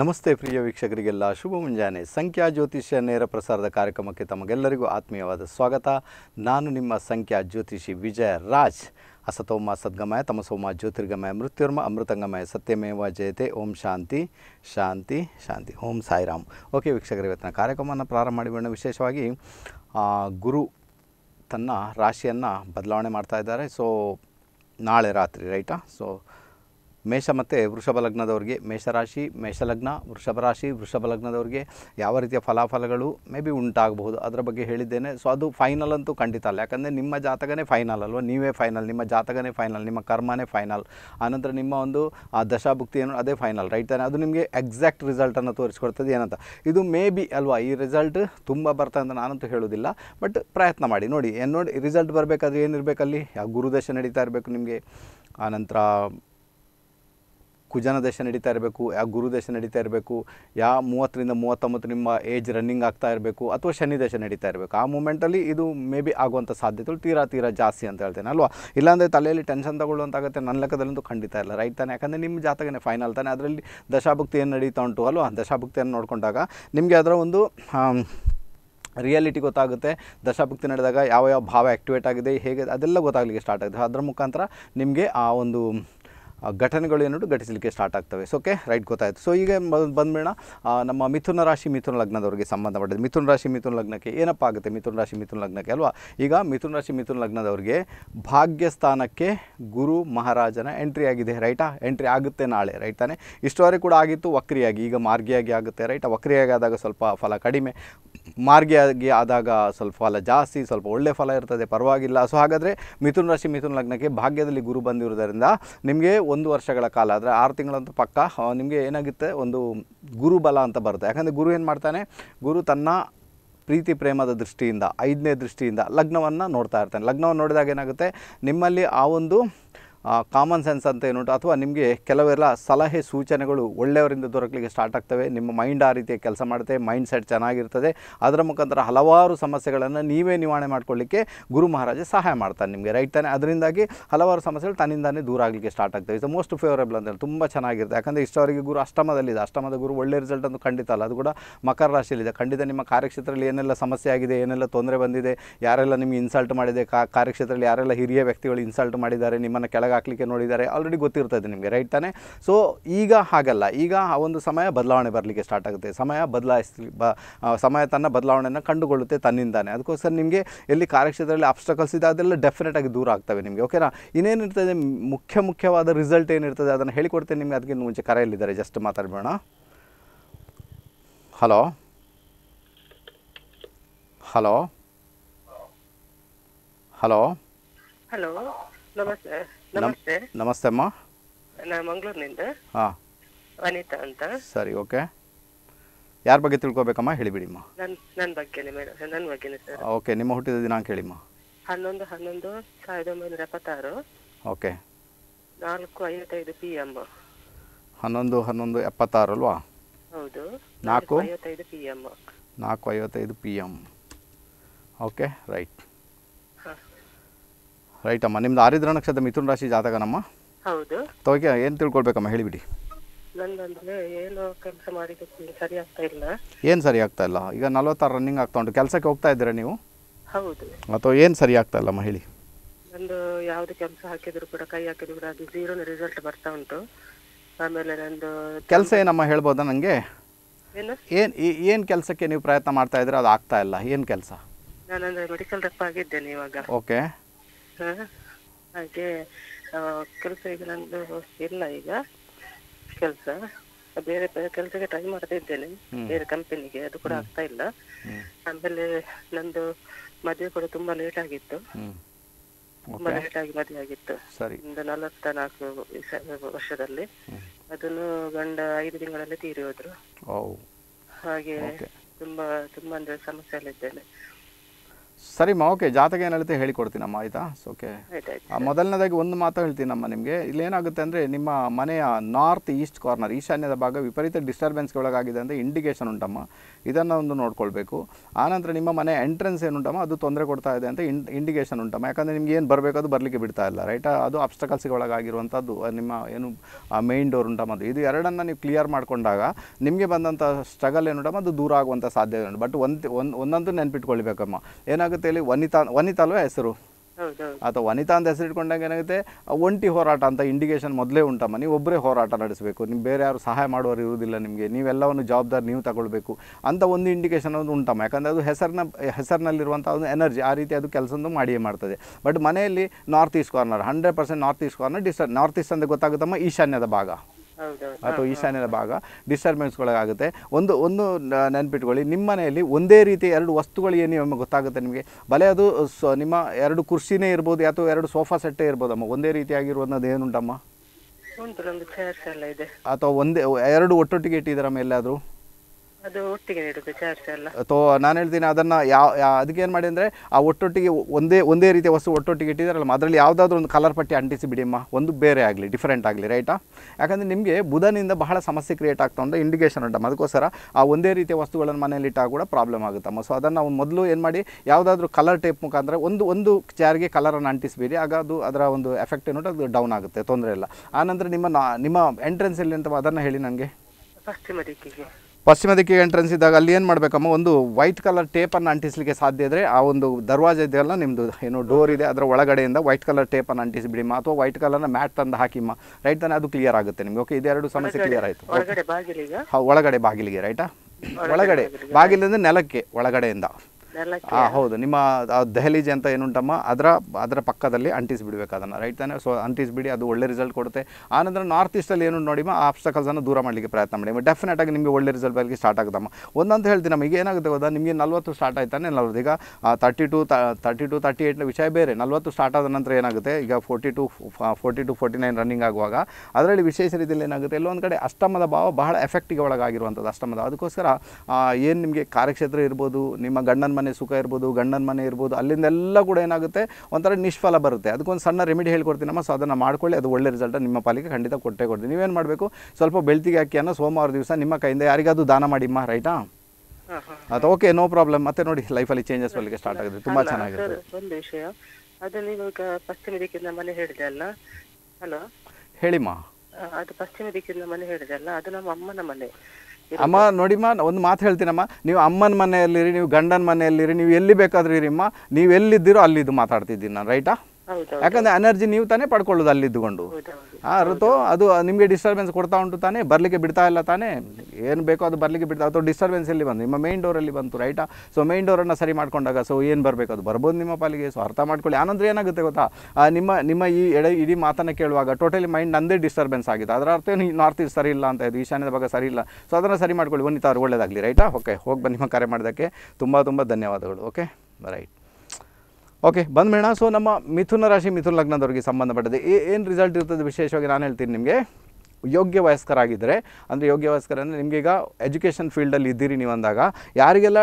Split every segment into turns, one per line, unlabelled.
ನಮಸ್ತೆ ಪ್ರಿಯ ವೀಕ್ಷಕರಿಗೆಲ್ಲ ಶುಭ ಮುಂಜಾನೆ ಸಂಖ್ಯಾ ಜ್ಯೋತಿಷ್ಯ ನೇರ ಪ್ರಸಾರದ ಕಾರ್ಯಕ್ರಮಕ್ಕೆ ತಮಗೆಲ್ಲರಿಗೂ ಆತ್ಮೀಯವಾದ ಸ್ವಾಗತ ನಾನು ನಿಮ್ಮ ಸಂಖ್ಯಾ ಜ್ಯೋತಿಷಿ ವಿಜಯ ರಾಜ್ ಅಸತೋಮ ಸದ್ಗಮಯ ತಮಸೋಮ ಜ್ಯೋತಿರ್ಗಮಯ ಮೃತ್ಯುರ್ಮ ಅಮೃತಂಗಮಯ ಸತ್ಯಮೇವ ಜಯತೆ ಓಂ ಶಾಂತಿ ಶಾಂತಿ ಶಾಂತಿ ಓಂ ಸಾಯಿರಾಮ್ ಓಕೆ ವೀಕ್ಷಕರ ಇವತ್ತಿನ ಕಾರ್ಯಕ್ರಮವನ್ನು ಪ್ರಾರಂಭ ಮಾಡಿಬಿಡೋಣ ವಿಶೇಷವಾಗಿ ಗುರು ತನ್ನ ರಾಶಿಯನ್ನು ಬದಲಾವಣೆ ಮಾಡ್ತಾ ಇದ್ದಾರೆ ಸೊ ನಾಳೆ ರಾತ್ರಿ ರೈಟಾ ಸೊ ಮೇಷ ಮತ್ತು ವೃಷಭ ಲಗ್ನದವ್ರಿಗೆ ಮೇಷರಾಶಿ ಮೇಷಲಗ್ನ ವೃಷಭ ರಾಶಿ ವೃಷಭ ಲಗ್ನದವ್ರಿಗೆ ಯಾವ ರೀತಿಯ ಫಲಾಫಲಗಳು ಮೇ ಬಿ ಉಂಟಾಗಬಹುದು ಅದರ ಬಗ್ಗೆ ಹೇಳಿದ್ದೇನೆ ಸೊ ಅದು ಫೈನಲ್ ಅಂತೂ ಖಂಡಿತ ಅಲ್ಲ ಯಾಕಂದರೆ ನಿಮ್ಮ ಜಾತಕನೇ ಫೈನಲ್ ಅಲ್ವಾ ನೀವೇ ಫೈನಲ್ ನಿಮ್ಮ ಜಾತಕನೇ ಫೈನಲ್ ನಿಮ್ಮ ಕರ್ಮನೇ ಫೈನಲ್ ಆನಂತರ ನಿಮ್ಮ ಒಂದು ಆ ದಶಾಭುಕ್ತಿ ಏನು ಅದೇ ಫೈನಲ್ ರೈಟ್ ತಾನೆ ಅದು ನಿಮಗೆ ಎಕ್ಸಾಕ್ಟ್ ರಿಸಲ್ಟನ್ನು ತೋರಿಸ್ಕೊಡ್ತದೆ ಏನಂತ ಇದು ಮೇ ಬಿ ಅಲ್ವಾ ಈ ರಿಸಲ್ಟ್ ತುಂಬ ಬರ್ತಾ ಅಂತ ನಾನಂತೂ ಹೇಳೋದಿಲ್ಲ ಬಟ್ ಪ್ರಯತ್ನ ಮಾಡಿ ನೋಡಿ ಏನು ನೋಡಿ ರಿಸಲ್ಟ್ ಬರಬೇಕಾದ್ರೆ ಏನಿರಬೇಕಲ್ಲಿ ಗುರುದಶೆ ನಡೀತಾ ಇರಬೇಕು ನಿಮಗೆ ಆನಂತರ ಕುಜನ ದೇಶ ನಡೀತಾ ಇರಬೇಕು ಯಾವ ಗುರು ದೇಶ ನಡೀತಾ ಇರಬೇಕು ಯಾವ ಮೂವತ್ತರಿಂದ ಮೂವತ್ತೊಂಬತ್ತು ನಿಮ್ಮ ಏಜ್ ರನ್ನಿಂಗ್ ಆಗ್ತಾ ಇರಬೇಕು ಅಥವಾ ಶನಿ ದೇಶ ನಡೀತಾ ಇರಬೇಕು ಆ ಮೂಮೆಂಟಲ್ಲಿ ಇದು ಮೇ ಬಿ ಆಗುವಂಥ ಸಾಧ್ಯತೆಗಳು ತೀರಾ ತೀರಾ ಜಾಸ್ತಿ ಅಂತ ಹೇಳ್ತೇನೆ ಅಲ್ವಾ ಇಲ್ಲಾಂದರೆ ತಲೆಯಲ್ಲಿ ಟೆನ್ಷನ್ ತಗೊಳ್ಳುವಂತಾಗುತ್ತೆ ನನ್ನ ಲೆಕ್ಕದಲ್ಲಂತೂ ಖಂಡಿತ ಇಲ್ಲ ರೈಟ್ ತಾನೆ ಯಾಕಂದರೆ ನಿಮ್ಮ ಜಾತಕನೇ ಫೈನಲ್ ತಾನೆ ಅದರಲ್ಲಿ ದಶಾಭಕ್ತಿ ಏನು ನಡೀತಾ ಉಂಟು ಅಲ್ವಾ ದಶಾಭಕ್ತಿಯನ್ನು ನೋಡಿಕೊಂಡಾಗ ನಿಮಗೆ ಅದರ ಒಂದು ರಿಯಾಲಿಟಿ ಗೊತ್ತಾಗುತ್ತೆ ದಶಾಭಕ್ತಿ ನಡೆದಾಗ ಯಾವ ಯಾವ ಭಾವ ಆ್ಯಕ್ಟಿವೇಟ್ ಆಗಿದೆ ಹೇಗೆ ಅದೆಲ್ಲ ಗೊತ್ತಾಗಲಿಕ್ಕೆ ಸ್ಟಾರ್ಟ್ ಆಗುತ್ತೆ ಅದರ ಮುಖಾಂತರ ನಿಮಗೆ ಆ ಒಂದು ಘಟನೆಗಳು ಏನು ಘಟಿಸಲಿಕ್ಕೆ ಸ್ಟಾರ್ಟ್ ಆಗ್ತವೆ ಸೊ ಓಕೆ ರೈಟ್ ಗೊತ್ತಾಯಿತು ಸೊ ಈಗ ಬಂದ್ಬೇಡ ನಮ್ಮ ಮಿಥುನ ರಾಶಿ ಮಿಥುನ ಲಗ್ನದವರಿಗೆ ಸಂಬಂಧಪಟ್ಟಿದೆ ಮಿಥುನ ರಾಶಿ ಮಿಥುನ ಲಗ್ನಕ್ಕೆ ಏನಪ್ಪ ಆಗುತ್ತೆ ಮಿಥುನ ರಾಶಿ ಮಿಥುನ ಲಗ್ನಕ್ಕೆ ಅಲ್ವಾ ಈಗ ಮಿಥುನ ರಾಶಿ ಮಿಥುನ ಲಗ್ನದವರಿಗೆ ಭಾಗ್ಯಸ್ಥಾನಕ್ಕೆ ಗುರು ಮಹಾರಾಜನ ಎಂಟ್ರಿ ಆಗಿದೆ ರೈಟಾ ಎಂಟ್ರಿ ಆಗುತ್ತೆ ನಾಳೆ ರೈಟ್ ತಾನೆ ಇಷ್ಟುವರೆ ಕೂಡ ಆಗಿತ್ತು ವಕ್ರಿಯಾಗಿ ಈಗ ಮಾರ್ಗಿಯಾಗಿ ಆಗುತ್ತೆ ರೈಟಾ ವಕ್ರಿಯಾಗಿ ಆದಾಗ ಸ್ವಲ್ಪ ಫಲ ಕಡಿಮೆ ಮಾರ್ಗಿಯಾಗಿ ಆದಾಗ ಸ್ವಲ್ಪ ಫಲ ಜಾಸ್ತಿ ಸ್ವಲ್ಪ ಒಳ್ಳೆ ಫಲ ಇರ್ತದೆ ಪರವಾಗಿಲ್ಲ ಸೊ ಹಾಗಾದರೆ ಮಿಥುನ ರಾಶಿ ಮಿಥುನ ಲಗ್ನಕ್ಕೆ ಭಾಗ್ಯದಲ್ಲಿ ಗುರು ಬಂದಿರೋದರಿಂದ ನಿಮಗೆ ಒಂದು ವರ್ಷಗಳ ಕಾಲ ಆದರೆ ಆರು ತಿಂಗಳಂತೂ ಪಕ್ಕ ನಿಮಗೆ ಏನಾಗುತ್ತೆ ಒಂದು ಗುರು ಬಲ ಅಂತ ಬರುತ್ತೆ ಯಾಕಂದರೆ ಗುರು ಏನು ಮಾಡ್ತಾನೆ ಗುರು ತನ್ನ ಪ್ರೀತಿ ಪ್ರೇಮದ ದೃಷ್ಟಿಯಿಂದ ಐದನೇ ದೃಷ್ಟಿಯಿಂದ ಲಗ್ನವನ್ನು ನೋಡ್ತಾ ಇರ್ತಾನೆ ಲಗ್ನವನ್ನು ನೋಡಿದಾಗ ಏನಾಗುತ್ತೆ ನಿಮ್ಮಲ್ಲಿ ಆ ಒಂದು ಕಾಮನ್ ಸೆನ್ಸ್ ಅಂತ ಏನುಂಟು ಅಥವಾ ನಿಮಗೆ ಕೆಲವೆಲ್ಲ ಸಲಹೆ ಸೂಚನೆಗಳು ಒಳ್ಳೆಯವರಿಂದ ದೊರಕಲಿಕ್ಕೆ ಸ್ಟಾರ್ಟ್ ಆಗ್ತವೆ ನಿಮ್ಮ ಮೈಂಡ್ ಆ ರೀತಿಯ ಕೆಲಸ ಮಾಡುತ್ತೆ ಮೈಂಡ್ ಸೆಟ್ ಚೆನ್ನಾಗಿರ್ತದೆ ಅದರ ಮುಖಾಂತರ ಹಲವಾರು ಸಮಸ್ಯೆಗಳನ್ನು ನೀವೇ ನಿವಾರಣೆ ಮಾಡಿಕೊಳ್ಳಿಕ್ಕೆ ಗುರು ಮಹಾರಾಜ ಸಹಾಯ ಮಾಡ್ತಾನೆ ನಿಮಗೆ ರೈಟ್ ತಾನೆ ಅದರಿಂದಾಗಿ ಹಲವಾರು ಸಮಸ್ಯೆಗಳು ತನ್ನಿಂದಾನೇ ದೂರ ಆಗಲಿಕ್ಕೆ ಸ್ಟಾರ್ಟ್ ಆಗ್ತವೆ ಇದು ಮೋಸ್ಟ್ ಫೇವರೇಬಲ್ ಹೇಳಿ ತುಂಬ ಚೆನ್ನಾಗಿರುತ್ತೆ ಯಾಕಂದರೆ ಇಷ್ಟವರೆಗೆ ಗುರು ಅಷ್ಟಮದಲ್ಲಿದೆ ಅಷ್ಟಮದ ಗುರು ಒಳ್ಳೆ ರಿಸಲ್ಟ್ ಅಂತ ಖಂಡಿತ ಅಲ್ಲ ಅದು ಕೂಡ ಮಕರ ರಾಶಿಯಲ್ಲಿದೆ ಖಂಡಿತ ನಿಮ್ಮ ಕಾರ್ಯಕ್ಷೇತ್ರದಲ್ಲಿ ಏನೆಲ್ಲ ಸಮಸ್ಯೆ ಆಗಿದೆ ಏನೆಲ್ಲ ತೊಂದರೆ ಬಂದಿದೆ ಯಾರೆಲ್ಲ ನಿಮಗೆ ಇನ್ಸಲ್ಟ್ ಮಾಡಿದೆ ಕಾರ್ಯಕ್ಷೇತ್ರದಲ್ಲಿ ಯಾರೆಲ್ಲ ಹಿರಿಯ ವ್ಯಕ್ತಿಗಳು ಇನ್ಸಲ್ಟ್ ಮಾಡಿದ್ದಾರೆ ನಿಮ್ಮನ್ನು ಕೆಳಗೆ ಕೆಳಗೆ ಹಾಕಲಿಕ್ಕೆ ನೋಡಿದ್ದಾರೆ ಆಲ್ರೆಡಿ ಗೊತ್ತಿರ್ತದೆ ನಿಮಗೆ ರೈಟ್ ತಾನೆ ಸೊ ಈಗ ಹಾಗಲ್ಲ ಈಗ ಆ ಒಂದು ಸಮಯ ಬದಲಾವಣೆ ಬರಲಿಕ್ಕೆ ಸ್ಟಾರ್ಟ್ ಆಗುತ್ತೆ ಸಮಯ ಬದಲಾಯಿಸ್ಲಿ ಬ ಸಮಯ ತನ್ನ ಬದಲಾವಣೆಯನ್ನು ಕಂಡುಕೊಳ್ಳುತ್ತೆ ತನ್ನಿಂದಾನೆ ಅದಕ್ಕೋಸ್ಕರ ನಿಮಗೆ ಎಲ್ಲಿ ಕಾರ್ಯಕ್ಷೇತ್ರದಲ್ಲಿ ಅಬ್ಸ್ಟಕಲ್ಸ್ ಇದೆ ಅದೆಲ್ಲ ಡೆಫಿನೆಟ್ ಆಗಿ ದೂರ ಆಗ್ತವೆ ನಿಮಗೆ ಓಕೆನಾ ಇನ್ನೇನಿರ್ತದೆ ಮುಖ್ಯ ಮುಖ್ಯವಾದ ರಿಸಲ್ಟ್ ಏನಿರ್ತದೆ ಅದನ್ನು ಹೇಳಿಕೊಡ್ತೇನೆ ನಿಮಗೆ ಅದಕ್ಕೆ ಮುಂಚೆ ಕರೆಯಲ್ಲಿದ್ದಾರೆ ಜಸ್ಟ್ ಮಾತಾಡಬೇಡ ಹಲೋ ಹಲೋ ಹಲೋ
ಹಲೋ ನಮಸ್ತೆ ನಮಸ್ತೆ ನಮಸ್ತೆ ಅಮ್ಮ ನಾನು ಮಂಗಳೂರಿನಿಂದ ಹಾಂ ವನಿತಾ ಅಂತ
ಸರಿ ಓಕೆ ಯಾರ ಬಗ್ಗೆ ತಿಳ್ಕೊಬೇಕಮ್ಮ ಹೇಳಿಬಿಡಿಮ್ಮ
ನನ್ನ ನನ್ನ ಬಗ್ಗೆನೇ ಮೇಡಮ್ ನನ್ನ ಬಗ್ಗೆನೇ ಸರ್
ಓಕೆ ನಿಮ್ಮ ಹುಟ್ಟಿದ ದಿನಾಂಕ ಹೇಳಿಮ್ಮ
ಹನ್ನೊಂದು ಹನ್ನೊಂದು ಸಾವಿರದ ಒಂಬೈನೂರ ಎಪ್ಪತ್ತಾರು ಓಕೆ ನಾಲ್ಕು ಐವತ್ತೈದು ಪಿ ಎಮ್
ಹನ್ನೊಂದು ಹನ್ನೊಂದು ಎಪ್ಪತ್ತಾರು ಅಲ್ವಾ ಹೌದು ನಾಲ್ಕು
ಐವತ್ತೈದು ಪಿ ಎಮ್
ನಾಲ್ಕು ಐವತ್ತೈದು P M okay right right ಅಮ್ಮ ನಿಮ್ದು ಆರಿದ್ರ ನಕ್ಷತ್ರ ಮಿಥುನ ರಾಶಿ ಜಾತಕ ನಮ್ಮ ಹೌದು ಓಕೆ ಏನು ತಿಳ್ಕೊಳ್ಬೇಕಮ್ಮ ಹೇಳಿಬಿಡಿ
ಏನ್ ಏನು ಸರಿ ಆಗ್ತಾ ಇಲ್ಲ
ಏನು ಸರಿ ಇಲ್ಲ ಈಗ ನಲ್ವತ್ತಾರು ರನ್ನಿಂಗ್ ಆಗ್ತಾ ಉಂಟು ಕೆಲಸಕ್ಕೆ ಹೋಗ್ತಾ ಇದ್ದೀರಾ ನೀವು ಹೌದು ಅಥವಾ ಏನು ಸರಿ ಆಗ್ತಾ ಇಲ್ಲಮ್ಮ ಹೇಳಿ
ನಂದು ಯಾವುದೇ ಕೆಲಸ ಹಾಕಿದ್ರು ಕೂಡ ಕೈ ಹಾಕಿದ್ರು ಕೂಡ ಅದು ಝೀರೋ ರಿಸಲ್ಟ್ ಬರ್ತಾ ಉಂಟು ಆಮೇಲೆ ನಂದು ಕೆಲಸ
ಏನಮ್ಮ ಹೇಳ್ಬೋದಾ ನನಗೆ ಏನು ಏನು ಕೆಲಸಕ್ಕೆ ನೀವು ಪ್ರಯತ್ನ ಮಾಡ್ತಾ ಇದ್ರೆ ಅದು ಆಗ್ತಾ ಇಲ್ಲ ಏನು ಕೆಲಸ
ಮೆಡಿಕಲ್ ರೆಪ್ ಆಗಿದ್ದೇನೆ ಇವಾಗ ಓಕೆ ಹಾಗೆ ಕೆಲಸ ಈಗ ನಂದು ಇಲ್ಲ ಈಗ ಕೆಲಸ ಬೇರೆ ಕೆಲಸಕ್ಕೆ ಟ್ರೈ ಮಾಡ್ತಾ ಇದ್ದೇನೆ ಬೇರೆ ಕಂಪನಿಗೆ ಅದು ಕೂಡ ಆಗ್ತಾ ಇಲ್ಲ ಆಮೇಲೆ ನಂದು ಮದುವೆ ಕೂಡ ತುಂಬಾ ಲೇಟ್ ಆಗಿತ್ತು ತುಂಬಾ ಲೇಟ್ ಆಗಿ ಮದುವೆ ಆಗಿತ್ತು ಒಂದು ನಲವತ್ತ ನಾಲ್ಕು ವರ್ಷದಲ್ಲಿ ಅದನ್ನು ಗಂಡ ಐದು ತಿಂಗಳಲ್ಲಿ ತೀರಿ ಹೋದ್ರು ಹಾಗೆ ತುಂಬಾ ತುಂಬಾ ಅಂದ್ರೆ ಇದ್ದೇನೆ
ಸರಿಮ್ಮ ಓಕೆ ಜಾತಕ ಏನು ಹೇಳುತ್ತೆ ಹೇಳಿಕೊಡ್ತೀನಮ್ಮ ಆಯ್ತಾ ಓಕೆ ಮೊದಲನೇದಾಗಿ ಒಂದು ಮಾತು ಹೇಳ್ತೀನಮ್ಮ ನಿಮಗೆ ಇಲ್ಲಿ ಏನಾಗುತ್ತೆ ಅಂದರೆ ನಿಮ್ಮ ಮನೆಯ ನಾರ್ತ್ ಈಸ್ಟ್ ಕಾರ್ನರ್ ಈಶಾನ್ಯದ ಭಾಗ ವಿಪರೀತ ಡಿಸ್ಟರ್ಬೆನ್ಸ್ಗೆ ಒಳಗಾಗಿದೆ ಅಂದರೆ ಇಂಡಿಕೇಶನ್ ಉಂಟಮ್ಮ ಇದನ್ನು ಒಂದು ನೋಡ್ಕೊಳ್ಬೇಕು ಆನಂತರ ನಿಮ್ಮ ಮನೆ ಎಂಟ್ರೆನ್ಸ್ ಏನು ಉಂಟಮ್ಮ ಅದು ತೊಂದರೆ ಕೊಡ್ತಾ ಇದೆ ಅಂತ ಇನ್ ಇಂಡಿಕೇಷನ್ ಉಂಟಮ್ಮ ಯಾಕಂದರೆ ನಿಮ್ಗೆ ಏನು ಬರಬೇಕು ಅದು ಬರಲಿಕ್ಕೆ ಬಿಡ್ತಾ ಇಲ್ಲ ರೈಟ್ ಅದು ಅಬ್ಸ್ಟಕಲ್ಸ್ಗೆ ಒಳಗಾಗಿರುವಂಥದ್ದು ನಿಮ್ಮ ಏನು ಮೇಯ್ನ್ ಡೋರ್ ಉಂಟಮ್ಮ ಅದು ಇದು ಎರಡನ್ನು ನೀವು ಕ್ಲಿಯರ್ ಮಾಡಿಕೊಂಡಾಗ ನಿಮಗೆ ಬಂದಂಥ ಸ್ಟ್ರಗಲ್ ಉಂಟಮ್ಮ ಅದು ದೂರ ಆಗುವಂಥ ಸಾಧ್ಯತೆ ಉಂಟು ಬಟ್ ಒಂದು ಒಂದು ಒಂದಂತೂ ನೆನಪಿಟ್ಕೊಳ್ಬೇಕಮ್ಮ ಏನಾಗುತ್ತೆ ಇಲ್ಲಿ ವನಿತಾ ವನಿತಾಲ್ವೇ ಹೆಸರು ಅಥವಾ ವನಿತಾ ಅಂತ ಹೆಸರಿಟ್ಕೊಂಡಂಗೆ ಏನಾಗುತ್ತೆ ಒಂಟಿ ಹೋರಾಟ ಅಂತ ಇಂಡಿಕೇಶನ್ ಮೊದಲೇ ಉಂಟಮ್ಮ ನೀವು ಒಬ್ಬರೇ ಹೋರಾಟ ನಡೆಸಬೇಕು ನಿಮ್ಮ ಬೇರೆ ಯಾರು ಸಹಾಯ ಮಾಡೋರು ಇರುವುದಿಲ್ಲ ನಿಮಗೆ ನೀವೆಲ್ಲವನ್ನು ಜವಾಬ್ದಾರಿ ನೀವು ತಗೊಳ್ಬೇಕು ಅಂತ ಒಂದು ಇಂಡಿಕೇಶನ್ ಅದು ಉಂಟಮ್ಮ ಯಾಕಂದರೆ ಅದು ಹೆಸರಿನ ಹೆಸರಿನಲ್ಲಿರುವಂಥ ಒಂದು ಎನರ್ಜಿ ಆ ರೀತಿ ಅದು ಕೆಲಸವನ್ನು ಮಾಡಿಯೇ ಮಾಡ್ತದೆ ಬಟ್ ಮನೆಯಲ್ಲಿ north east corner hundred percent north east corner disturb north east ಅಂತ ಗೊತ್ತಾಗುತ್ತಮ್ಮ ಈಶಾನ್ಯದ ಭಾಗ ಅಥವಾ ಈಶಾನ್ಯದ ಭಾಗ ಡಿಸ್ಟರ್ಬೆನ್ಸ್ಗಳಾಗುತ್ತೆ ಒಂದು ಒಂದು ನೆನ್ಪಿಟ್ಕೊಳ್ಳಿ ನಿಮ್ಮ ಮನೆಯಲ್ಲಿ ಒಂದೇ ರೀತಿ ಎರಡು ವಸ್ತುಗಳು ಏನು ಗೊತ್ತಾಗುತ್ತೆ ನಿಮಗೆ ಬಲೆ ಅದು ನಿಮ್ಮ ಎರಡು ಕುರ್ಸಿನೇ ಇರ್ಬೋದು ಅಥವಾ ಎರಡು ಸೋಫಾ ಸೆಟ್ಟೇ ಇರ್ಬೋದಮ್ಮ ಒಂದೇ ರೀತಿ ಆಗಿರುವಂಥದ್ದು ಏನುಂಟಮ್ಮ ಅಥವಾ ಒಂದೇ ಎರಡು ಒಟ್ಟೊಟ್ಟಿಗೆ ಇಟ್ಟಿದ್ದಾರಮ್ಮ ಎಲ್ಲಾದರೂ ಅದು ಒಟ್ಟಿಗೆ ನಾನು ಹೇಳ್ತೀನಿ ಅದನ್ನು ಯಾವ ಅದಕ್ಕೆ ಏನು ಮಾಡಿ ಅಂದರೆ ಆ ಒಟ್ಟೊಟ್ಟಿಗೆ ಒಂದೇ ಒಂದೇ ರೀತಿಯ ವಸ್ತು ಒಟ್ಟೊಟ್ಟಿಗೆ ಇಟ್ಟಿದ್ರಲ್ಲ ಅದರಲ್ಲಿ ಯಾವುದಾದ್ರೂ ಒಂದು ಕಲರ್ ಪಟ್ಟಿ ಅಂಟಿಸಿ ಅಮ್ಮ ಒಂದು ಬೇರೆ ಆಗಲಿ ಡಿಫರೆಂಟ್ ಆಗಲಿ ರೈಟಾ ಯಾಕಂದ್ರೆ ನಿಮಗೆ ಬುಧನಿಂದ ಬಹಳ ಸಮಸ್ಯೆ ಕ್ರಿಯೇಟ್ ಆಗ್ತಾ ಒಂದು ಇಂಡಿಕೇಶನ್ ಉಂಟಮ್ಮ ಅದಕ್ಕೋಸ್ಕರ ಆ ಒಂದೇ ರೀತಿಯ ವಸ್ತುಗಳನ್ನು ಮನೆಯಲ್ಲಿ ಇಟ್ಟಾಗ ಕೂಡ ಪ್ರಾಬ್ಲಮ್ ಆಗುತ್ತಮ್ಮ ಸೊ ಅದನ್ನು ನಾವು ಮೊದಲು ಏನು ಮಾಡಿ ಯಾವುದಾದ್ರೂ ಕಲರ್ ಟೇಪ್ ಮುಖಾಂತರ ಒಂದು ಒಂದು ಚಾರ್ಗೆ ಕಲರನ್ನು ಅಂಟಿಸಿಬಿಡಿ ಆಗ ಅದು ಅದರ ಒಂದು ಎಫೆಕ್ಟ್ ಏನು ಅದು ಡೌನ್ ಆಗುತ್ತೆ ತೊಂದರೆ ಇಲ್ಲ ಆನಂತರ ನಿಮ್ಮ ನಿಮ್ಮ ಎಂಟ್ರೆನ್ಸ್ ಎಲ್ಲಿ ಅಂತ ಅದನ್ನು ಹೇಳಿ ನನಗೆ ಪಶ್ಚಿಮ ಪಶ್ಚಿಮ ದಿಕ್ಕಿಗೆ ಎಂಟ್ರೆನ್ಸ್ ಇದ್ದಾಗ ಅಲ್ಲಿ ಏನು ಮಾಡಬೇಕಮ್ಮ ಒಂದು ವೈಟ್ ಕಲರ್ ಟೇಪನ್ನು ಅಂಟಿಸಲಿಕ್ಕೆ ಸಾಧ್ಯ ಇದ್ದರೆ ಆ ಒಂದು ದರ್ವಾಜ ಇದೆಯಲ್ಲ ನಿಮ್ಮದು ಏನು ಡೋರ್ ಇದೆ ಅದರ ಒಳಗಡೆಯಿಂದ ವೈಟ್ ಕಲರ್ ಟೇಪನ್ನು ಅಂಟಿಸಿಬಿಡಿಮ್ಮ ಅಥವಾ ವೈಟ್ ಕಲರ್ನ ಮ್ಯಾಟ್ ತಂದು ಹಾಕಿಮ್ಮ ರೈಟ್ ತಾನೇ ಅದು ಕ್ಲಿಯರ್ ಆಗುತ್ತೆ ನಿಮಗೆ ಓಕೆ ಇದೆರಡು ಸಮಸ್ಯೆ ಕ್ಲಿಯರ್ ಆಯಿತು ಒಳಗಡೆ ಬಾಗಿಲಿಗೆ ರೈಟಾ ಒಳಗಡೆ ಬಾಗಿಲಿಂದ ನೆಲಕ್ಕೆ ಒಳಗಡೆಯಿಂದ ಹೌದು ನಿಮ್ಮ ದೆಹಲೀಜಿ ಅಂತ ಏನುಂಟಮ್ಮ ಅದರ ಅದರ ಪಕ್ಕದಲ್ಲಿ ಅಂಟಿಸಿಬಿಡ್ಬೇಕು ಅದನ್ನು ರೈಟ್ ತಾನೇ ಸೊ ಅಂಟಿಸಿಬಿಡಿ ಅದು ಒಳ್ಳೆ ರಿಸಲ್ಟ್ ಕೊಡುತ್ತೆ ಆನಂತರ ನಾರ್ತ್ ಈಸ್ಟಲ್ಲಿ ಏನು ನೋಡಿಮ್ಮ ಆ ಆಬ್ಸ್ಟಕಲ್ಸನ್ನು ದೂರ ಮಾಡಲಿಕ್ಕೆ ಪ್ರಯತ್ನ ಮಾಡಿ ಡೆಫಿನೆಟ್ ಆಗಿ ನಿಮಗೆ ಒಳ್ಳೆ ರಿಸಲ್ಟ್ ಬರಲಿಕ್ಕೆ ಸ್ಟಾರ್ಟ್ ಆಗುತ್ತಮ್ಮ ಒಂದಂತ ಹೇಳ್ತೀನಿ ನಮಗೆ ಏನಾಗುತ್ತೆ ಗೊತ್ತಾ ನಿಮಗೆ ನಲ್ವತ್ತು ಸ್ಟಾರ್ಟ್ ಆಯ್ತಾನೆ ನಲ್ವತ್ತು ಈಗ thirty two thirty two thirty ಏಯ್ಟ್ನ ವಿಷಯ ಬೇರೆ ನಲ್ವತ್ತು ಸ್ಟಾರ್ಟ್ ಆದ ನಂತರ ಏನಾಗುತ್ತೆ ಈಗ forty two forty two forty nine running ಆಗುವಾಗ ಅದರಲ್ಲಿ ವಿಶೇಷ ರೀತಿಯಲ್ಲಿ ಏನಾಗುತ್ತೆ ಎಲ್ಲೊಂದು ಕಡೆ ಅಷ್ಟಮದ ಭಾವ ಬಹಳ ಎಫೆಕ್ಟಿಗೆ ಒಳಗಾಗಿರುವಂಥದ್ದು ಅಷ್ಟಮದ ಅದಕ್ಕೋಸ್ಕರ ಏನು ನಿಮಗೆ ಕಾರ್ಯಕ್ಷೇತ್ರ ಇರ್ಬೋದು ನಿಮ್ಮ ಗಂಡನ ಮನೆ ಮನೆ ಸುಖ ಇರ್ಬೋದು ಗಂಡನ ಮನೆ ಇರ್ಬೋದು ಅಲ್ಲಿಂದೆಲ್ಲ ಕೂಡ ಏನಾಗುತ್ತೆ ಒಂಥರ ನಿಷ್ಫಲ ಬರುತ್ತೆ ಅದಕ್ಕೊಂದು ಸಣ್ಣ ರೆಮಿಡಿ ಹೇಳ್ಕೊಡ್ತೀನಮ್ಮ ಸೊ ಅದನ್ನು ಮಾಡ್ಕೊಳ್ಳಿ ಅದು ಒಳ್ಳೆ ರಿಸಲ್ಟ್ ನಿಮ್ಮ ಪಾಲಿಗೆ ಖಂಡಿತ ಕೊಟ್ಟೆ ಕೊಡ್ತೀನಿ ನೀವೇನು ಮಾಡಬೇಕು ಸ್ವಲ್ಪ ಬೆಳ್ತಿಗೆ ಅಕ್ಕಿಯನ್ನು ಸೋಮವಾರ ದಿವಸ ನಿಮ್ಮ ಕೈಯಿಂದ ಯಾರಿಗಾದರೂ ದಾನ ಮಾಡಿಮ್ಮ ರೈಟಾ ಅದು ಓಕೆ ನೋ ಪ್ರಾಬ್ಲಮ್ ಮತ್ತೆ ನೋಡಿ ಲೈಫಲ್ಲಿ ಚೇಂಜಸ್ ಬರಲಿಕ್ಕೆ ಸ್ಟಾರ್ಟ್ ಆಗುತ್ತೆ ತುಂಬ ಚೆನ್ನಾಗಿರುತ್ತೆ ಒಂದು ವಿಷಯ
ಅದರಲ್ಲಿ ಇವಾಗ ಪಶ್ಚಿಮ ದಿಕ್ಕಿನ ಮನೆ ಹೇಳಿದೆ ಅಲ್ಲ ಹಲೋ ಹೇಳಿಮ್ಮ ಅದು ಪಶ್ಚಿಮ ದಿಕ್ಕಿನ ಮನೆ ಹೇಳಿದೆ ಅಲ್ಲ ಅದು ನಮ್ಮ ಅಮ್ಮನ ಮನೆ ಅಮ್ಮ
ನೋಡಿಮ್ಮ ಒಂದು ಮಾತು ಹೇಳ್ತೀನಮ್ಮ ನೀವು ಅಮ್ಮನ ಮನೆಯಲ್ಲಿರಿ ನೀವು ಗಂಡನ ಮನೆಯಲ್ಲಿರಿ ನೀವು ಎಲ್ಲಿ ಬೇಕಾದ್ರೂ ಇರಿಮ್ಮ ನೀವು ಎಲ್ಲಿದ್ದೀರೋ ಅಲ್ಲಿದ್ದು ಮಾತಾಡ್ತಿದ್ದೀನಿ ನಾನು ರೈಟಾ ಯಾಕಂದ್ರೆ ಎನರ್ಜಿ ನೀವು ತಾನೇ ಪಡ್ಕೊಳ್ಳೋದು ಅಲ್ಲಿ ಇದ್ದುಕೊಂಡು ಆ ಋತು ಅದು ನಿಮಗೆ ಡಿಸ್ಟರ್ಬೆನ್ಸ್ ಕೊಡ್ತಾ ಉಂಟು ತಾನೇ ಬರಲಿಕ್ಕೆ ಬಿಡ್ತಾ ಇಲ್ಲ ತಾನೇ ಏನು ಬೇಕೋ ಅದು ಬರಲಿಕ್ಕೆ ಬಿಡ್ತಾ ಅಥವಾ ಡಿಸ್ಟರ್ಬೆನ್ಸ್ ಎಲ್ಲಿ ಬಂದು ನಿಮ್ಮ ಮೈನ್ ಡೋರಲ್ಲಿ ಬಂತು ರೈಟಾ ಸೊ ಮೈನ್ ಡೋರನ್ನು ಸರಿ ಮಾಡ್ಕೊಂಡಾಗ ಸೊ ಏನು ಬರಬೇಕು ಅದು ಬರ್ಬೋದು ನಿಮ್ಮ ಪಾಲಿಗೆ ಸೊ ಅರ್ಥ ಮಾಡ್ಕೊಳ್ಳಿ ಆನಂದ್ರೆ ಏನಾಗುತ್ತೆ ಗೊತ್ತಾ ನಿಮ್ಮ ನಿಮ್ಮ ಈ ಎಡೆ ಇಡೀ ಮಾತನ್ನು ಕೇಳುವಾಗ ಟೋಟಲಿ ಮೈಂಡ್ ನಂದೇ ಡಿಸ್ಟರ್ಬೆನ್ಸ್ ಆಗಿದೆ ಅದರ ಅರ್ಥ ಏನು ನಾರ್ತ್ ಈಸ್ಟ್ ಸರಿ ಇಲ್ಲ ಅಂತ ಇದು ಈಶಾನ್ಯದ ಭಾಗ ಸರಿ ಇಲ್ಲ ಸೊ ಅದನ್ನು ಸರಿ ಮಾಡ್ಕೊಳ್ಳಿ ಒಂದು ತಾರು ಒಳ್ಳೆಯದಾಗಲಿ ರೈಟಾ ಓಕೆ ಹೋಗಿ ಬನ್ನಿ ನಿಮ್ಮ ಕರೆ ಮಾಡೋದಕ್ಕೆ ತುಂಬ ತುಂಬ ಧನ್ಯವಾದಗಳು ಓಕೆ ರೈಟ್ ಓಕೆ ಮೇಣ ಸೊ ನಮ್ಮ ಮಿಥುನ ರಾಶಿ ಮಿಥುನ ಲಗ್ನದವ್ರಿಗೆ ಸಂಬಂಧಪಟ್ಟದ್ದು ಏನು ರಿಸಲ್ಟ್ ಇರ್ತದೆ ವಿಶೇಷವಾಗಿ ನಾನು ಹೇಳ್ತೀನಿ ನಿಮಗೆ ಯೋಗ್ಯ ವಯಸ್ಕರಾಗಿದ್ದರೆ ಅಂದರೆ ಯೋಗ್ಯ ವಯಸ್ಕರ ಅಂದರೆ ನಿಮಗೀಗ ಎಜುಕೇಷನ್ ಫೀಲ್ಡಲ್ಲಿ ಇದ್ದೀರಿ ನೀವು ಅಂದಾಗ ಯಾರಿಗೆಲ್ಲ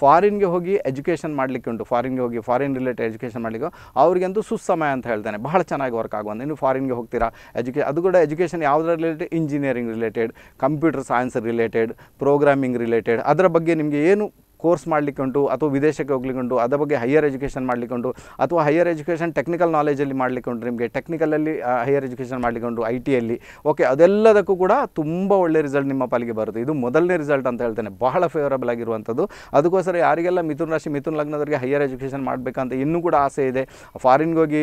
ಫಾರಿನ್ಗೆ ಹೋಗಿ ಎಜುಕೇಷನ್ ಮಾಡಲಿಕ್ಕೆ ಉಂಟು ಫಾರಿನ್ಗೆ ಹೋಗಿ ಫಾರಿನ್ ರಿಲೇಟೆಡ್ ಎಜುಕೇಷನ್ ಮಾಡಲಿಕ್ಕೋ ಅವ್ರಿಗಂತೂ ಸುಸಮಯ ಅಂತ ಹೇಳ್ತಾನೆ ಬಹಳ ಚೆನ್ನಾಗಿ ವರ್ಕ್ ಆಗುವಂಥ ಇನ್ನು ಫಾರಿನ್ಗೆ ಹೋಗ್ತೀರಾ ಎಜುಕೇ ಅದು ಕೂಡ ಎಜುಕೇಷನ್ ಯಾವುದರ related engineering related computer science related programming related ಅದರ ಬಗ್ಗೆ ನಿಮಗೆ ಏನು ಕೋರ್ಸ್ ಮಾಡಲಿಕ್ಕೆ ಅಥವಾ ವಿದೇಶಕ್ಕೆ ಹೋಗ್ಲಿಕ್ಕೆ ಉಂಟು ಅದರ ಬಗ್ಗೆ ಹೈಯರ್ ಎಜುಕೇಷನ್ ಮಾಡಲಿಕ್ಕೆ ಉಂಟು ಅಥವಾ ಹೈಯರ್ ಎಜುಕೇಷನ್ ಟೆಕ್ನಿಕಲ್ ನಾಲೇಜಲ್ಲಿ ಮಾಡಲಿಕ್ಕೆ ನಿಮಗೆ ಟೆಕ್ನಿಕಲಲ್ಲಿ ಹೈಯರ್ ಎಜುಕೇಷನ್ ಮಾಡಲಿಕ್ಕೆ ಉಂಟು ಐ ಟಿಯಲ್ಲಿ ಓಕೆ ಅದೆಲ್ಲದಕ್ಕೂ ಕೂಡ ತುಂಬ ಒಳ್ಳೆ ರಿಸಲ್ಟ್ ನಿಮ್ಮ ಪಾಲಿಗೆ ಬರುತ್ತೆ ಇದು ಮೊದಲನೇ ರಿಸಲ್ಟ್ ಅಂತ ಹೇಳ್ತೇನೆ ಬಹಳ ಫೇವರಬಲ್ ಆಗಿರುವಂಥದ್ದು ಅದಕ್ಕೋಸ್ಕರ ಯಾರಿಗೆಲ್ಲ ಮಿಥುನ್ ರಾಶಿ ಮಿಥುನ್ ಲಗ್ನದವರಿಗೆ ಹೈಯರ್ ಎಜುಕೇಷನ್ ಮಾಡಬೇಕಂತ ಇನ್ನೂ ಕೂಡ ಆಸೆ ಇದೆ ಫಾರಿನ್ಗೆ ಹೋಗಿ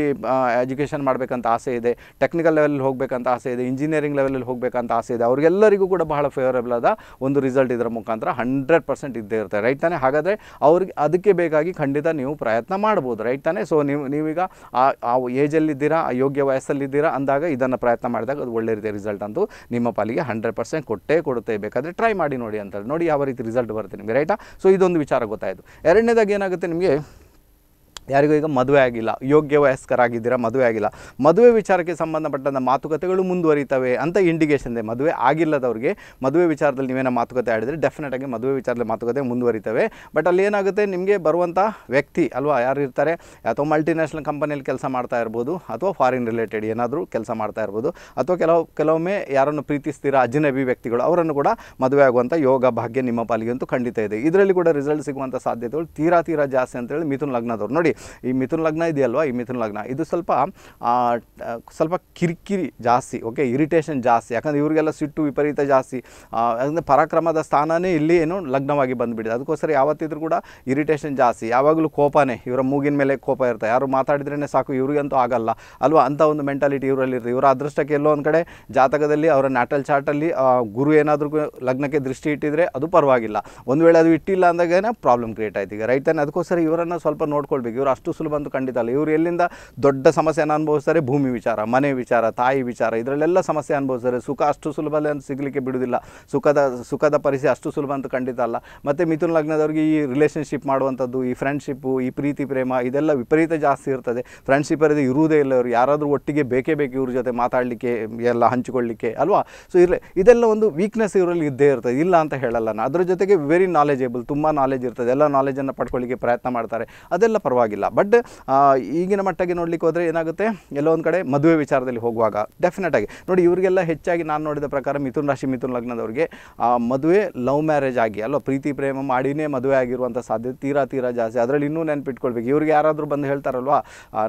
ಎಜುಕೇಷನ್ ಮಾಡಬೇಕಂತ ಆಸೆ ಇದೆ ಟೆಕ್ನಿಕಲ್ ಲೆವೆಲಲ್ಲಿ ಹೋಗಬೇಕಂತ ಆಸೆ ಇದೆ ಇಂಜಿನಿಯರಿಂಗ್ ಲೆವೆಲಲ್ಲಿ ಹೋಗಬೇಕಂತ ಆಸೆ ಇದೆ ಅವರಿಗೆಲ್ಲರಿಗೂ ಕೂಡ ಬಹಳ ಫೇವರಬಲ್ ಆದ ಒಂದು ರಿಸಲ್ಟ್ ಇದರ ಮುಖಾಂತರ ಹಂಡ್ರೆಡ್ ಪರ್ಸೆಂಟ್ ಇದ್ದೇ ಇರುತ್ತೆ ರೈಟ್ ತಾನೆ ಹಾಗಾದರೆ ಅವ್ರಿಗೆ ಅದಕ್ಕೆ ಬೇಕಾಗಿ ಖಂಡಿತ ನೀವು ಪ್ರಯತ್ನ ಮಾಡ್ಬೋದು ರೈಟ್ ತಾನೆ ಸೊ ನೀವು ನೀವೀಗ ಆ ಏಜಲ್ಲಿದ್ದೀರಾ ಯೋಗ್ಯ ವಯಸ್ಸಲ್ಲಿದ್ದೀರಾ ಅಂದಾಗ ಇದನ್ನು ಪ್ರಯತ್ನ ಮಾಡಿದಾಗ ಅದು ಒಳ್ಳೆ ರೀತಿಯ ರಿಸಲ್ಟ್ ಅಂತೂ ನಿಮ್ಮ ಪಾಲಿಗೆ ಹಂಡ್ರೆಡ್ ಪರ್ಸೆಂಟ್ ಕೊಟ್ಟೇ ಕೊಡುತ್ತೆ ಬೇಕಾದರೆ ಟ್ರೈ ಮಾಡಿ ನೋಡಿ ಅಂತಾರೆ ನೋಡಿ ಯಾವ ರೀತಿ ರಿಸಲ್ಟ್ ಬರುತ್ತೆ ನಿಮಗೆ ರೈಟಾ ಸೊ ಇದೊಂದು ವಿಚಾರ ಗೊತ್ತಾಯಿತು ಎರಡನೇದಾಗಿ ಏನಾಗುತ್ತೆ ನಿಮಗೆ ಯಾರಿಗೂ ಈಗ ಮದುವೆ ಆಗಿಲ್ಲ ಯೋಗ್ಯ ವಯಸ್ಕರಾಗಿದ್ದೀರಾ ಮದುವೆ ಆಗಿಲ್ಲ ಮದುವೆ ವಿಚಾರಕ್ಕೆ ಸಂಬಂಧಪಟ್ಟಂಥ ಮಾತುಕತೆಗಳು ಮುಂದುವರಿತವೆ ಅಂತ ಇಂಡಿಕೇಶನ್ ಇದೆ ಮದುವೆ ಆಗಿಲ್ಲದವ್ರಿಗೆ ಮದುವೆ ವಿಚಾರದಲ್ಲಿ ನೀವೇನೋ ಮಾತುಕತೆ ಆಡಿದರೆ ಡೆಫಿನೆಟಾಗಿ ಮದುವೆ ವಿಚಾರದಲ್ಲಿ ಮಾತುಕತೆ ಮುಂದುವರಿತವೆ ಬಟ್ ಅಲ್ಲಿ ಏನಾಗುತ್ತೆ ನಿಮಗೆ ಬರುವಂಥ ವ್ಯಕ್ತಿ ಅಲ್ವಾ ಯಾರು ಇರ್ತಾರೆ ಅಥವಾ ಮಲ್ಟಿನ್ಯಾಷನಲ್ ಕಂಪನಿಯಲ್ಲಿ ಕೆಲಸ ಮಾಡ್ತಾ ಇರ್ಬೋದು ಅಥವಾ ಫಾರಿನ್ ರಿಲೇಟೆಡ್ ಏನಾದರೂ ಕೆಲಸ ಮಾಡ್ತಾ ಇರ್ಬೋದು ಅಥವಾ ಕೆಲವು ಕೆಲವೊಮ್ಮೆ ಯಾರನ್ನು ಪ್ರೀತಿಸ್ತೀರಾ ಅಜ್ಜನಬಿ ವ್ಯಕ್ತಿಗಳು ಅವರನ್ನು ಕೂಡ ಮದುವೆ ಆಗುವಂಥ ಯೋಗ ಭಾಗ್ಯ ನಿಮ್ಮ ಪಾಲಿಗೆ ಅಂತೂ ಖಂಡಿತ ಇದೆ ಇದರಲ್ಲಿ ಕೂಡ ರಿಸಲ್ಟ್ ಸಿಗುವಂಥ ಸಾಧ್ಯತೆಗಳು ತೀರಾ ತೀರಾ ಜಾಸ್ತಿ ಅಂತೇಳಿ ಮಿಥುನ್ ಲಗ್ನದವ್ರು ನೋಡಿ ಈ ಮಿಥುನ ಲಗ್ನ ಇದೆಯಲ್ವಾ ಈ ಮಿಥುನ ಲಗ್ನ ಇದು ಸ್ವಲ್ಪ ಸ್ವಲ್ಪ ಕಿರಿಕಿರಿ ಜಾಸ್ತಿ ಓಕೆ ಇರಿಟೇಷನ್ ಜಾಸ್ತಿ ಯಾಕಂದರೆ ಇವರಿಗೆಲ್ಲ ಸಿಟ್ಟು ವಿಪರೀತ ಜಾಸ್ತಿ ಅಂದರೆ ಪರಾಕ್ರಮದ ಸ್ಥಾನನೇ ಇಲ್ಲಿ ಏನು ಲಗ್ನವಾಗಿ ಬಂದುಬಿಡಿದೆ ಅದಕ್ಕೋಸ್ಕರ ಯಾವತ್ತಿದ್ರೂ ಕೂಡ ಇರಿಟೇಷನ್ ಜಾಸ್ತಿ ಯಾವಾಗಲೂ ಕೋಪನೇ ಇವರ ಮೂಗಿನ ಮೇಲೆ ಕೋಪ ಇರುತ್ತೆ ಯಾರು ಮಾತಾಡಿದ್ರೇ ಸಾಕು ಇವ್ರಿಗಂತೂ ಆಗಲ್ಲ ಅಲ್ವಾ ಅಂಥ ಒಂದು ಮೆಂಟಾಲಿಟಿ ಇರ್ತದೆ ಇವರ ಅದೃಷ್ಟಕ್ಕೆ ಎಲ್ಲೋ ಒಂದು ಕಡೆ ಜಾತಕದಲ್ಲಿ ಅವರ ನ್ಯಾಟಲ್ ಚಾರ್ಟಲ್ಲಿ ಗುರು ಏನಾದರೂ ಲಗ್ನಕ್ಕೆ ದೃಷ್ಟಿ ಇಟ್ಟಿದ್ರೆ ಅದು ಪರವಾಗಿಲ್ಲ ಒಂದು ವೇಳೆ ಅದು ಇಟ್ಟಿಲ್ಲ ಅಂದಾಗೇನೆ ಪ್ರಾಬ್ಲಮ್ ಕ್ರಿಯೇಟ್ ಆಯ್ತು ಈಗ ರೈತನೇ ಅದಕ್ಕೋಸ್ಕರ ಇವರನ್ನು ಸ್ವಲ್ಪ ನೋಡ್ಕೊಳ್ಬೇಕು ಇವರ ಇವರು ಅಷ್ಟು ಸುಲಭ ಅಂತ ಖಂಡಿತ ಅಲ್ಲ ಇವರು ಎಲ್ಲಿಂದ ದೊಡ್ಡ ಸಮಸ್ಯೆಯನ್ನು ಅನುಭವಿಸ್ತಾರೆ ಭೂಮಿ ವಿಚಾರ ಮನೆ ವಿಚಾರ ತಾಯಿ ವಿಚಾರ ಇದರಲ್ಲೆಲ್ಲ ಸಮಸ್ಯೆ ಅನುಭವಿಸ್ತಾರೆ ಸುಖ ಅಷ್ಟು ಸುಲಭದಲ್ಲಿ ಅಂತ ಸಿಗಲಿಕ್ಕೆ ಬಿಡುವುದಿಲ್ಲ ಸುಖದ ಸುಖದ ಪರಿಸ್ಥಿತಿ ಅಷ್ಟು ಸುಲಭ ಅಂತ ಖಂಡಿತ ಅಲ್ಲ ಮತ್ತು ಮಿಥುನ ಲಗ್ನದವ್ರಿಗೆ ಈ ರಿಲೇಷನ್ಶಿಪ್ ಮಾಡುವಂಥದ್ದು ಈ ಫ್ರೆಂಡ್ಶಿಪ್ಪು ಈ ಪ್ರೀತಿ ಪ್ರೇಮ ಇದೆಲ್ಲ ವಿಪರೀತ ಜಾಸ್ತಿ ಇರ್ತದೆ ಫ್ರೆಂಡ್ಶಿಪ್ ಇರೋದು ಇರುವುದೇ ಇಲ್ಲ ಅವರು ಯಾರಾದರೂ ಒಟ್ಟಿಗೆ ಬೇಕೇ ಬೇಕು ಇವ್ರ ಜೊತೆ ಮಾತಾಡಲಿಕ್ಕೆ ಎಲ್ಲ ಹಂಚಿಕೊಳ್ಳಲಿಕ್ಕೆ ಅಲ್ವಾ ಸೊ ಇರಲಿ ಇದೆಲ್ಲ ಒಂದು ವೀಕ್ನೆಸ್ ಇವರಲ್ಲಿ ಇದ್ದೇ ಇರ್ತದೆ ಇಲ್ಲ ಅಂತ ಹೇಳಲ್ಲ ನಾನು ಅದರ ಜೊತೆಗೆ ವೆರಿ ನಾಲೆಜೇಬಲ್ ತುಂಬ ನಾಲೆಜ್ ಇರ್ತದೆ ಎಲ್ಲ ನಾಲೆಜನ್ನು ಪಡ್ಕೊಳ್ಳಿಕ್ಕೆ ಪ್ರಯತ್ನ ಮಾಡ್ತಾರೆ ಅದೆಲ್ಲ ಪರವಾಗಿಲ್ಲ ಆಗಿಲ್ಲ ಬಟ್ ಈಗಿನ ಮಟ್ಟಿಗೆ ನೋಡಲಿಕ್ಕೆ ಹೋದರೆ ಏನಾಗುತ್ತೆ ಎಲ್ಲೊಂದು ಕಡೆ ಮದುವೆ ವಿಚಾರದಲ್ಲಿ ಹೋಗುವಾಗ ಆಗಿ ನೋಡಿ ಇವರಿಗೆಲ್ಲ ಹೆಚ್ಚಾಗಿ ನಾನು ನೋಡಿದ ಪ್ರಕಾರ ಮಿಥುನ್ ರಾಶಿ ಮಿಥುನ್ ಲಗ್ನದವ್ರಿಗೆ ಮದುವೆ ಲವ್ ಮ್ಯಾರೇಜ್ ಆಗಿ ಅಲ್ವಾ ಪ್ರೀತಿ ಪ್ರೇಮ ಮಾಡಿನೇ ಮದುವೆ ಆಗಿರುವಂಥ ಸಾಧ್ಯತೆ ತೀರಾ ತೀರಾ ಜಾಸ್ತಿ ಅದರಲ್ಲಿ ಇನ್ನೂ ನೆನ್ಪಿಟ್ಕೊಳ್ಬೇಕು ಇವ್ರಿಗೆ ಯಾರಾದರೂ ಬಂದು ಹೇಳ್ತಾರಲ್ವಾ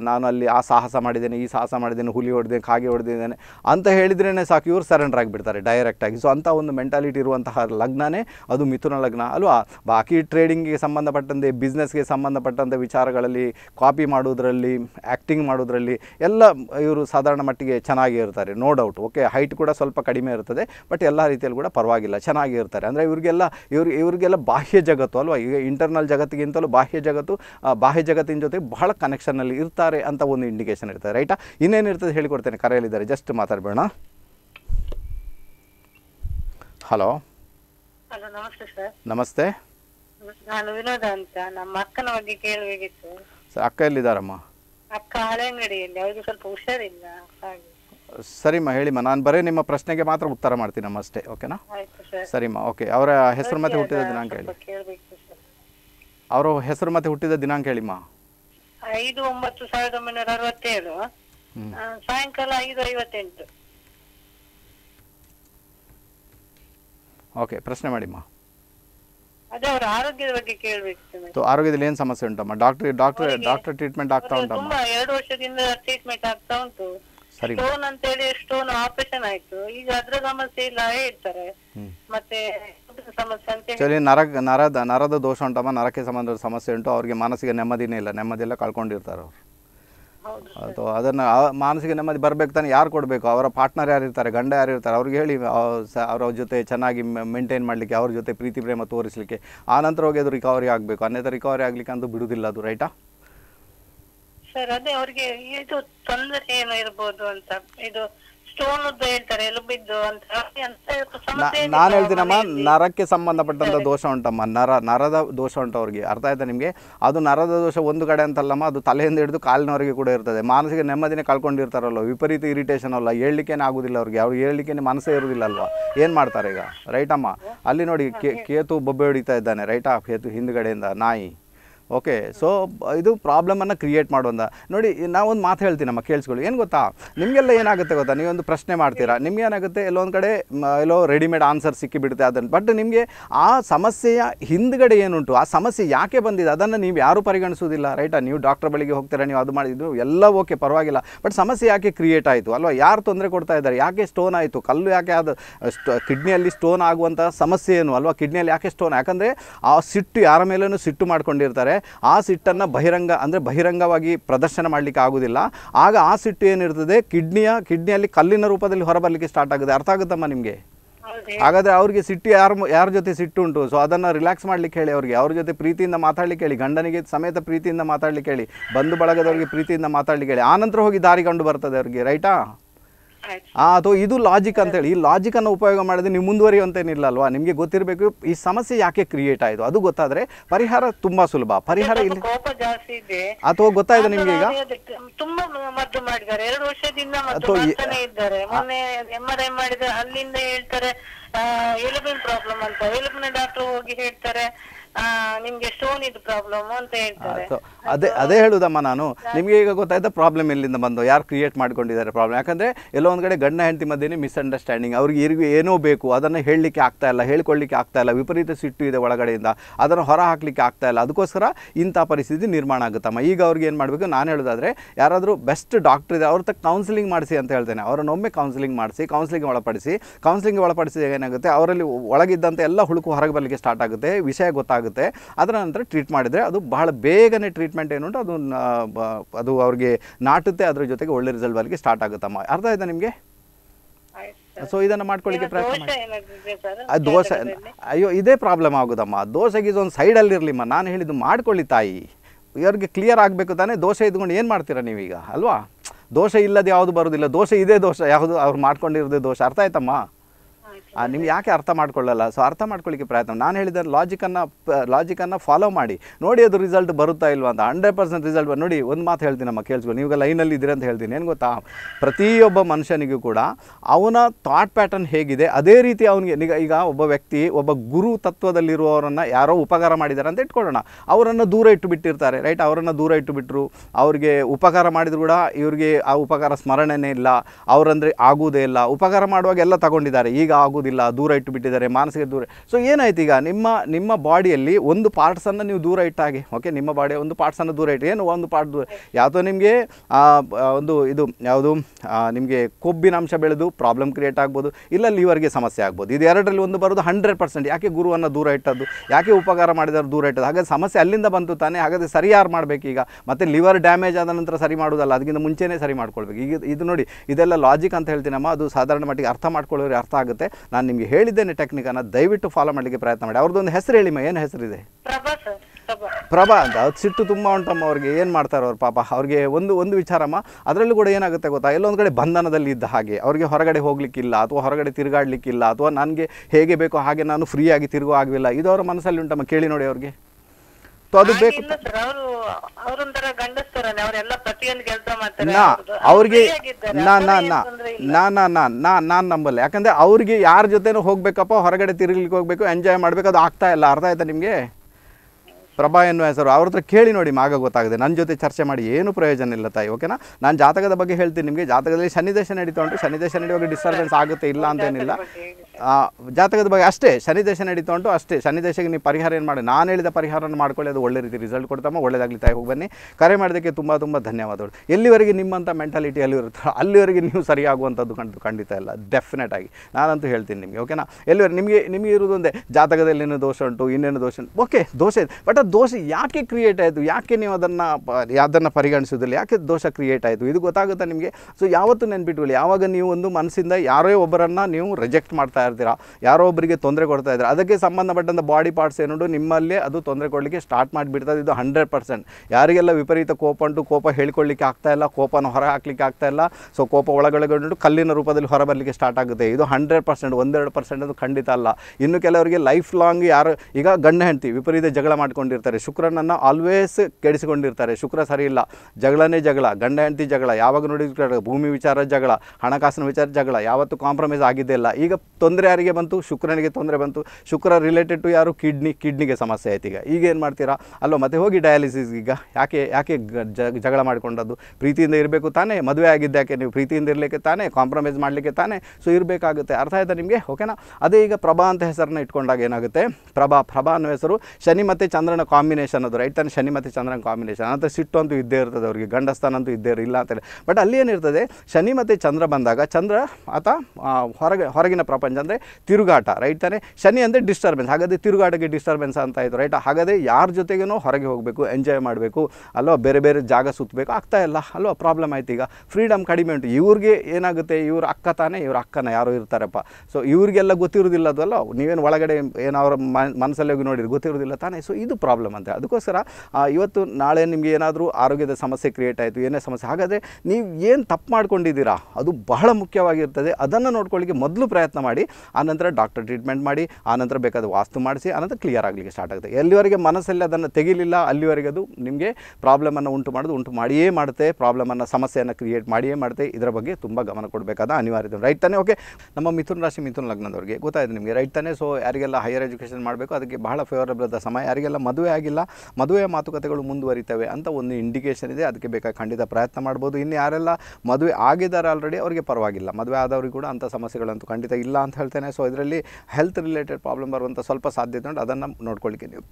ನಾನು ಅಲ್ಲಿ ಆ ಸಾಹಸ ಮಾಡಿದ್ದೇನೆ ಈ ಸಾಹಸ ಮಾಡಿದ್ದೇನೆ ಹುಲಿ ಹೊಡೆದೇನೆ ಕಾಗೆ ಹೊಡೆದಿದ್ದೇನೆ ಅಂತ ಹೇಳಿದ್ರೇ ಸಾಕು ಇವರು ಸರೆಂಡರ್ ಆಗಿಬಿಡ್ತಾರೆ ಡೈರೆಕ್ಟಾಗಿ ಸೊ ಅಂಥ ಒಂದು ಮೆಂಟಾಲಿಟಿ ಇರುವಂತಹ ಲಗ್ನೇ ಅದು ಮಿಥುನ ಲಗ್ನ ಅಲ್ವಾ ಬಾಕಿ ಟ್ರೇಡಿಂಗ್ಗೆ ಸಂಬಂಧಪಟ್ಟಂತೆ ಬಿಸ್ನೆಸ್ಗೆ ಸಂಬಂಧಪಟ್ಟಂಥ ವಿಚಾರಗಳ ಮಾಡೋದ್ರಲ್ಲಿ ಕಾಪಿ ಮಾಡೋದ್ರಲ್ಲಿ ಆ್ಯಕ್ಟಿಂಗ್ ಮಾಡೋದ್ರಲ್ಲಿ ಎಲ್ಲ ಇವರು ಸಾಧಾರಣ ಮಟ್ಟಿಗೆ ಚೆನ್ನಾಗಿ ಇರ್ತಾರೆ ನೋ ಡೌಟ್ ಓಕೆ ಹೈಟ್ ಕೂಡ ಸ್ವಲ್ಪ ಕಡಿಮೆ ಇರ್ತದೆ ಬಟ್ ಎಲ್ಲ ರೀತಿಯಲ್ಲಿ ಕೂಡ ಪರವಾಗಿಲ್ಲ ಚೆನ್ನಾಗಿ ಇರ್ತಾರೆ ಅಂದರೆ ಇವರಿಗೆಲ್ಲ ಇವ್ರು ಇವರಿಗೆಲ್ಲ ಬಾಹ್ಯ ಜಗತ್ತು ಅಲ್ವಾ ಈಗ ಇಂಟರ್ನಲ್ ಜಗತ್ತಿಗಿಂತಲೂ ಬಾಹ್ಯ ಜಗತ್ತು ಬಾಹ್ಯ ಜಗತ್ತಿನ ಜೊತೆ ಬಹಳ ಕನೆಕ್ಷನ್ನಲ್ಲಿ ಇರ್ತಾರೆ ಅಂತ ಒಂದು ಇಂಡಿಕೇಶನ್ ಇರ್ತದೆ ರೈಟಾ ಇನ್ನೇನಿರ್ತದೆ ಹೇಳಿಕೊಡ್ತೇನೆ ಕರೆಯಲಿದ್ದಾರೆ ಜಸ್ಟ್ ಮಾತಾಡಬೇಡ ಹಲೋ ನಮಸ್ತೆ
ನಾನು ವಿನೋದ ಅಂತ ನಮ್ಮ ಅಕ್ಕನ ಬಗ್ಗೆ ಕೇಳಬೇಕಿತ್ತು
ಅಕ್ಕ ಎಲ್ಲಿದ್ದಾರಮ್ಮ
ಅಕ್ಕ ಹಾಳೆಂಗಡಿಯಲ್ಲಿ ಅವ್ರಿಗೆ ಸ್ವಲ್ಪ ಹುಷಾರಿಲ್ಲ ಹಾಗೆ
ಸರಿಮ್ಮ ಹೇಳಿಮ್ಮ ನಾನು ಬರೀ ನಿಮ್ಮ ಪ್ರಶ್ನೆಗೆ ಮಾತ್ರ ಉತ್ತರ ಮಾಡ್ತೀನಮ್ಮ ಅಷ್ಟೇ ಓಕೆನಾ ಸರಿಮ್ಮ ಓಕೆ ಅವರ ಹೆಸರು ಮತ್ತೆ ಹುಟ್ಟಿದ ದಿನಾಂಕ ಹೇಳಿ ಅವರ ಹೆಸರು ಮತ್ತೆ ಹುಟ್ಟಿದ ದಿನಾಂಕ ಹೇಳಿಮ್ಮ
ಐದು ಒಂಬತ್ತು ಸಾವಿರದ ಒಂಬೈನೂರ ಅರವತ್ತೇಳು ಸಾಯಂಕಾಲ ಐದು ಐವತ್ತೆಂಟು
ಓಕೆ ಪ್ರಶ್ನೆ ಮಾಡಿಮ್ಮ
ಅದೇ ಅವ್ರ ಆರೋಗ್ಯದ ಬಗ್ಗೆ ಕೇಳ್ಬೇಕಿತ್ತು
ಸೊ ಆರೋಗ್ಯದಲ್ಲಿ ಏನು ಸಮಸ್ಯೆ ಉಂಟಮ್ಮ ಡಾಕ್ಟರ್ ಡಾಕ್ಟರ್ ಟ್ರೀಟ್ಮೆಂಟ್ ಆಗ್ತಾ ಉಂಟಮ್ಮ ತುಂಬಾ
ಎರಡು ವರ್ಷದಿಂದ ಟ್ರೀಟ್ಮೆಂಟ್ ಆಗ್ತಾ ಉಂಟು ಸರಿ ಸ್ಟೋನ್ ಅಂತ ಹೇಳಿ ಸ್ಟೋನ್ ಆಪರೇಷನ್ ಆಯ್ತು ಈಗ ಅದ್ರ ಸಮಸ್ಯೆ ಇಲ್ಲ ಹೇಳ್ತಾರೆ ಮತ್ತೆ ಸಮಸ್ಯೆ ಅಂತ ಹೇಳಿ
ನರ ನರದ ನರದ ದೋಷ ಉಂಟಮ್ಮ ನರಕ್ಕೆ ಸಂಬಂಧದ ಸಮಸ್ಯೆ ಉಂಟು ಅವ್ರಿಗೆ ಮಾನಸಿಕ ನೆಮ್ಮದಿನೇ ಇಲ್ಲ ನೆಮ್ಮದಿ ಎಲ್ಲ ಕಳ್ಕೊಂಡಿರ್ತಾರೆ ಅವ್ರು ಅಥವಾ ಅದನ್ನು ಮಾನಸಿಕ ನೆಮ್ಮದಿ ಬರಬೇಕು ತಾನೆ ಯಾರು ಕೊಡಬೇಕು ಅವರ ಪಾರ್ಟ್ನರ್ ಯಾರಿರ್ತಾರೆ ಗಂಡ ಯಾರು ಇರ್ತಾರೆ ಅವ್ರಿಗೆ ಹೇಳಿ ಅವರ ಜೊತೆ ಚೆನ್ನಾಗಿ ಮೇಂಟೈನ್ ಮಾಡಲಿಕ್ಕೆ ಅವ್ರ ಜೊತೆ ಪ್ರೀತಿ ಪ್ರೇಮ ತೋರಿಸಲಿಕ್ಕೆ ಆ ನಂತರ ಹೋಗಿ ಅದು ರಿಕವರಿ ಆಗಬೇಕು ಅನ್ಯಥ ರಿಕವರಿ ಆಗಲಿಕ್ಕೆ ಅಂತೂ ಬಿಡುವುದಿಲ್ಲ ಅದು ರೈಟಾ
ಸರ್ ಅದೇ ಅವ್ರಿಗೆ ಇದು ತೊಂದರೆ ಏನು ಇರ್ಬೋದು ಅಂತ ಇದು ಅಂತ
ನಾನು ಹೇಳ್ತೀನಮ್ಮ ನರಕ್ಕೆ ಸಂಬಂಧಪಟ್ಟಂತ ದೋಷ ಉಂಟಮ್ಮ ನರ ನರದ ದೋಷ ಉಂಟು ಅವ್ರಿಗೆ ಅರ್ಥ ಆಯ್ತಾ ನಿಮಗೆ ಅದು ನರದ ದೋಷ ಒಂದು ಕಡೆ ಅಂತಲ್ಲಮ್ಮ ಅದು ತಲೆಯಿಂದ ಹಿಡಿದು ಕಾಲಿನವರೆಗೆ ಕೂಡ ಇರ್ತದೆ ಮಾನಸಿಕ ನೆಮ್ಮದಿನೇ ಕಳ್ಕೊಂಡಿರ್ತಾರಲ್ವ ವಿಪರೀತ ಇರಿಟೇಷನ್ ಅಲ್ಲ ಹೇಳಲಿಕ್ಕೆ ಆಗುದಿಲ್ಲ ಅವ್ರಿಗೆ ಅವ್ರಿಗೆ ಹೇಳಲಿಕ್ಕೆ ಮನಸ್ಸೇ ಇರುವುದಿಲ್ಲ ಅಲ್ವಾ ಏನು ಮಾಡ್ತಾರೆ ಈಗ ರೈಟ್ ಅಮ್ಮ ಅಲ್ಲಿ ನೋಡಿ ಕೇತು ಬೊಬ್ಬೆ ಹೊಡಿತಾ ಇದ್ದಾನೆ ರೈಟಾ ಕೇತು ಹಿಂದ್ಗಡೆಯಿಂದ ನಾಯಿ ಓಕೆ ಸೊ ಇದು ಪ್ರಾಬ್ಲಮನ್ನು ಕ್ರಿಯೇಟ್ ಮಾಡುವಂಥ ನೋಡಿ ನಾವೊಂದು ಮಾತು ಹೇಳ್ತೀನಿ ನಮ್ಮ ಕೇಳಿಸ್ಕೊಳ್ಳಿ ಏನು ಗೊತ್ತಾ ನಿಮಗೆಲ್ಲ ಏನಾಗುತ್ತೆ ಗೊತ್ತಾ ನೀವೊಂದು ಪ್ರಶ್ನೆ ಮಾಡ್ತೀರಾ ನಿಮಗೇನಾಗುತ್ತೆ ಏನಾಗುತ್ತೆ ಎಲ್ಲೊಂದು ಕಡೆ ಎಲ್ಲೋ ರೆಡಿಮೇಡ್ ಆನ್ಸರ್ ಸಿಕ್ಕಿಬಿಡುತ್ತೆ ಅದನ್ನು ಬಟ್ ನಿಮಗೆ ಆ ಸಮಸ್ಯೆಯ ಹಿಂದ್ಗಡೆ ಏನುಂಟು ಆ ಸಮಸ್ಯೆ ಯಾಕೆ ಬಂದಿದೆ ಅದನ್ನು ನೀವು ಯಾರೂ ಪರಿಗಣಿಸುವುದಿಲ್ಲ ರೈಟಾ ನೀವು ಡಾಕ್ಟರ್ ಬಳಿಗೆ ಹೋಗ್ತೀರಾ ನೀವು ಅದು ಮಾಡಿದ್ರು ಎಲ್ಲ ಓಕೆ ಪರವಾಗಿಲ್ಲ ಬಟ್ ಸಮಸ್ಯೆ ಯಾಕೆ ಕ್ರಿಯೇಟ್ ಆಯಿತು ಅಲ್ವಾ ಯಾರು ತೊಂದರೆ ಕೊಡ್ತಾ ಇದ್ದಾರೆ ಯಾಕೆ ಸ್ಟೋನ್ ಆಯಿತು ಕಲ್ಲು ಯಾಕೆ ಅದು ಕಿಡ್ನಿಯಲ್ಲಿ ಸ್ಟೋನ್ ಆಗುವಂಥ ಸಮಸ್ಯೆ ಏನು ಅಲ್ವಾ ಕಿಡ್ನಿಯಲ್ಲಿ ಯಾಕೆ ಸ್ಟೋನ್ ಯಾಕಂದರೆ ಆ ಸಿಟ್ಟು ಯಾರ ಮೇಲೂ ಸಿಟ್ಟು ಮಾಡ್ಕೊಂಡಿರ್ತಾರೆ ಆ ಸಿಟ್ಟನ್ನು ಬಹಿರಂಗ ಅಂದರೆ ಬಹಿರಂಗವಾಗಿ ಪ್ರದರ್ಶನ ಮಾಡಲಿಕ್ಕೆ ಆಗೋದಿಲ್ಲ ಆಗ ಆ ಸಿಟ್ಟು ಏನಿರ್ತದೆ ಕಿಡ್ನಿಯ ಕಿಡ್ನಿಯಲ್ಲಿ ಕಲ್ಲಿನ ರೂಪದಲ್ಲಿ ಹೊರಬರಲಿಕ್ಕೆ ಸ್ಟಾರ್ಟ್ ಆಗುತ್ತೆ ಅರ್ಥ ಆಗುತ್ತಮ್ಮ ನಿಮಗೆ ಹಾಗಾದರೆ ಅವ್ರಿಗೆ ಸಿಟ್ಟು ಯಾರು ಯಾರ ಜೊತೆ ಸಿಟ್ಟು ಉಂಟು ಸೊ ಅದನ್ನು ರಿಲ್ಯಾಕ್ಸ್ ಮಾಡ್ಲಿಕ್ಕೆ ಹೇಳಿ ಅವ್ರಿಗೆ ಅವ್ರ ಜೊತೆ ಪ್ರೀತಿಯಿಂದ ಮಾತಾಡ್ಲಿಕ್ಕೆ ಹೇಳಿ ಗಂಡನಿಗೆ ಸಮೇತ ಪ್ರೀತಿಯಿಂದ ಮಾತಾಡ್ಲಿಕ್ಕೆ ಹೇಳಿ ಬಂಧು ಬಳಗದವರಿಗೆ ಪ್ರೀತಿಯಿಂದ ಮಾತಾಡಲಿಕ್ಕೆ ಹೇಳಿ ಆನಂತರ ಹೋಗಿ ದಾರಿ ಕಂಡು ಬರ್ತದೆ ಅವ್ರಿಗೆ ರೈಟಾ ಆ ಅದು ಇದು ಲಾಜಿಕ್ ಅಂತೇಳಿ ಈ ಅನ್ನು ಉಪಯೋಗ ಮಾಡಿದ್ರೆ ನೀವು ಮುಂದುವರಿಯುವಂತೇನಿಲ್ಲ ಅಲ್ವಾ ನಿಮಗೆ ಗೊತ್ತಿರಬೇಕು ಈ ಸಮಸ್ಯೆ ಯಾಕೆ ಕ್ರಿಯೇಟ್ ಆಯಿತು ಅದು ಗೊತ್ತಾದ್ರೆ ಪರಿಹಾರ ತುಂಬಾ ಸುಲಭ ಪರಿಹಾರ ಇಲ್ಲ
ಅಥವಾ ಗೊತ್ತಾಯ್ತು ನಿಮ್ಗೆ ಈಗ ತುಂಬಾ ಮದ್ದು ಮಾಡಿದ್ದಾರೆ ಎರಡು ವರ್ಷದಿಂದ ಇದ್ದಾರೆ ಮೊನ್ನೆ ಎಂ ಆರ್ ಮಾಡಿದ್ರೆ ಅಲ್ಲಿಂದ ಹೇಳ್ತಾರೆ ಎಲುಬಿನ ಪ್ರಾಬ್ಲಮ್ ಅಂತ ಎಲುಬಿನ ಡಾಕ್ಟರ್ ಹೋಗಿ ಹೇಳ್ತಾರೆ ನಿಮ್ಗೆ ಸ್ಟೋನ್ ಇದು ಪ್ರಾಬ್ಲಮ್ ಅಂತ ಹೇಳ್ತಾರೆ
ಅದೇ ಅದೇ ಹೇಳುದಮ್ಮ ನಾನು ನಿಮ್ಗೆ ಈಗ ಗೊತ್ತಾಯ್ತಾ ಪ್ರಾಬ್ಲಮ್ ಎಲ್ಲಿಂದ ಬಂದು ಯಾರು ಕ್ರಿಯೇಟ್ ಮಾಡ್ಕೊಂಡಿದ್ದಾರೆ ಪ್ರಾಬ್ಲಮ್ ಯಾಕಂದ್ರೆ ಎಲ್ಲೋ ಒಂದ್ ಕಡೆ ಗಂಡ ಹೆಂಡತಿ ಮಧ್ಯೆ ಮಿಸ್ಅಂಡರ್ಸ್ಟ್ಯಾಂಡಿಂಗ್ ಅವ್ರಿಗೆ ಇರಿಗೂ ಏನೋ ಬೇಕು ಅದನ್ನ ಹೇಳಲಿಕ್ಕೆ ಆಗ್ತಾ ಇಲ್ಲ ಹೇಳ್ಕೊಳ್ಳಿಕ್ಕೆ ಆಗ್ತಾ ಇಲ್ಲ ವಿಪರೀತ ಸಿಟ್ಟು ಇದೆ ಒಳಗಡೆಯಿಂದ ಅದನ್ನ ಹೊರ ಹಾಕ್ಲಿಕ್ಕೆ ಆಗ್ತಾ ಇಲ್ಲ ಅದಕ್ಕೋಸ್ಕರ ಇಂಥ ಪರಿಸ್ಥಿತಿ ನಿರ್ಮಾಣ ಆಗುತ್ತಮ್ಮ ಈಗ ಅವ್ರಿಗೆ ಏನು ಮಾಡಬೇಕು ನಾನು ಹೇಳೋದಾದ್ರೆ ಯಾರಾದರೂ ಬೆಸ್ಟ್ ಡಾಕ್ಟರ್ ಇದೆ ಅವ್ರ ತಕ್ಕ ಕೌನ್ಸಿಲಿಂಗ್ ಮಾಡಿಸಿ ಅಂತ ಹೇಳ್ತೇನೆ ಅವರನ್ನೊಮ್ಮೆ ಕೌನ್ಸಿಲಿಂಗ್ ಮಾಡಿಸಿ ಕೌನ್ಸಿಲಿಂಗ್ ಒಳಪಡಿಸಿ ಕೌನ್ಸಿಲಿಂಗ್ ಒಳಪಡಿಸಿದಾಗ ಏನಾಗುತ್ತೆ ಅವರಲ್ಲಿ ಒಳಗಿದ್ದಂಥ ಎಲ್ಲ ಹುಳುಕು ಹೊರಗೆ ಬರಲಿಕ್ಕೆ ಸ್ಟಾರ್ಟ್ ಆಗುತ್ತೆ ವಿಷಯ ಗೊತ್ತಾಗುತ್ತೆ ಆಗುತ್ತೆ ಅದರ ನಂತರ ಟ್ರೀಟ್ ಮಾಡಿದರೆ ಅದು ಬಹಳ ಬೇಗನೆ ಟ್ರೀಟ್ಮೆಂಟ್ ಏನು ಅದು ಅದು ಅವ್ರಿಗೆ ನಾಟುತ್ತೆ ಅದರ ಜೊತೆಗೆ ಒಳ್ಳೆ ರಿಸಲ್ಟ್ ಬರಲಿಕ್ಕೆ ಸ್ಟಾರ್ಟ್ ಆಗುತ್ತಮ್ಮ ಅರ್ಥ ಆಯ್ತಾ ನಿಮಗೆ ಸೊ ಇದನ್ನು ಮಾಡ್ಕೊಳ್ಳಿಕ್ಕೆ ಪ್ರಯತ್ನ ಮಾಡಿ ದೋಸೆ ಅಯ್ಯೋ ಇದೇ ಪ್ರಾಬ್ಲಮ್ ಆಗೋದಮ್ಮ ದೋಸೆಗೆ ಇದೊಂದು ಸೈಡಲ್ಲಿರಲಿಮ್ಮ ನಾನು ಹೇಳಿದ್ದು ಮಾಡ್ಕೊಳ್ಳಿ ತಾಯಿ ಇವ್ರಿಗೆ ಕ್ಲಿಯರ್ ಆಗಬೇಕು ತಾನೇ ದೋಸೆ ಇದ್ಕೊಂಡು ಏನು ಮಾಡ್ತೀರಾ ನೀವೀಗ ಅಲ್ವಾ ದೋಸೆ ಇಲ್ಲದೆ ಯಾವುದು ಬರೋದಿಲ್ಲ ದೋಸೆ ಇದೇ ದೋಸೆ ಯಾವುದು ಅವ್ರು ಮಾಡ್ಕೊಂಡಿರೋದೇ ದೋಷ ಅರ್ಥ ಆಯ್ತಮ್ಮ ನಿಮ್ಗೆ ಯಾಕೆ ಅರ್ಥ ಮಾಡ್ಕೊಳ್ಳಲ್ಲ ಸೊ ಅರ್ಥ ಮಾಡ್ಕೊಳ್ಳಿಕ್ಕೆ ಪ್ರಯತ್ನ ನಾನು ಹೇಳಿದ ಲಾಜಿಕನ್ನು ಲಾಜಿಕನ್ನು ಫಾಲೋ ಮಾಡಿ ನೋಡಿ ಅದು ರಿಸಲ್ಟ್ ಬರುತ್ತಾ ಇಲ್ವಾ ಅಂತ ಹಂಡ್ರೆಡ್ ಪರ್ಸೆಂಟ್ ರಿಸಲ್ಟ್ ನೋಡಿ ಒಂದು ಮಾತು ಹೇಳ್ತೀನಿ ನಮ್ಮ ಕೇಳಿಸ್ಕೊಂಡು ನೀವು ಲೈನಲ್ಲಿ ಇದ್ದೀರಿ ಅಂತ ಹೇಳ್ತೀನಿ ಏನು ಗೊತ್ತಾ ಪ್ರತಿಯೊಬ್ಬ ಮನುಷ್ಯನಿಗೂ ಕೂಡ ಅವನ ಥಾಟ್ ಪ್ಯಾಟರ್ನ್ ಹೇಗಿದೆ ಅದೇ ರೀತಿ ಅವನಿಗೆ ಈಗ ಒಬ್ಬ ವ್ಯಕ್ತಿ ಒಬ್ಬ ಗುರು ತತ್ವದಲ್ಲಿರುವವರನ್ನು ಯಾರೋ ಉಪಕಾರ ಮಾಡಿದ್ದಾರೆ ಅಂತ ಇಟ್ಕೊಳ್ಳೋಣ ಅವರನ್ನು ದೂರ ಇಟ್ಟು ಬಿಟ್ಟಿರ್ತಾರೆ ರೈಟ್ ಅವರನ್ನು ದೂರ ಇಟ್ಟು ಬಿಟ್ಟರು ಅವ್ರಿಗೆ ಉಪಕಾರ ಮಾಡಿದ್ರು ಕೂಡ ಇವರಿಗೆ ಆ ಉಪಕಾರ ಸ್ಮರಣೆನೇ ಇಲ್ಲ ಅವರಂದರೆ ಆಗುವುದೇ ಇಲ್ಲ ಉಪಕಾರ ಮಾಡುವಾಗ ಎಲ್ಲ ತಗೊಂಡಿದ್ದಾರೆ ಈಗ ಆ ಆಗೋದಿಲ್ಲ ದೂರ ಇಟ್ಟು ಬಿಟ್ಟಿದ್ದಾರೆ ಮಾನಸಿಕ ದೂರ ಸೊ ಏನಾಯ್ತು ಈಗ ನಿಮ್ಮ ನಿಮ್ಮ ಬಾಡಿಯಲ್ಲಿ ಒಂದು ಪಾರ್ಟ್ಸನ್ನು ನೀವು ದೂರ ಹಾಗೆ ಓಕೆ ನಿಮ್ಮ ಬಾಡಿ ಒಂದು ಪಾರ್ಟ್ಸನ್ನು ದೂರ ಇಟ್ಟು ಏನು ಒಂದು ಪಾರ್ಟ್ ದೂರ ಯಾವುದೋ ನಿಮಗೆ ಒಂದು ಇದು ಯಾವುದು ನಿಮಗೆ ಕೊಬ್ಬಿನ ಅಂಶ ಬೆಳೆದು ಪ್ರಾಬ್ಲಮ್ ಕ್ರಿಯೇಟ್ ಆಗ್ಬೋದು ಇಲ್ಲ ಲಿವರ್ಗೆ ಸಮಸ್ಯೆ ಆಗ್ಬೋದು ಇದು ಎರಡರಲ್ಲಿ ಒಂದು ಬರೋದು ಹಂಡ್ರೆಡ್ ಪರ್ಸೆಂಟ್ ಯಾಕೆ ಗುರುವನ್ನು ದೂರ ಇಟ್ಟದ್ದು ಯಾಕೆ ಉಪಕಾರ ಮಾಡಿದಾರು ದೂರ ಇಟ್ಟದ್ದು ಹಾಗಾದ್ರೆ ಸಮಸ್ಯೆ ಅಲ್ಲಿಂದ ಬಂತು ತಾನೇ ಹಾಗಾದರೆ ಸರಿ ಯಾರು ಮಾಡಬೇಕೀಗ ಮತ್ತು ಲಿವರ್ ಡ್ಯಾಮೇಜ್ ಆದ ನಂತರ ಸರಿ ಮಾಡೋದಲ್ಲ ಅದಕ್ಕಿಂತ ಮುಂಚೆನೇ ಸರಿ ಮಾಡ್ಕೊಳ್ಬೇಕು ಈಗ ಇದು ನೋಡಿ ಇದೆಲ್ಲ ಲಾಜಿಕ್ ಅಂತ ಹೇಳ್ತೀನಮ್ಮ ಅದು ಸಾಧಾರಣ ಮಟ್ಟಿಗೆ ಅರ್ಥ ಮಾಡ್ಕೊಳ್ಳೋರಿಗೆ ಅರ್ಥ ಆಗುತ್ತೆ ನಾನು ನಿಮಗೆ ಹೇಳಿದ್ದೇನೆ ಟೆಕ್ನಿಕನ್ನ ದಯವಿಟ್ಟು ಫಾಲೋ ಮಾಡಲಿಕ್ಕೆ ಪ್ರಯತ್ನ ಮಾಡಿ ಒಂದು ಹೆಸರು ಹೇಳಿಮ್ಮ ಏನು ಹೆಸರಿದೆ ಪ್ರಭಾ ಅಂತ ಅದು ಸಿಟ್ಟು ತುಂಬ ಉಂಟಮ್ಮ ಅವ್ರಿಗೆ ಏನು ಮಾಡ್ತಾರೆ ಅವ್ರು ಪಾಪ ಅವ್ರಿಗೆ ಒಂದು ಒಂದು ವಿಚಾರಮ್ಮ ಅದರಲ್ಲೂ ಕೂಡ ಏನಾಗುತ್ತೆ ಗೊತ್ತಾ ಎಲ್ಲೊಂದು ಕಡೆ ಬಂಧನದಲ್ಲಿ ಇದ್ದ ಹಾಗೆ ಅವ್ರಿಗೆ ಹೊರಗಡೆ ಹೋಗ್ಲಿಕ್ಕಿಲ್ಲ ಅಥವಾ ಹೊರಗಡೆ ತಿರುಗಾಡ್ಲಿಕ್ಕಿಲ್ಲ ಅಥವಾ ನನಗೆ ಹೇಗೆ ಬೇಕೋ ಹಾಗೆ ನಾನು ಫ್ರೀಯಾಗಿ ತಿರುಗೋ ಆಗಲಿಲ್ಲ ಇದು ಅವರ ಮನಸ್ಸಲ್ಲಿ ಉಂಟಮ್ಮ ಕೇಳಿ ನೋಡಿ ಅವ್ರಿಗೆ ಅದು ಬೇಕು ನಾ ಅವ್ರಿಗೆ ನಾ ನಾ ನಾ ನಾ ನಾ ನಾ ನಾ ನಾನು ನಂಬಲ್ಲ ಯಾಕಂದ್ರೆ ಅವ್ರಿಗೆ ಯಾರ ಜೊತೆನೂ ಹೋಗ್ಬೇಕಪ್ಪ ಹೊರಗಡೆ ತಿರುಗ್ಲಿಕ್ಕೆ ಹೋಗ್ಬೇಕು ಎಂಜಾಯ್ ಮಾಡ್ಬೇಕು ಅದು ಆಗ್ತಾ ಇಲ್ಲ ಅರ್ಥ ಆಯ್ತಾ ನಿಮಗೆ ಪ್ರಭಾ ಎನ್ನುವ ಹೆಸರು ಅವ್ರ ಹತ್ರ ಕೇಳಿ ನೋಡಿ ಮಾಗ ಗೊತ್ತಾಗದೆ ನನ್ನ ಜೊತೆ ಚರ್ಚೆ ಮಾಡಿ ಏನು ಪ್ರಯೋಜನ ಇಲ್ಲ ತಾಯಿ ಓಕೆನಾ ನಾನು ಜಾತಕದ ಬಗ್ಗೆ ಹೇಳ್ತೀನಿ ನಿಮಗೆ ಜಾತಕದಲ್ಲಿ ಶನಿದೇಶ ನಡೀತಾ ಉಂಟು ಶನಿದೇಶ ನಡೆಯುವಾಗ ಡಿಸ್ಟರ್ಬೆನ್ಸ್ ಆಗುತ್ತೆ ಇಲ್ಲ ಅಂತೇನಿಲ್ಲ ಜಾತಕದ ಬಗ್ಗೆ ಅಷ್ಟೇ ಶನಿದೇಶ ನಡೀತಾ ಉಂಟು ಅಷ್ಟೇ ಶನಿದೇಶಕ್ಕೆ ನೀವು ಪರಿಹಾರ ಏನು ಮಾಡಿ ನಾನು ಹೇಳಿದ ಪರಿಹಾರವನ್ನು ಮಾಡ್ಕೊಳ್ಳಿ ಅದು ಒಳ್ಳೆ ರೀತಿ ರಿಸಲ್ಟ್ ಕೊಡ್ತಮ್ಮ ಒಳ್ಳೆಯದಾಗಲಿ ತಾಯಿ ಹೋಗಿ ಬನ್ನಿ ಕರೆ ಮಾಡೋದಕ್ಕೆ ತುಂಬ ತುಂಬ ಧನ್ಯವಾದಗಳು ಎಲ್ಲಿವರೆಗೆ ನಿಮ್ಮಂಥ ಮೆಂಟಾಲಿಟಿ ಇರುತ್ತೆ ಅಲ್ಲಿವರೆಗೆ ನೀವು ಸರಿಯಾಗುವಂಥದ್ದು ಕಂಡು ಖಂಡಿತ ಇಲ್ಲ ಡೆಫಿನೆಟ್ ಆಗಿ ನಾನಂತೂ ಹೇಳ್ತೀನಿ ನಿಮಗೆ ಓಕೆನಾ ಎಲ್ಲಿವರೆಗೆ ನಿಮಗೆ ನಿಮಗೆ ಇರುವುದೊಂದೇ ಜಾತಕದಲ್ಲಿ ಏನು ದೋಷ ಉಂಟು ಇನ್ನೇನು ದೋಷ ಉಂಟು ಓಕೆ ದೋಷ ಇದೆ ಬಟ್ ದೋಷ ಯಾಕೆ ಕ್ರಿಯೇಟ್ ಆಯಿತು ಯಾಕೆ ನೀವು ಅದನ್ನು ಅದನ್ನು ಪರಿಗಣಿಸೋದಿಲ್ಲ ಯಾಕೆ ದೋಷ ಕ್ರಿಯೇಟ್ ಆಯಿತು ಇದು ಗೊತ್ತಾಗುತ್ತೆ ನಿಮಗೆ ಸೊ ಯಾವತ್ತೂ ನೆನ್ಪಿಟ್ಕೊಳ್ಳಿ ಯಾವಾಗ ನೀವು ಒಂದು ಮನಸ್ಸಿಂದ ಯಾರೋ ಒಬ್ಬರನ್ನು ನೀವು ರಿಜೆಕ್ಟ್ ಮಾಡ್ತಾ ಇರ್ತೀರ ಯಾರೋ ಒಬ್ಬರಿಗೆ ತೊಂದರೆ ಕೊಡ್ತಾ ಇದ್ದೀರ ಅದಕ್ಕೆ ಸಂಬಂಧಪಟ್ಟಂಥ ಬಾಡಿ ಪಾರ್ಟ್ಸ್ ಏನು ನಿಮ್ಮಲ್ಲೇ ಅದು ತೊಂದರೆ ಕೊಡಲಿಕ್ಕೆ ಸ್ಟಾರ್ಟ್ ಮಾಡಿಬಿಡ್ತದೆ ಇದು ಹಂಡ್ರೆಡ್ ಪರ್ಸೆಂಟ್ ಯಾರಿಗೆಲ್ಲ ವಿಪರೀತ ಕೋಪ ಉಂಟು ಕೋಪ ಹೇಳ್ಕೊಳ್ಳಿಕ್ಕೆ ಆಗ್ತಾ ಇಲ್ಲ ಕೋಪನ ಹೊರ ಹಾಕ್ಲಿಕ್ಕೆ ಆಗ್ತಾ ಇಲ್ಲ ಸೊ ಕೋಪ ಒಳಗಡೆಗೊಂಡು ಕಲ್ಲಿನ ರೂಪದಲ್ಲಿ ಹೊರಬರಲಿಕ್ಕೆ ಸ್ಟಾರ್ಟ್ ಆಗುತ್ತೆ ಇದು ಹಂಡ್ರೆಡ್ ಪರ್ಸೆಂಟ್ ಒಂದೆರಡು ಪರ್ಸೆಂಟ್ ಅದು ಖಂಡಿತ ಅಲ್ಲ ಇನ್ನು ಕೆಲವರಿಗೆ ಲೈಫ್ ಲಾಂಗ್ ಯಾರು ಈಗ ಗಂಡ ಹೆಂಡ್ತಿ ವಿಪರೀತ ಜಗಳ ಮಾಡ್ಕೊಂಡಿರ್ತಾರೆ ಮಾಡಿರ್ತಾರೆ ಶುಕ್ರನನ್ನು ಆಲ್ವೇಸ್ ಕೆಡಿಸಿಕೊಂಡಿರ್ತಾರೆ ಶುಕ್ರ ಸರಿ ಇಲ್ಲ ಜಗಳನೇ ಜಗಳ ಗಂಡ ಹೆಂಡತಿ ಜಗಳ ಯಾವಾಗ ನೋಡಿದ್ರೆ ಭೂಮಿ ವಿಚಾರ ಜಗಳ ಹಣಕಾಸಿನ ವಿಚಾರ ಜಗಳ ಯಾವತ್ತೂ ಕಾಂಪ್ರಮೈಸ್ ಆಗಿದ್ದೇ ಇಲ್ಲ ಈಗ ತೊಂದರೆ ಯಾರಿಗೆ ಬಂತು ಶುಕ್ರನಿಗೆ ತೊಂದರೆ ಬಂತು ಶುಕ್ರ ರಿಲೇಟೆಡ್ ಟು ಯಾರು ಕಿಡ್ನಿ ಕಿಡ್ನಿಗೆ ಸಮಸ್ಯೆ ಆಯ್ತು ಈಗ ಈಗ ಏನು ಮಾಡ್ತೀರಾ ಅಲ್ಲೋ ಮತ್ತೆ ಹೋಗಿ ಡಯಾಲಿಸಿಸ್ ಈಗ ಯಾಕೆ ಯಾಕೆ ಜಗಳ ಮಾಡಿಕೊಂಡದ್ದು ಪ್ರೀತಿಯಿಂದ ಇರಬೇಕು ತಾನೇ ಮದುವೆ ಆಗಿದ್ದ ಯಾಕೆ ನೀವು ಪ್ರೀತಿಯಿಂದ ಇರಲಿಕ್ಕೆ ತಾನೇ ಕಾಂಪ್ರಮೈಸ್ ಮಾಡಲಿಕ್ಕೆ ತಾನೇ ಸೊ ಇರಬೇಕಾಗುತ್ತೆ ಅರ್ಥ ಆಯ್ತಾ ನಿಮಗೆ ಓಕೆನಾ ಅದೇ ಈಗ ಪ್ರಭಾ ಅಂತ ಹೆಸರನ್ನ ಇಟ್ಕೊಂಡಾಗ ಏನಾಗುತ್ತೆ ಪ್ರಭಾ ಪ್ರಭಾ ಅನ್ನೋ ಹೆಸರು ಶನಿ ಮತ್ತೆ ಚಂದ್ರನ ಕಾಂಬಿನೇಷನ್ ಅದು ರೈಟ್ ತಾನೆ ಶನಿ ಮತ್ತು ಚಂದ್ರನ ಕಾಂಬಿನೇಷನ್ ಅಂದರೆ ಸಿಟ್ಟು ಅಂತೂ ಇದ್ದೇ ಇರ್ತದೆ ಅವರಿಗೆ ಗಂಡಸ್ಥಾನ ಅಂತೂ ಇದ್ದೇ ಇಲ್ಲ ಅಂತೇಳಿ ಬಟ್ ಅಲ್ಲಿ ಏನಿರ್ತದೆ ಶನಿ ಮತ್ತು ಚಂದ್ರ ಬಂದಾಗ ಚಂದ್ರ ಆತ ಹೊರಗೆ ಹೊರಗಿನ ಪ್ರಪಂಚ ಅಂದರೆ ತಿರುಗಾಟ ರೈಟ್ ತಾನೆ ಶನಿ ಅಂದರೆ ಡಿಸ್ಟರ್ಬೆನ್ಸ್ ಹಾಗಾದರೆ ತಿರುಗಾಟಕ್ಕೆ ಡಿಸ್ಟರ್ಬೆನ್ಸ್ ಅಂತ ಇತ್ತು ರೈಟ್ ಹಾಗಾದರೆ ಯಾರ ಜೊತೆಗೂ ಹೊರಗೆ ಹೋಗಬೇಕು ಎಂಜಾಯ್ ಮಾಡಬೇಕು ಅಲ್ವಾ ಬೇರೆ ಬೇರೆ ಜಾಗ ಸುತ್ತಬೇಕು ಆಗ್ತಾ ಇಲ್ಲ ಅಲ್ವಾ ಪ್ರಾಬ್ಲಮ್ ಆಯ್ತು ಈಗ ಫ್ರೀಡಮ್ ಕಡಿಮೆ ಉಂಟು ಇವ್ರಿಗೆ ಏನಾಗುತ್ತೆ ಇವ್ರ ಅಕ್ಕ ತಾನೇ ಇವ್ರ ಅಕ್ಕನ ಯಾರೋ ಇರ್ತಾರಪ್ಪ ಸೊ ಇವರಿಗೆಲ್ಲ ಗೊತ್ತಿರೋದಿಲ್ಲ ಅದಲ್ಲ ನೀವೇನು ಒಳಗಡೆ ಏನೋ ಅವ್ರ ಮನಸ್ಸಲ್ಲಿ ಹೋಗಿ ನೋಡಿರಿ ಗೊತ್ತಿರೋದಿಲ್ಲ ತಾನೇ ಸೊ ಇದು ಪ್ರಾಬ್ಲಮ್ ಪ್ರಾಬ್ಲಮ್ ಅಂತ ಅದಕ್ಕೋಸ್ಕರ ಇವತ್ತು ನಾಳೆ ನಿಮಗೆ ಏನಾದರೂ ಆರೋಗ್ಯದ ಸಮಸ್ಯೆ ಕ್ರಿಯೇಟ್ ಆಯಿತು ಏನೇ ಸಮಸ್ಯೆ ಹಾಗಾದರೆ ನೀವು ಏನು ತಪ್ಪು ಮಾಡ್ಕೊಂಡಿದ್ದೀರಾ ಅದು ಬಹಳ ಮುಖ್ಯವಾಗಿರ್ತದೆ ಅದನ್ನು ನೋಡ್ಕೊಳ್ಳಿಕ್ಕೆ ಮೊದಲು ಪ್ರಯತ್ನ ಮಾಡಿ ಆನಂತರ ಡಾಕ್ಟರ್ ಟ್ರೀಟ್ಮೆಂಟ್ ಮಾಡಿ ಆನಂತರ ಬೇಕಾದ ವಾಸ್ತು ಮಾಡಿಸಿ ಆನಂತರ ಕ್ಲಿಯರ್ ಆಗಲಿಕ್ಕೆ ಸ್ಟಾರ್ಟ್ ಆಗುತ್ತೆ ಎಲ್ಲಿವರೆಗೆ ಮನಸ್ಸಲ್ಲಿ ಅದನ್ನು ತೆಗಿಲಿಲ್ಲ ಅಲ್ಲಿವರೆಗೆ ಅದು ನಿಮಗೆ ಪ್ರಾಬ್ಲಮನ್ನು ಉಂಟು ಮಾಡೋದು ಉಂಟು ಮಾಡಿಯೇ ಮಾಡುತ್ತೆ ಪ್ರಾಬ್ಲಮನ್ನು ಸಮಸ್ಯೆಯನ್ನು ಕ್ರಿಯೇಟ್ ಮಾಡಿಯೇ ಮಾಡುತ್ತೆ ಇದರ ಬಗ್ಗೆ ತುಂಬ ಗಮನ ಕೊಡಬೇಕಾದ ಅನಿವಾರ್ಯತೆ ರೈಟ್ ತಾನೇ ಓಕೆ ನಮ್ಮ ಮಿಥುನ್ ರಾಶಿ ಮಿಥುನ್ ಲಗ್ನದವರಿಗೆ ಗೊತ್ತಾಯಿತು ನಿಮಗೆ ರೈಟ್ ತಾನೇ ಸೊ ಯಾರಿಗೆಲ್ಲ ಹೈಯರ್ ಎಜುಕೇಷನ್ ಮಾಡಬೇಕು ಅದಕ್ಕೆ ಬಹಳ ಫೇವರಬಲ್ ಆದ ಸಮಯ ಯಾರಿಗೆಲ್ಲ ಮದುವೆ ಆಗಿಲ್ಲ ಮದುವೆ ಮಾತುಕತೆಗಳು ಮುಂದುವರಿತವೆ ಅಂತ ಒಂದು ಇಂಡಿಕೇಷನ್ ಇದೆ ಅದಕ್ಕೆ ಬೇಕಾದ ಖಂಡಿತ ಪ್ರಯತ್ನ ಮಾಡ್ಬೋದು ಇನ್ನು ಯಾರೆಲ್ಲ ಮದುವೆ ಆಗಿದ್ದಾರೆ ಆಲ್ರೆಡಿ ಅವರಿಗೆ ಪರವಾಗಿಲ್ಲ ಮದುವೆ ಆದವ್ರಿಗೆ ಕೂಡ ಅಂಥ ಸಮಸ್ಯೆಗಳಂತೂ ಖಂಡಿತ ಇಲ್ಲ ಅಂತ ಹೇಳ್ತೇನೆ ಸೊ ಇದರಲ್ಲಿ ಹೆಲ್ತ್ ರಿಲೇಟೆಡ್ ಪ್ರಾಬ್ಲಮ್ ಬರುವಂಥ ಸ್ವಲ್ಪ ಸಾಧ್ಯತೆ ಉಂಟು ಅದನ್ನು ನೋಡ್ಕೊಳ್ಳಿಕ್ಕೆ ನೀವು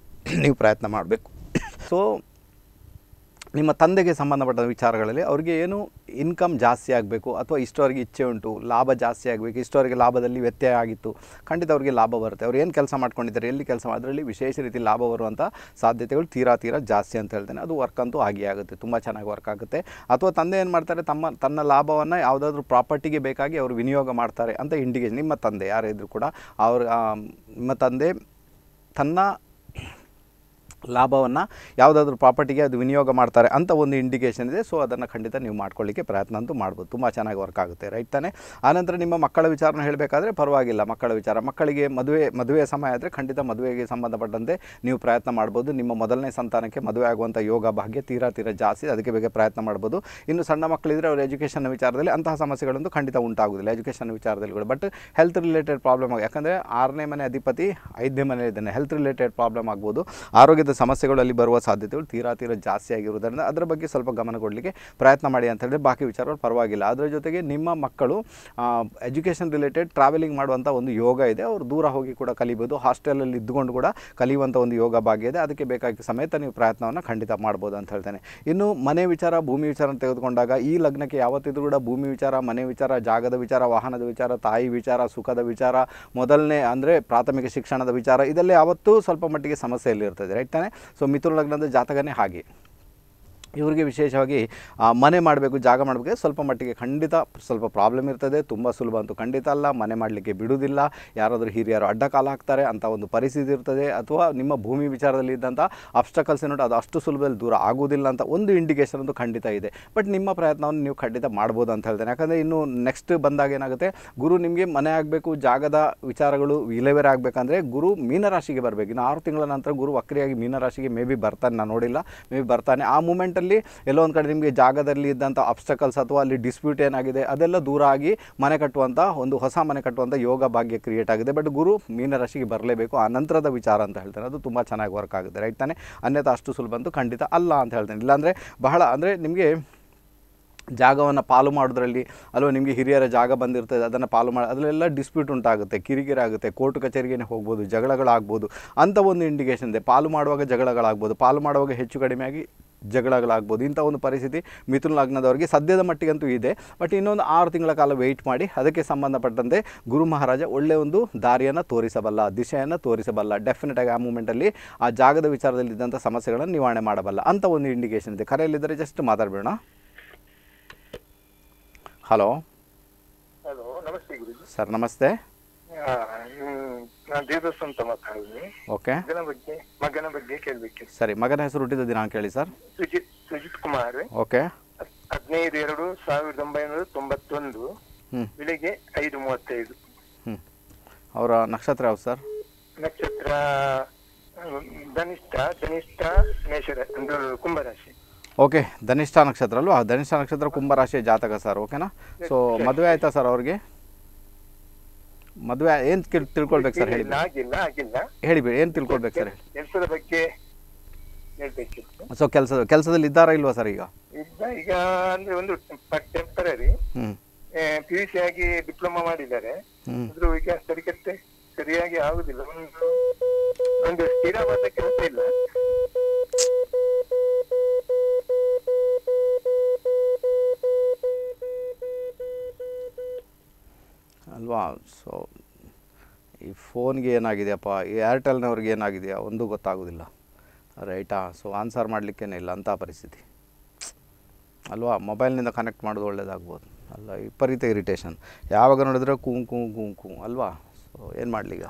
ನೀವು ಪ್ರಯತ್ನ ಮಾಡಬೇಕು ಸೊ ನಿಮ್ಮ ತಂದೆಗೆ ಸಂಬಂಧಪಟ್ಟ ವಿಚಾರಗಳಲ್ಲಿ ಅವರಿಗೆ ಏನು ಇನ್ಕಮ್ ಜಾಸ್ತಿ ಆಗಬೇಕು ಅಥವಾ ಇಷ್ಟೋರಿಗೆ ಇಚ್ಛೆ ಉಂಟು ಲಾಭ ಜಾಸ್ತಿ ಆಗಬೇಕು ಇಷ್ಟವರಿಗೆ ಲಾಭದಲ್ಲಿ ವ್ಯತ್ಯಯ ಆಗಿತ್ತು ಖಂಡಿತ ಅವರಿಗೆ ಲಾಭ ಬರುತ್ತೆ ಅವ್ರು ಏನು ಕೆಲಸ ಮಾಡ್ಕೊಂಡಿದ್ದಾರೆ ಎಲ್ಲಿ ಕೆಲಸ ಅದರಲ್ಲಿ ವಿಶೇಷ ರೀತಿ ಲಾಭ ಬರುವಂಥ ಸಾಧ್ಯತೆಗಳು ತೀರಾ ತೀರಾ ಜಾಸ್ತಿ ಅಂತ ಹೇಳ್ತೇನೆ ಅದು ವರ್ಕ್ ಅಂತೂ ಆಗಿ ಆಗುತ್ತೆ ತುಂಬ ಚೆನ್ನಾಗಿ ವರ್ಕ್ ಆಗುತ್ತೆ ಅಥವಾ ತಂದೆ ಏನು ಮಾಡ್ತಾರೆ ತಮ್ಮ ತನ್ನ ಲಾಭವನ್ನು ಯಾವುದಾದ್ರೂ ಪ್ರಾಪರ್ಟಿಗೆ ಬೇಕಾಗಿ ಅವರು ವಿನಿಯೋಗ ಮಾಡ್ತಾರೆ ಅಂತ ಇಂಡಿಕೇಶನ್ ನಿಮ್ಮ ತಂದೆ ಯಾರೇ ಕೂಡ ಅವ್ರ ನಿಮ್ಮ ತಂದೆ ತನ್ನ ಲಾಭವನ್ನು ಯಾವುದಾದ್ರೂ ಪ್ರಾಪರ್ಟಿಗೆ ಅದು ವಿನಿಯೋಗ ಮಾಡ್ತಾರೆ ಅಂತ ಒಂದು ಇಂಡಿಕೇಷನ್ ಇದೆ ಸೊ ಅದನ್ನು ಖಂಡಿತ ನೀವು ಮಾಡ್ಕೊಳ್ಳಿಕ್ಕೆ ಪ್ರಯತ್ನ ಅಂತೂ ಮಾಡ್ಬೋದು ತುಂಬ ಚೆನ್ನಾಗಿ ವರ್ಕ್ ಆಗುತ್ತೆ ರೈಟ್ ತಾನೆ ಆನಂತರ ನಿಮ್ಮ ಮಕ್ಕಳ ವಿಚಾರನ ಹೇಳಬೇಕಾದ್ರೆ ಪರವಾಗಿಲ್ಲ ಮಕ್ಕಳ ವಿಚಾರ ಮಕ್ಕಳಿಗೆ ಮದುವೆ ಮದುವೆ ಸಮಯ ಆದರೆ ಖಂಡಿತ ಮದುವೆಗೆ ಸಂಬಂಧಪಟ್ಟಂತೆ ನೀವು ಪ್ರಯತ್ನ ಮಾಡ್ಬೋದು ನಿಮ್ಮ ಮೊದಲನೇ ಸಂತಾನಕ್ಕೆ ಮದುವೆ ಆಗುವಂಥ ಯೋಗ ಭಾಗ್ಯ ತೀರಾ ತೀರ ಜಾಸ್ತಿ ಅದಕ್ಕೆ ಬಗ್ಗೆ ಪ್ರಯತ್ನ ಮಾಡ್ಬೋದು ಇನ್ನು ಸಣ್ಣ ಮಕ್ಕಳಿದ್ರೆ ಅವರು ಎಜುಕೇಷನ್ ವಿಚಾರದಲ್ಲಿ ಅಂತಹ ಸಮಸ್ಯೆಗಳಂತೂ ಖಂಡಿತ ಉಂಟಾಗುವುದಿಲ್ಲ ಎಜುಕೇಷನ್ ವಿಚಾರದಲ್ಲಿ ಕೂಡ ಬಟ್ ಹೆಲ್ತ್ ರಿಲೇಟೆಡ್ ಪ್ರಾಬ್ಲಮ್ ಯಾಕಂದರೆ ಆರನೇ ಮನೆ ಅಧಿಪತಿ ಐದನೇ ಮನೆ ಇದ್ದಾನೆ ಹೆಲ್ತ್ ರಿಲೇಟೆಡ್ ಪ್ರಾಬ್ಲಮ್ ಆಗ್ಬೋದು ಆರೋಗ್ಯದ ಸಮಸ್ಯೆಗಳು ಅಲ್ಲಿ ಬರುವ ಸಾಧ್ಯತೆಗಳು ತೀರಾ ತೀರಾ ಜಾಸ್ತಿ ಆಗಿರುವುದರಿಂದ ಅದರ ಬಗ್ಗೆ ಸ್ವಲ್ಪ ಗಮನ ಕೊಡಲಿಕ್ಕೆ ಪ್ರಯತ್ನ ಮಾಡಿ ಅಂತ ಹೇಳಿದ್ರೆ ಬಾಕಿ ವಿಚಾರಗಳು ಪರವಾಗಿಲ್ಲ ಅದರ ಜೊತೆಗೆ ನಿಮ್ಮ ಮಕ್ಕಳು ಎಜುಕೇಷನ್ ರಿಲೇಟೆಡ್ ಟ್ರಾವೆಲಿಂಗ್ ಮಾಡುವಂಥ ಒಂದು ಯೋಗ ಇದೆ ಅವರು ದೂರ ಹೋಗಿ ಕೂಡ ಕಲಿಬೋದು ಹಾಸ್ಟೆಲಲ್ಲಿ ಇದ್ದುಕೊಂಡು ಕೂಡ ಕಲಿಯುವಂಥ ಒಂದು ಯೋಗ ಭಾಗ್ಯ ಇದೆ ಅದಕ್ಕೆ ಬೇಕಾಗಿ ಸಮೇತ ನೀವು ಪ್ರಯತ್ನವನ್ನು ಖಂಡಿತ ಮಾಡ್ಬೋದು ಅಂತ ಹೇಳ್ತೇನೆ ಇನ್ನು ಮನೆ ವಿಚಾರ ಭೂಮಿ ವಿಚಾರ ತೆಗೆದುಕೊಂಡಾಗ ಈ ಲಗ್ನಕ್ಕೆ ಯಾವತ್ತಿದ್ರೂ ಕೂಡ ಭೂಮಿ ವಿಚಾರ ಮನೆ ವಿಚಾರ ಜಾಗದ ವಿಚಾರ ವಾಹನದ ವಿಚಾರ ತಾಯಿ ವಿಚಾರ ಸುಖದ ವಿಚಾರ ಮೊದಲನೇ ಅಂದರೆ ಪ್ರಾಥಮಿಕ ಶಿಕ್ಷಣದ ವಿಚಾರ ಇದೆಲ್ಲ ಯಾವತ್ತೂ ಸ್ವಲ್ಪ ಮಟ್ಟಿಗೆ ಸಮಸ್ಯೆಯಲ್ಲಿರ್ತದೆ ರೈಟ್ ಸೊ ಮಿಥುನ ಲಗ್ನದ ಜಾತಕನೇ ಹಾಗೆ ಇವರಿಗೆ ವಿಶೇಷವಾಗಿ ಮನೆ ಮಾಡಬೇಕು ಜಾಗ ಮಾಡಬೇಕು ಸ್ವಲ್ಪ ಮಟ್ಟಿಗೆ ಖಂಡಿತ ಸ್ವಲ್ಪ ಪ್ರಾಬ್ಲಮ್ ಇರ್ತದೆ ತುಂಬ ಸುಲಭ ಅಂತೂ ಖಂಡಿತ ಅಲ್ಲ ಮನೆ ಮಾಡಲಿಕ್ಕೆ ಬಿಡುವುದಿಲ್ಲ ಯಾರಾದರೂ ಹಿರಿಯರು ಅಡ್ಡ ಕಾಲ ಹಾಕ್ತಾರೆ ಅಂತ ಒಂದು ಪರಿಸ್ಥಿತಿ ಇರ್ತದೆ ಅಥವಾ ನಿಮ್ಮ ಭೂಮಿ ವಿಚಾರದಲ್ಲಿ ಇದ್ದಂಥ ಅಬ್ಸ್ಟಕಲ್ಸ್ ಏನೋ ಅದು ಅಷ್ಟು ಸುಲಭದಲ್ಲಿ ದೂರ ಆಗೋದಿಲ್ಲ ಅಂತ ಒಂದು ಇಂಡಿಕೇಷನ್ ಅಂತೂ ಖಂಡಿತ ಇದೆ ಬಟ್ ನಿಮ್ಮ ಪ್ರಯತ್ನವನ್ನು ನೀವು ಖಂಡಿತ ಮಾಡ್ಬೋದು ಅಂತ ಹೇಳ್ತೇನೆ ಯಾಕಂದರೆ ಇನ್ನು ನೆಕ್ಸ್ಟ್ ಬಂದಾಗ ಏನಾಗುತ್ತೆ ಗುರು ನಿಮಗೆ ಮನೆ ಆಗಬೇಕು ಜಾಗದ ವಿಚಾರಗಳು ವಿಲೇವೇರ ಆಗಬೇಕಂದ್ರೆ ಗುರು ಮೀನರಾಶಿಗೆ ಬರಬೇಕು ಇನ್ನು ಆರು ತಿಂಗಳ ನಂತರ ಗುರು ವಕ್ರಿಯಾಗಿ ಮೀನರಾಶಿಗೆ ಮೇ ಬಿ ಬರ್ತಾನೆ ನಾನು ನೋಡಿಲ್ಲ ಮೇ ಬಿ ಬರ್ತಾನೆ ಆ ಮೂಮೆಂಟ್ ಮೂಮೆಂಟಲ್ಲಿ ಎಲ್ಲೋ ಒಂದು ಕಡೆ ನಿಮಗೆ ಜಾಗದಲ್ಲಿ ಇದ್ದಂಥ ಅಬ್ಸ್ಟಕಲ್ಸ್ ಅಥವಾ ಅಲ್ಲಿ ಡಿಸ್ಪ್ಯೂಟ್ ಏನಾಗಿದೆ ಅದೆಲ್ಲ ದೂರ ಆಗಿ ಮನೆ ಕಟ್ಟುವಂಥ ಒಂದು ಹೊಸ ಮನೆ ಕಟ್ಟುವಂಥ ಯೋಗ ಭಾಗ್ಯ ಕ್ರಿಯೇಟ್ ಆಗಿದೆ ಬಟ್ ಗುರು ಮೀನರಾಶಿಗೆ ಬರಲೇಬೇಕು ಆ ನಂತರದ ವಿಚಾರ ಅಂತ ಹೇಳ್ತಾನೆ ಅದು ತುಂಬ ಚೆನ್ನಾಗಿ ವರ್ಕ್ ಆಗುತ್ತೆ ರೈಟ್ ತಾನೆ ಅನ್ಯತಾ ಅಷ್ಟು ಸುಲಭ ಖಂಡಿತ ಅಲ್ಲ ಅಂತ ಹೇಳ್ತೇನೆ ಇಲ್ಲಾಂದರೆ ಬಹಳ ಅಂದರೆ ನಿಮಗೆ ಜಾಗವನ್ನು ಪಾಲು ಮಾಡೋದ್ರಲ್ಲಿ ಅಲ್ವಾ ನಿಮಗೆ ಹಿರಿಯರ ಜಾಗ ಬಂದಿರ್ತದೆ ಅದನ್ನು ಪಾಲು ಮಾಡಿ ಅದರಲ್ಲೆಲ್ಲ ಡಿಸ್ಪ್ಯೂಟ್ ಉಂಟಾಗುತ್ತೆ ಕಿರಿಕಿರಿ ಆಗುತ್ತೆ ಕೋರ್ಟ್ ಕಚೇರಿಗೇನೆ ಹೋಗ್ಬೋದು ಜಗಳಗಳಾಗ್ಬೋದು ಅಂಥ ಒಂದು ಇಂಡಿಕೇಶನ್ ಇದೆ ಪಾಲು ಮಾಡುವಾಗ ಜಗಳಗಳಾಗ್ಬೋದು ಪಾಲು ಮಾಡುವಾಗ ಹೆಚ್ಚು ಕಡಿಮೆಯಾಗಿ ಜಗಳಗಳಾಗ್ಬೋದು ಇಂಥ ಒಂದು ಪರಿಸ್ಥಿತಿ ಮಿಥುನ್ ಲಗ್ನದವರಿಗೆ ಸದ್ಯದ ಮಟ್ಟಿಗಂತೂ ಇದೆ ಬಟ್ ಇನ್ನೊಂದು ಆರು ತಿಂಗಳ ಕಾಲ ವೆಯ್ಟ್ ಮಾಡಿ ಅದಕ್ಕೆ ಸಂಬಂಧಪಟ್ಟಂತೆ ಗುರು ಮಹಾರಾಜ ಒಳ್ಳೆಯ ಒಂದು ದಾರಿಯನ್ನು ತೋರಿಸಬಲ್ಲ ದಿಶೆಯನ್ನು ತೋರಿಸಬಲ್ಲ ಡೆಫಿನೆಟಾಗಿ ಆ ಮೂಮೆಂಟಲ್ಲಿ ಆ ಜಾಗದ ವಿಚಾರದಲ್ಲಿ ಸಮಸ್ಯೆಗಳನ್ನು ನಿವಾರಣೆ ಮಾಡಬಲ್ಲ ಅಂಥ ಒಂದು ಇಂಡಿಕೇಷನ್ ಇದೆ ಕರೆಯಲ್ಲಿದ್ದರೆ ಜಸ್ಟ್ ಮಾತಾಡಬೇಡ ಹಲೋ
ಹಲೋ ನಮಸ್ತೆ ಗುರುಜಿ ಸರ್ ನಮಸ್ತೆ ನಾನು ದೇವದಾಸ್ ಅಂತ ಮಾತಾಡಿದ್ದೀನಿ ಓಕೆ ಮಗನ ಬಗ್ಗೆ ಮಗನ ಬಗ್ಗೆ ಕೇಳಬೇಕಿತ್ತು
ಸರಿ ಮಗನ ಹೆಸರು ಹುಟ್ಟಿದ ದಿನಾಂಕ ಹೇಳಿ ಸರ್
ಸುಜಿತ್ ಸುಜಿತ್ ಕುಮಾರ್ ಓಕೆ ಹದಿನೈದು ಎರಡು ಸಾವಿರದ ಒಂಬೈನೂರ ತೊಂಬತ್ತೊಂದು ಬೆಳಿಗ್ಗೆ ಐದು ಮೂವತ್ತೈದು
ಅವರ ನಕ್ಷತ್ರ ಯಾವ್ದು ಸರ್
ನಕ್ಷತ್ರ ಧನಿಷ್ಠ ಧನಿಷ್ಠ ಮೇಷರ ಕುಂಭರಾಶಿ
ಓಕೆ ಧನಿಷ್ಠ ನಕ್ಷತ್ರ ಅಲ್ವಾ ಧನಿಷ್ಠ ನಕ್ಷತ್ರ ಕುಂಭರಾಶಿಯ ಜಾತಕ ಸರ್ ಓಕೆನಾ ಸೊ ಮದುವೆ ಆಯ್ತಾ ಸರ್ ಅವ್ರಿಗೆ ಮದುವೆ ಏನ್ ತಿಳ್ಕೊಳ್ಬೇಕು ಸರ್ ಹೇಳಿ ಹೇಳಿಬಿಡಿ ಏನ್ ತಿಳ್ಕೊಳ್ಬೇಕು ಸರ್
ಕೆಲಸದ ಬಗ್ಗೆ ಸೊ
ಕೆಲಸದ ಕೆಲಸದಲ್ಲಿ ಇದ್ದಾರಾ ಇಲ್ವಾ ಸರ್ ಈಗ
ಈಗ ಅಂದ್ರೆ ಒಂದು ಟೆಂಪರರಿ ಪಿ ಯು ಸಿ ಆಗಿ ಡಿಪ್ಲೊಮಾ ಮಾಡಿದ್ದಾರೆ ಆದ್ರೂ ಈಗ ಸರಿಕತ್ತೆ ಸರಿಯಾಗಿ ಆಗುದಿಲ್ಲ ಒಂದು ಒಂದು ಸ್ಥಿರವಾದ ಕೆಲಸ ಇಲ್ಲ
ಅಲ್ವಾ ಸೊ ಈ ಫೋನ್ಗೆ ಏನಾಗಿದೆಯಪ್ಪ ಈ ಏರ್ಟೆಲ್ನವ್ರಿಗೆ ಏನಾಗಿದೆಯಾ ಒಂದೂ ಗೊತ್ತಾಗೋದಿಲ್ಲ ರೈಟಾ ಸೊ ಆನ್ಸರ್ ಮಾಡಲಿಕ್ಕೇನೆ ಇಲ್ಲ ಅಂಥ ಪರಿಸ್ಥಿತಿ ಅಲ್ವಾ ಮೊಬೈಲ್ನಿಂದ ಕನೆಕ್ಟ್ ಮಾಡೋದು ಒಳ್ಳೇದಾಗ್ಬೋದು ಅಲ್ಲ ವಿಪರೀತ ಇರಿಟೇಷನ್ ಯಾವಾಗ ನೋಡಿದ್ರೆ ಕುಂ ಕುಂ ಕುಂ ಕುಂ ಅಲ್ವಾ ಸೊ ಏನು ಮಾಡಲಿ ಈಗ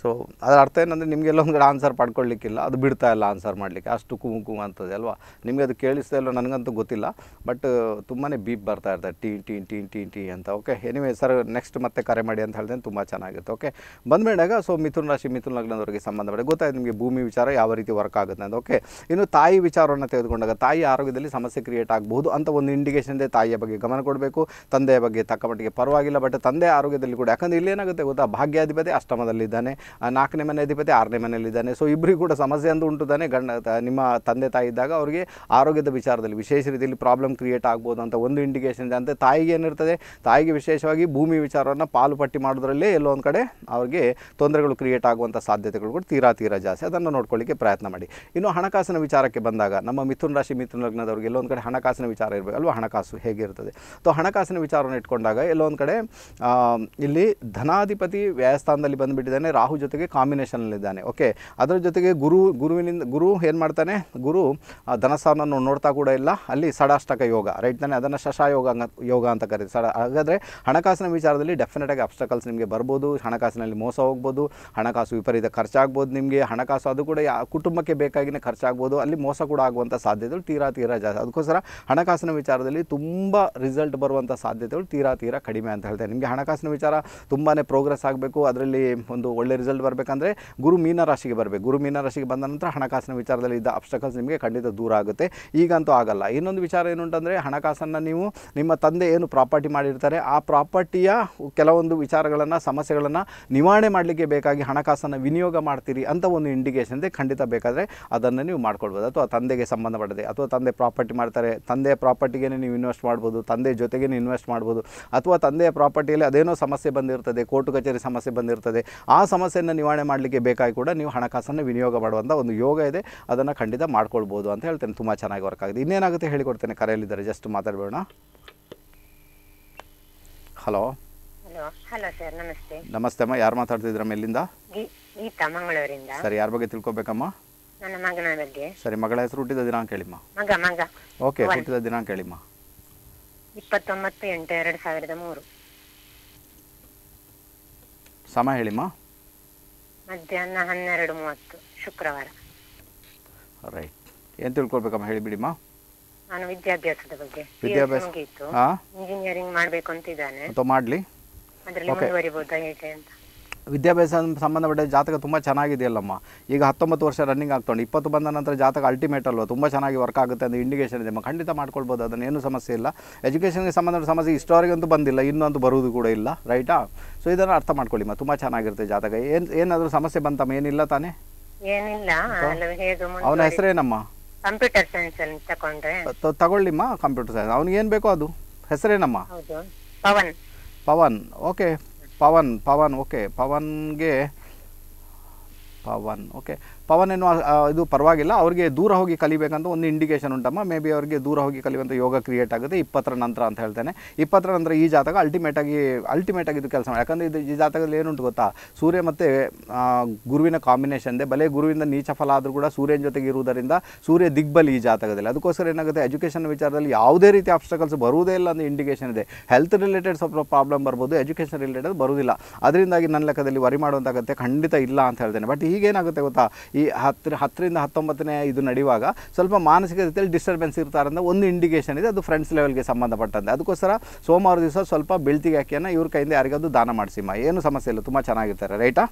ಸೊ ಅದರ ಅರ್ಥ ಏನಂದರೆ ನಿಮಗೆಲ್ಲ ಒಂದು ಕಡೆ ಆನ್ಸರ್ ಪಡ್ಕೊಳ್ಲಿಕ್ಕಿಲ್ಲ ಅದು ಬಿಡ್ತಾ ಇಲ್ಲ ಆನ್ಸರ್ ಮಾಡಲಿಕ್ಕೆ ಅಷ್ಟು ಕುಮು ಕುಮು ಅಂತದೆ ಅಲ್ವಾ ನಿಮಗೆ ಅದು ಕೇಳಿಸ್ತಾ ಇಲ್ಲೋ ನನಗಂತೂ ಗೊತ್ತಿಲ್ಲ ಬಟ್ ತುಂಬಾ ಬೀಪ್ ಬರ್ತಾ ಇರ್ತದೆ ಟೀ ಟೀನ್ ಟೀ ಟೀ ಟೀ ಅಂತ ಓಕೆ ಎನಿವೇ ಸರ್ ನೆಕ್ಸ್ಟ್ ಮತ್ತೆ ಕರೆ ಮಾಡಿ ಅಂತ ಹೇಳಿದ್ರೆ ತುಂಬ ಚೆನ್ನಾಗಿರುತ್ತೆ ಓಕೆ ಬಂದ್ಮೇಡಾಗ ಸೊ ಮಿಥುನ್ ರಾಶಿ ಮಿಥುನ ಲಗ್ನದವರಿಗೆ ಸಂಬಂಧಪಟ್ಟ ಗೊತ್ತಾಯ್ತು ನಿಮಗೆ ಭೂಮಿ ವಿಚಾರ ಯಾವ ರೀತಿ ವರ್ಕ್ ಆಗುತ್ತೆ ಅಂತ ಓಕೆ ಇನ್ನು ತಾಯಿ ವಿಚಾರವನ್ನು ತೆಗೆದುಕೊಂಡಾಗ ತಾಯಿ ಆರೋಗ್ಯದಲ್ಲಿ ಸಮಸ್ಯೆ ಕ್ರಿಯೇಟ್ ಆಗಬಹುದು ಅಂತ ಒಂದು ಇಂಡಿಕೇಶನ್ ಇದೆ ತಾಯಿಯ ಬಗ್ಗೆ ಗಮನ ಕೊಡಬೇಕು ತಂದೆಯ ಬಗ್ಗೆ ತಕ್ಕ ಮಟ್ಟಿಗೆ ಪರವಾಗಿಲ್ಲ ಬಟ್ ತಂದೆ ಆರೋಗ್ಯದಲ್ಲಿ ಕೂಡ ಯಾಕಂದ್ರೆ ಇಲ್ಲಿ ಏನಾಗುತ್ತೆ ಗೊತ್ತಾ ಭಾಗ್ಯಾಧಿಪತಿ ಅಷ್ಟಮದಲ್ಲಿದ್ದಾನೆ ನಾಲ್ಕನೇ ಮನೆ ಅಧಿಪತಿ ಆರನೇ ಮನೆಯಲ್ಲಿದ್ದಾನೆ ಸೊ ಇಬ್ಬರಿಗೂ ಕೂಡ ಸಮಸ್ಯೆ ಅಂತ ಉಂಟು ತಾನೆ ಗಂಡ ನಿಮ್ಮ ತಂದೆ ತಾಯಿ ಇದ್ದಾಗ ಅವರಿಗೆ ಆರೋಗ್ಯದ ವಿಚಾರದಲ್ಲಿ ವಿಶೇಷ ರೀತಿಯಲ್ಲಿ ಪ್ರಾಬ್ಲಮ್ ಕ್ರಿಯೇಟ್ ಆಗ್ಬೋದು ಅಂತ ಒಂದು ಇಂಡಿಕೇಶನ್ ಇದೆ ಅಂತ ತಾಯಿಗೆ ಏನಿರ್ತದೆ ತಾಯಿಗೆ ವಿಶೇಷವಾಗಿ ಭೂಮಿ ವಿಚಾರವನ್ನು ಪಾಲು ಪಟ್ಟಿ ಮಾಡೋದ್ರಲ್ಲೇ ಎಲ್ಲೋ ಒಂದು ಕಡೆ ಅವ್ರಿಗೆ ತೊಂದರೆಗಳು ಕ್ರಿಯೇಟ್ ಆಗುವಂಥ ಸಾಧ್ಯತೆಗಳು ಕೂಡ ತೀರಾ ತೀರಾ ಜಾಸ್ತಿ ಅದನ್ನು ನೋಡ್ಕೊಳ್ಳಿಕ್ಕೆ ಪ್ರಯತ್ನ ಮಾಡಿ ಇನ್ನು ಹಣಕಾಸಿನ ವಿಚಾರಕ್ಕೆ ಬಂದಾಗ ನಮ್ಮ ಮಿಥುನ ರಾಶಿ ಮಿಥುನ ಲಗ್ನದವ್ರಿಗೆ ಎಲ್ಲೊಂದು ಕಡೆ ಹಣಕಾಸಿನ ವಿಚಾರ ಇರಬೇಕು ಅಲ್ವಾ ಹಣಕಾಸು ಹೇಗಿರ್ತದೆ ಸೊ ಹಣಕಾಸಿನ ವಿಚಾರವನ್ನು ಇಟ್ಕೊಂಡಾಗ ಎಲ್ಲೊಂದು ಕಡೆ ಇಲ್ಲಿ ಧನಾಧಿಪತಿ ವ್ಯಾಯಸ್ಥಾನದಲ್ಲಿ ಬಂದುಬಿಟ್ಟಿದ್ದಾನೆ ರಾಹು ಜೊತೆಗೆ ಇದ್ದಾನೆ ಓಕೆ ಅದರ ಜೊತೆಗೆ ಗುರು ಗುರುವಿನಿಂದ ಗುರು ಏನು ಮಾಡ್ತಾನೆ ಗುರು ಧನಸ್ಥಾನವನ್ನು ನೋಡ್ತಾ ಕೂಡ ಇಲ್ಲ ಅಲ್ಲಿ ಸಡಾಷ್ಟಕ ಯೋಗ ರೈಟ್ ತಾನೆ ಅದನ್ನು ಶಶಾಯೋಗ ಯೋಗ ಅಂತ ಕರೀತಾರೆ ಸಡ ಹಾಗಾದರೆ ಹಣಕಾಸಿನ ವಿಚಾರದಲ್ಲಿ ಡೆಫಿನೆಟಾಗಿ ಅಪ್ಸ್ಟಕಲ್ಸ್ ನಿಮಗೆ ಬರ್ಬೋದು ಹಣಕಾಸಿನಲ್ಲಿ ಮೋಸ ಹೋಗ್ಬೋದು ಹಣಕಾಸು ವಿಪರೀತ ಖರ್ಚಾಗ್ಬೋದು ನಿಮಗೆ ಹಣಕಾಸು ಅದು ಕೂಡ ಯಾ ಕುಟುಂಬಕ್ಕೆ ಬೇಕಾಗಿನೇ ಖರ್ಚಾಗ್ಬೋದು ಅಲ್ಲಿ ಮೋಸ ಕೂಡ ಆಗುವಂಥ ಸಾಧ್ಯತೆಗಳು ತೀರಾ ತೀರಾ ಜಾಸ್ತಿ ಅದಕ್ಕೋಸ್ಕರ ಹಣಕಾಸಿನ ವಿಚಾರದಲ್ಲಿ ತುಂಬ ರಿಸಲ್ಟ್ ಬರುವಂಥ ಸಾಧ್ಯತೆಗಳು ತೀರಾ ತೀರಾ ಕಡಿಮೆ ಅಂತ ಹೇಳ್ತಾರೆ ನಿಮಗೆ ಹಣಕಾಸಿನ ವಿಚಾರ ತುಂಬಾ ಪ್ರೋಗ್ರೆಸ್ ಆಗಬೇಕು ಅದರಲ್ಲಿ ಒಂದು ಒಳ್ಳೆ ರಿಸಲ್ಟ್ ಬರಬೇಕಂದ್ರೆ ಗುರು ಮೀನ ರಾಶಿಗೆ ಬರಬೇಕು ಗುರು ಮೀನ ರಾಶಿಗೆ ಬಂದ ನಂತರ ಹಣಕಾಸಿನ ವಿಚಾರದಲ್ಲಿ ಇದ್ದ ಅಪ್ಸ್ಟಕಲ್ಸ್ ನಿಮಗೆ ಖಂಡಿತ ದೂರ ಆಗುತ್ತೆ ಈಗಂತೂ ಆಗಲ್ಲ ಇನ್ನೊಂದು ವಿಚಾರ ಏನು ಅಂತಂದರೆ ಹಣಕಾಸನ್ನು ನೀವು ನಿಮ್ಮ ತಂದೆ ಏನು ಪ್ರಾಪರ್ಟಿ ಮಾಡಿರ್ತಾರೆ ಆ ಪ್ರಾಪರ್ಟಿಯ ಕೆಲವೊಂದು ವಿಚಾರಗಳನ್ನು ಸಮಸ್ಯೆಗಳನ್ನು ನಿವಾರಣೆ ಮಾಡಲಿಕ್ಕೆ ಬೇಕಾಗಿ ಹಣಕಾಸನ್ನು ವಿನಿಯೋಗ ಮಾಡ್ತೀರಿ ಅಂತ ಒಂದು ಇಂಡಿಕೇಷನ್ ಇದೆ ಖಂಡಿತ ಬೇಕಾದರೆ ಅದನ್ನು ನೀವು ಮಾಡ್ಕೊಳ್ಬೋದು ಅಥವಾ ತಂದೆಗೆ ಸಂಬಂಧಪಡದೆ ಅಥವಾ ತಂದೆ ಪ್ರಾಪರ್ಟಿ ಮಾಡ್ತಾರೆ ತಂದೆಯ ಪ್ರಾಪರ್ಟಿಗೆ ನೀವು ಇನ್ವೆಸ್ಟ್ ಮಾಡ್ಬೋದು ತಂದೆ ಜೊತೆಗೆ ಇನ್ವೆಸ್ಟ್ ಮಾಡ್ಬೋದು ಅಥವಾ ತಂದೆಯ ಪ್ರಾಪರ್ಟಿಯಲ್ಲಿ ಅದೇನೋ ಸಮಸ್ಯೆ ಬಂದಿರ್ತದೆ ಕೋರ್ಟ್ ಕಚೇರಿ ಸಮಸ್ಯೆ ಬಂದಿರ್ತದೆ ಆ ಸಮಸ್ಯೆ ಸಮಸ್ಯೆಯನ್ನು ನಿವಾರಣೆ ಮಾಡಲಿಕ್ಕೆ ಬೇಕಾಗಿ ಕೂಡ ನೀವು ಹಣಕಾಸನ್ನು ವಿನಿಯೋಗ ಮಾಡುವಂಥ ಒಂದು ಯೋಗ ಇದೆ ಅದನ್ನು ಖಂಡಿತ ಮಾಡ್ಕೊಳ್ಬೋದು ಅಂತ ಹೇಳ್ತೇನೆ ತುಂಬ ಚೆನ್ನಾಗಿ ವರ್ಕ್ ಆಗಿದೆ ಇನ್ನೇನಾಗುತ್ತೆ ಹೇಳಿಕೊಡ್ತೇನೆ ಕರೆಯಲ್ಲಿದ್ದಾರೆ ಜಸ್ಟ್ ಮಾತಾಡಬೇಡ ಹಲೋ
ಹಲೋ ಸರ್ ನಮಸ್ತೆ
ನಮಸ್ತೆ ಅಮ್ಮ ಯಾರು ಮಾತಾಡ್ತಿದ್ರಮ್ಮ ಎಲ್ಲಿಂದ
ಗೀತಾ ಮಂಗಳೂರಿಂದ ಸರಿ
ಯಾರ ಬಗ್ಗೆ ತಿಳ್ಕೊಬೇಕಮ್ಮ
ನನ್ನ ಮಗನ ಬಗ್ಗೆ
ಸರಿ ಮಗಳ ಹೆಸರು ಹುಟ್ಟಿದ ದಿನಾಂಕ ಹೇಳಿಮ್ಮ ಮಗ ಮಗ ಓಕೆ ಹುಟ್ಟಿದ ದಿನಾಂಕ ಹೇಳಿಮ್ಮ
ಇಪ್ಪತ್ತೊಂಬತ್ತು ಎಂಟು ಎರಡು ಸಾವಿರದ ಸಮ ಹೇಳಿಮ್ಮ ಮಧ್ಯಾಹ್ನ ಹನ್ನೆರಡು ಮೂವತ್ತು ಶುಕ್ರವಾರ
ರೈಟ್ ಏನು ತಿಳ್ಕೊಳ್ಬೇಕಮ್ಮ ಬಿಡಿಮ್ಮ
ನಾನು ವಿದ್ಯಾಭ್ಯಾಸದ ಬಗ್ಗೆ ವಿದ್ಯಾಭ್ಯಾಸ ಇತ್ತು ಇಂಜಿನಿಯರಿಂಗ್ ಮಾಡ್ಬೇಕು ಅಂತಿದ್ದಾನೆ
ಮಾಡ್ಲಿ ಅದರಲ್ಲಿ ಮುಂದುವರಿಬಹುದಾ ಹೇಗೆ ಅಂತ ವಿದ್ಯಾಭ್ಯಾಸ ಸಂಬಂಧಪಟ್ಟ ಜಾತಕ ತುಂಬ ಚೆನ್ನಾಗಿದೆಯಲ್ಲಮ್ಮ ಈಗ ಹತ್ತೊಂಬತ್ತು ವರ್ಷ ರನ್ನಿಂಗ್ ಆಗ್ತೊಂಡು ಇಪ್ಪತ್ತು ಬಂದ ನಂತರ ಜಾತಕ ಅಲ್ಟಿಮೇಟ್ ಅಲ್ವಾ ತುಂಬ ಚೆನ್ನಾಗಿ ವರ್ಕ್ ಆಗುತ್ತೆ ಅಂತ ಇಂಡಿಕೇಷನ್ ಇದೆ ಖಂಡಿತ ಮಾಡ್ಕೊಳ್ಬೋದು ಏನು ಸಮಸ್ಯೆ ಇಲ್ಲ ಎಜುಕೇಷನ್ಗೆ ಸಂಬಂಧಪಟ್ಟ ಸಮಸ್ಯೆ ಅಂತೂ ಬಂದಿಲ್ಲ ಇನ್ನೊಂದು ಬರುವುದು ಕೂಡ ಇಲ್ಲ ರೈಟಾ ಸೊ ಇದನ್ನು ಅರ್ಥ ಮಾಡ್ಕೊಳ್ಳಿಮ್ಮ ತುಂಬ ಚೆನ್ನಾಗಿರುತ್ತೆ ಜಾತಕ ಏನು ಏನಾದರೂ ಸಮಸ್ಯೆ ಬಂತಮ್ಮ ಏನಿಲ್ಲ ತಾನೇ
ಏನಿಲ್ಲ ಅವನ ಹೆಸರೇನಮ್ಮ ಕಂಪ್ಯೂಟರ್
ತಗೊಳ್ಳಿಮ್ಮ ಕಂಪ್ಯೂಟರ್ ಸೈನ್ಸ್ ಅವ್ನಿಗೆ ಏನ್ ಬೇಕೋ ಅದು ಹೆಸರೇನಮ್ಮ ಪವನ್ ಪವನ್ ಓಕೆ ಪವನ್ ಪವನ್ ಓಕೆ ಪವನ್ಗೆ ಪವನ್ ಓಕೆ ಪವನ್ ಎನ್ನುವ ಇದು ಪರವಾಗಿಲ್ಲ ಅವರಿಗೆ ದೂರ ಹೋಗಿ ಕಲಿಬೇಕಂತ ಒಂದು ಇಂಡಿಕೇಷನ್ ಉಂಟಮ್ಮ ಮೇ ಬಿ ಅವರಿಗೆ ದೂರ ಹೋಗಿ ಕಲಿಯುವಂಥ ಯೋಗ ಕ್ರಿಯೇಟ್ ಆಗುತ್ತೆ ಇಪ್ಪತ್ತರ ನಂತರ ಅಂತ ಹೇಳ್ತೇನೆ ಇಪ್ಪತ್ತರ ನಂತರ ಈ ಜಾತಕ ಅಲ್ಟಿಮೇಟಾಗಿ ಅಲ್ಟಿಮೇಟಾಗಿ ಇದು ಕೆಲಸ ಮಾಡಿ ಯಾಕಂದರೆ ಇದು ಈ ಜಾತಕದಲ್ಲಿ ಏನುಂಟು ಗೊತ್ತಾ ಸೂರ್ಯ ಮತ್ತು ಗುರುವಿನ ಕಾಂಬಿನೇಷನ್ ಇದೆ ಬಲೆ ಗುರುವಿಂದ ನೀಚ ಫಲ ಆದರೂ ಕೂಡ ಸೂರ್ಯನ ಜೊತೆಗೆ ಇರುವುದರಿಂದ ಸೂರ್ಯ ದಿಗ್ಬಲಿ ಈ ಜಾತಕದಲ್ಲಿ ಅದಕ್ಕೋಸ್ಕರ ಏನಾಗುತ್ತೆ ಎಜುಕೇಷನ್ ವಿಚಾರದಲ್ಲಿ ಯಾವುದೇ ರೀತಿ ಆಬ್ಸ್ಟಕಲ್ಸ್ ಬರುವುದೇ ಇಲ್ಲ ಅಂತ ಇಂಡಿಕೇಷನ್ ಇದೆ ಹೆಲ್ತ್ ರಿಲೇಟೆಡ್ ಸ್ವಲ್ಪ ಪ್ರಾಬ್ಲಮ್ ಬರ್ಬೋದು ಎಜುಕೇಷನ್ ರಿಲೇಟೆಡ್ ಬರುವುದಿಲ್ಲ ಅದರಿಂದಾಗಿ ನನ್ನ ಲೆಕ್ಕದಲ್ಲಿ ವರಿ ಮಾಡುವಂಥ ಅಗತ್ಯ ಖಂಡಿತ ಇಲ್ಲ ಅಂತ ಹೇಳ್ತೇನೆ ಬಟ್ ಈಗೇನಾಗುತ್ತೆ ಗೊತ್ತಾ ಈ ಹತ್ತಿರ ಹತ್ತರಿಂದ ಹತ್ತೊಂಬತ್ತನೇ ಇದು ನಡೆಯುವಾಗ ಸ್ವಲ್ಪ ಮಾನಸಿಕ ರೀತಿಯಲ್ಲಿ ಡಿಸ್ಟರ್ಬೆನ್ಸ್ ಇರ್ತಾರಂತ ಒಂದು ಇಂಡಿಕೇಷನ್ ಇದೆ ಅದು ಫ್ರೆಂಡ್ಸ್ ಲೆವೆಲ್ಗೆ ಸಂಬಂಧಪಟ್ಟಂತೆ ಅದಕ್ಕೋಸ್ಕರ ಸೋಮವಾರ ದಿವಸ ಸ್ವಲ್ಪ ಬೆಳ್ತಿಗೆ ಅಕ್ಕಿಯನ್ನು ಇವ್ರ ಕೈಯಿಂದ ಯಾರಿಗಾದ್ರು ದಾನ ಮಾಡಿಸಿಮ್ಮ ಏನು ಸಮಸ್ಯೆ ಇಲ್ಲ ತುಂಬ ಚೆನ್ನಾಗಿರ್ತಾರೆ ರೈಟಾ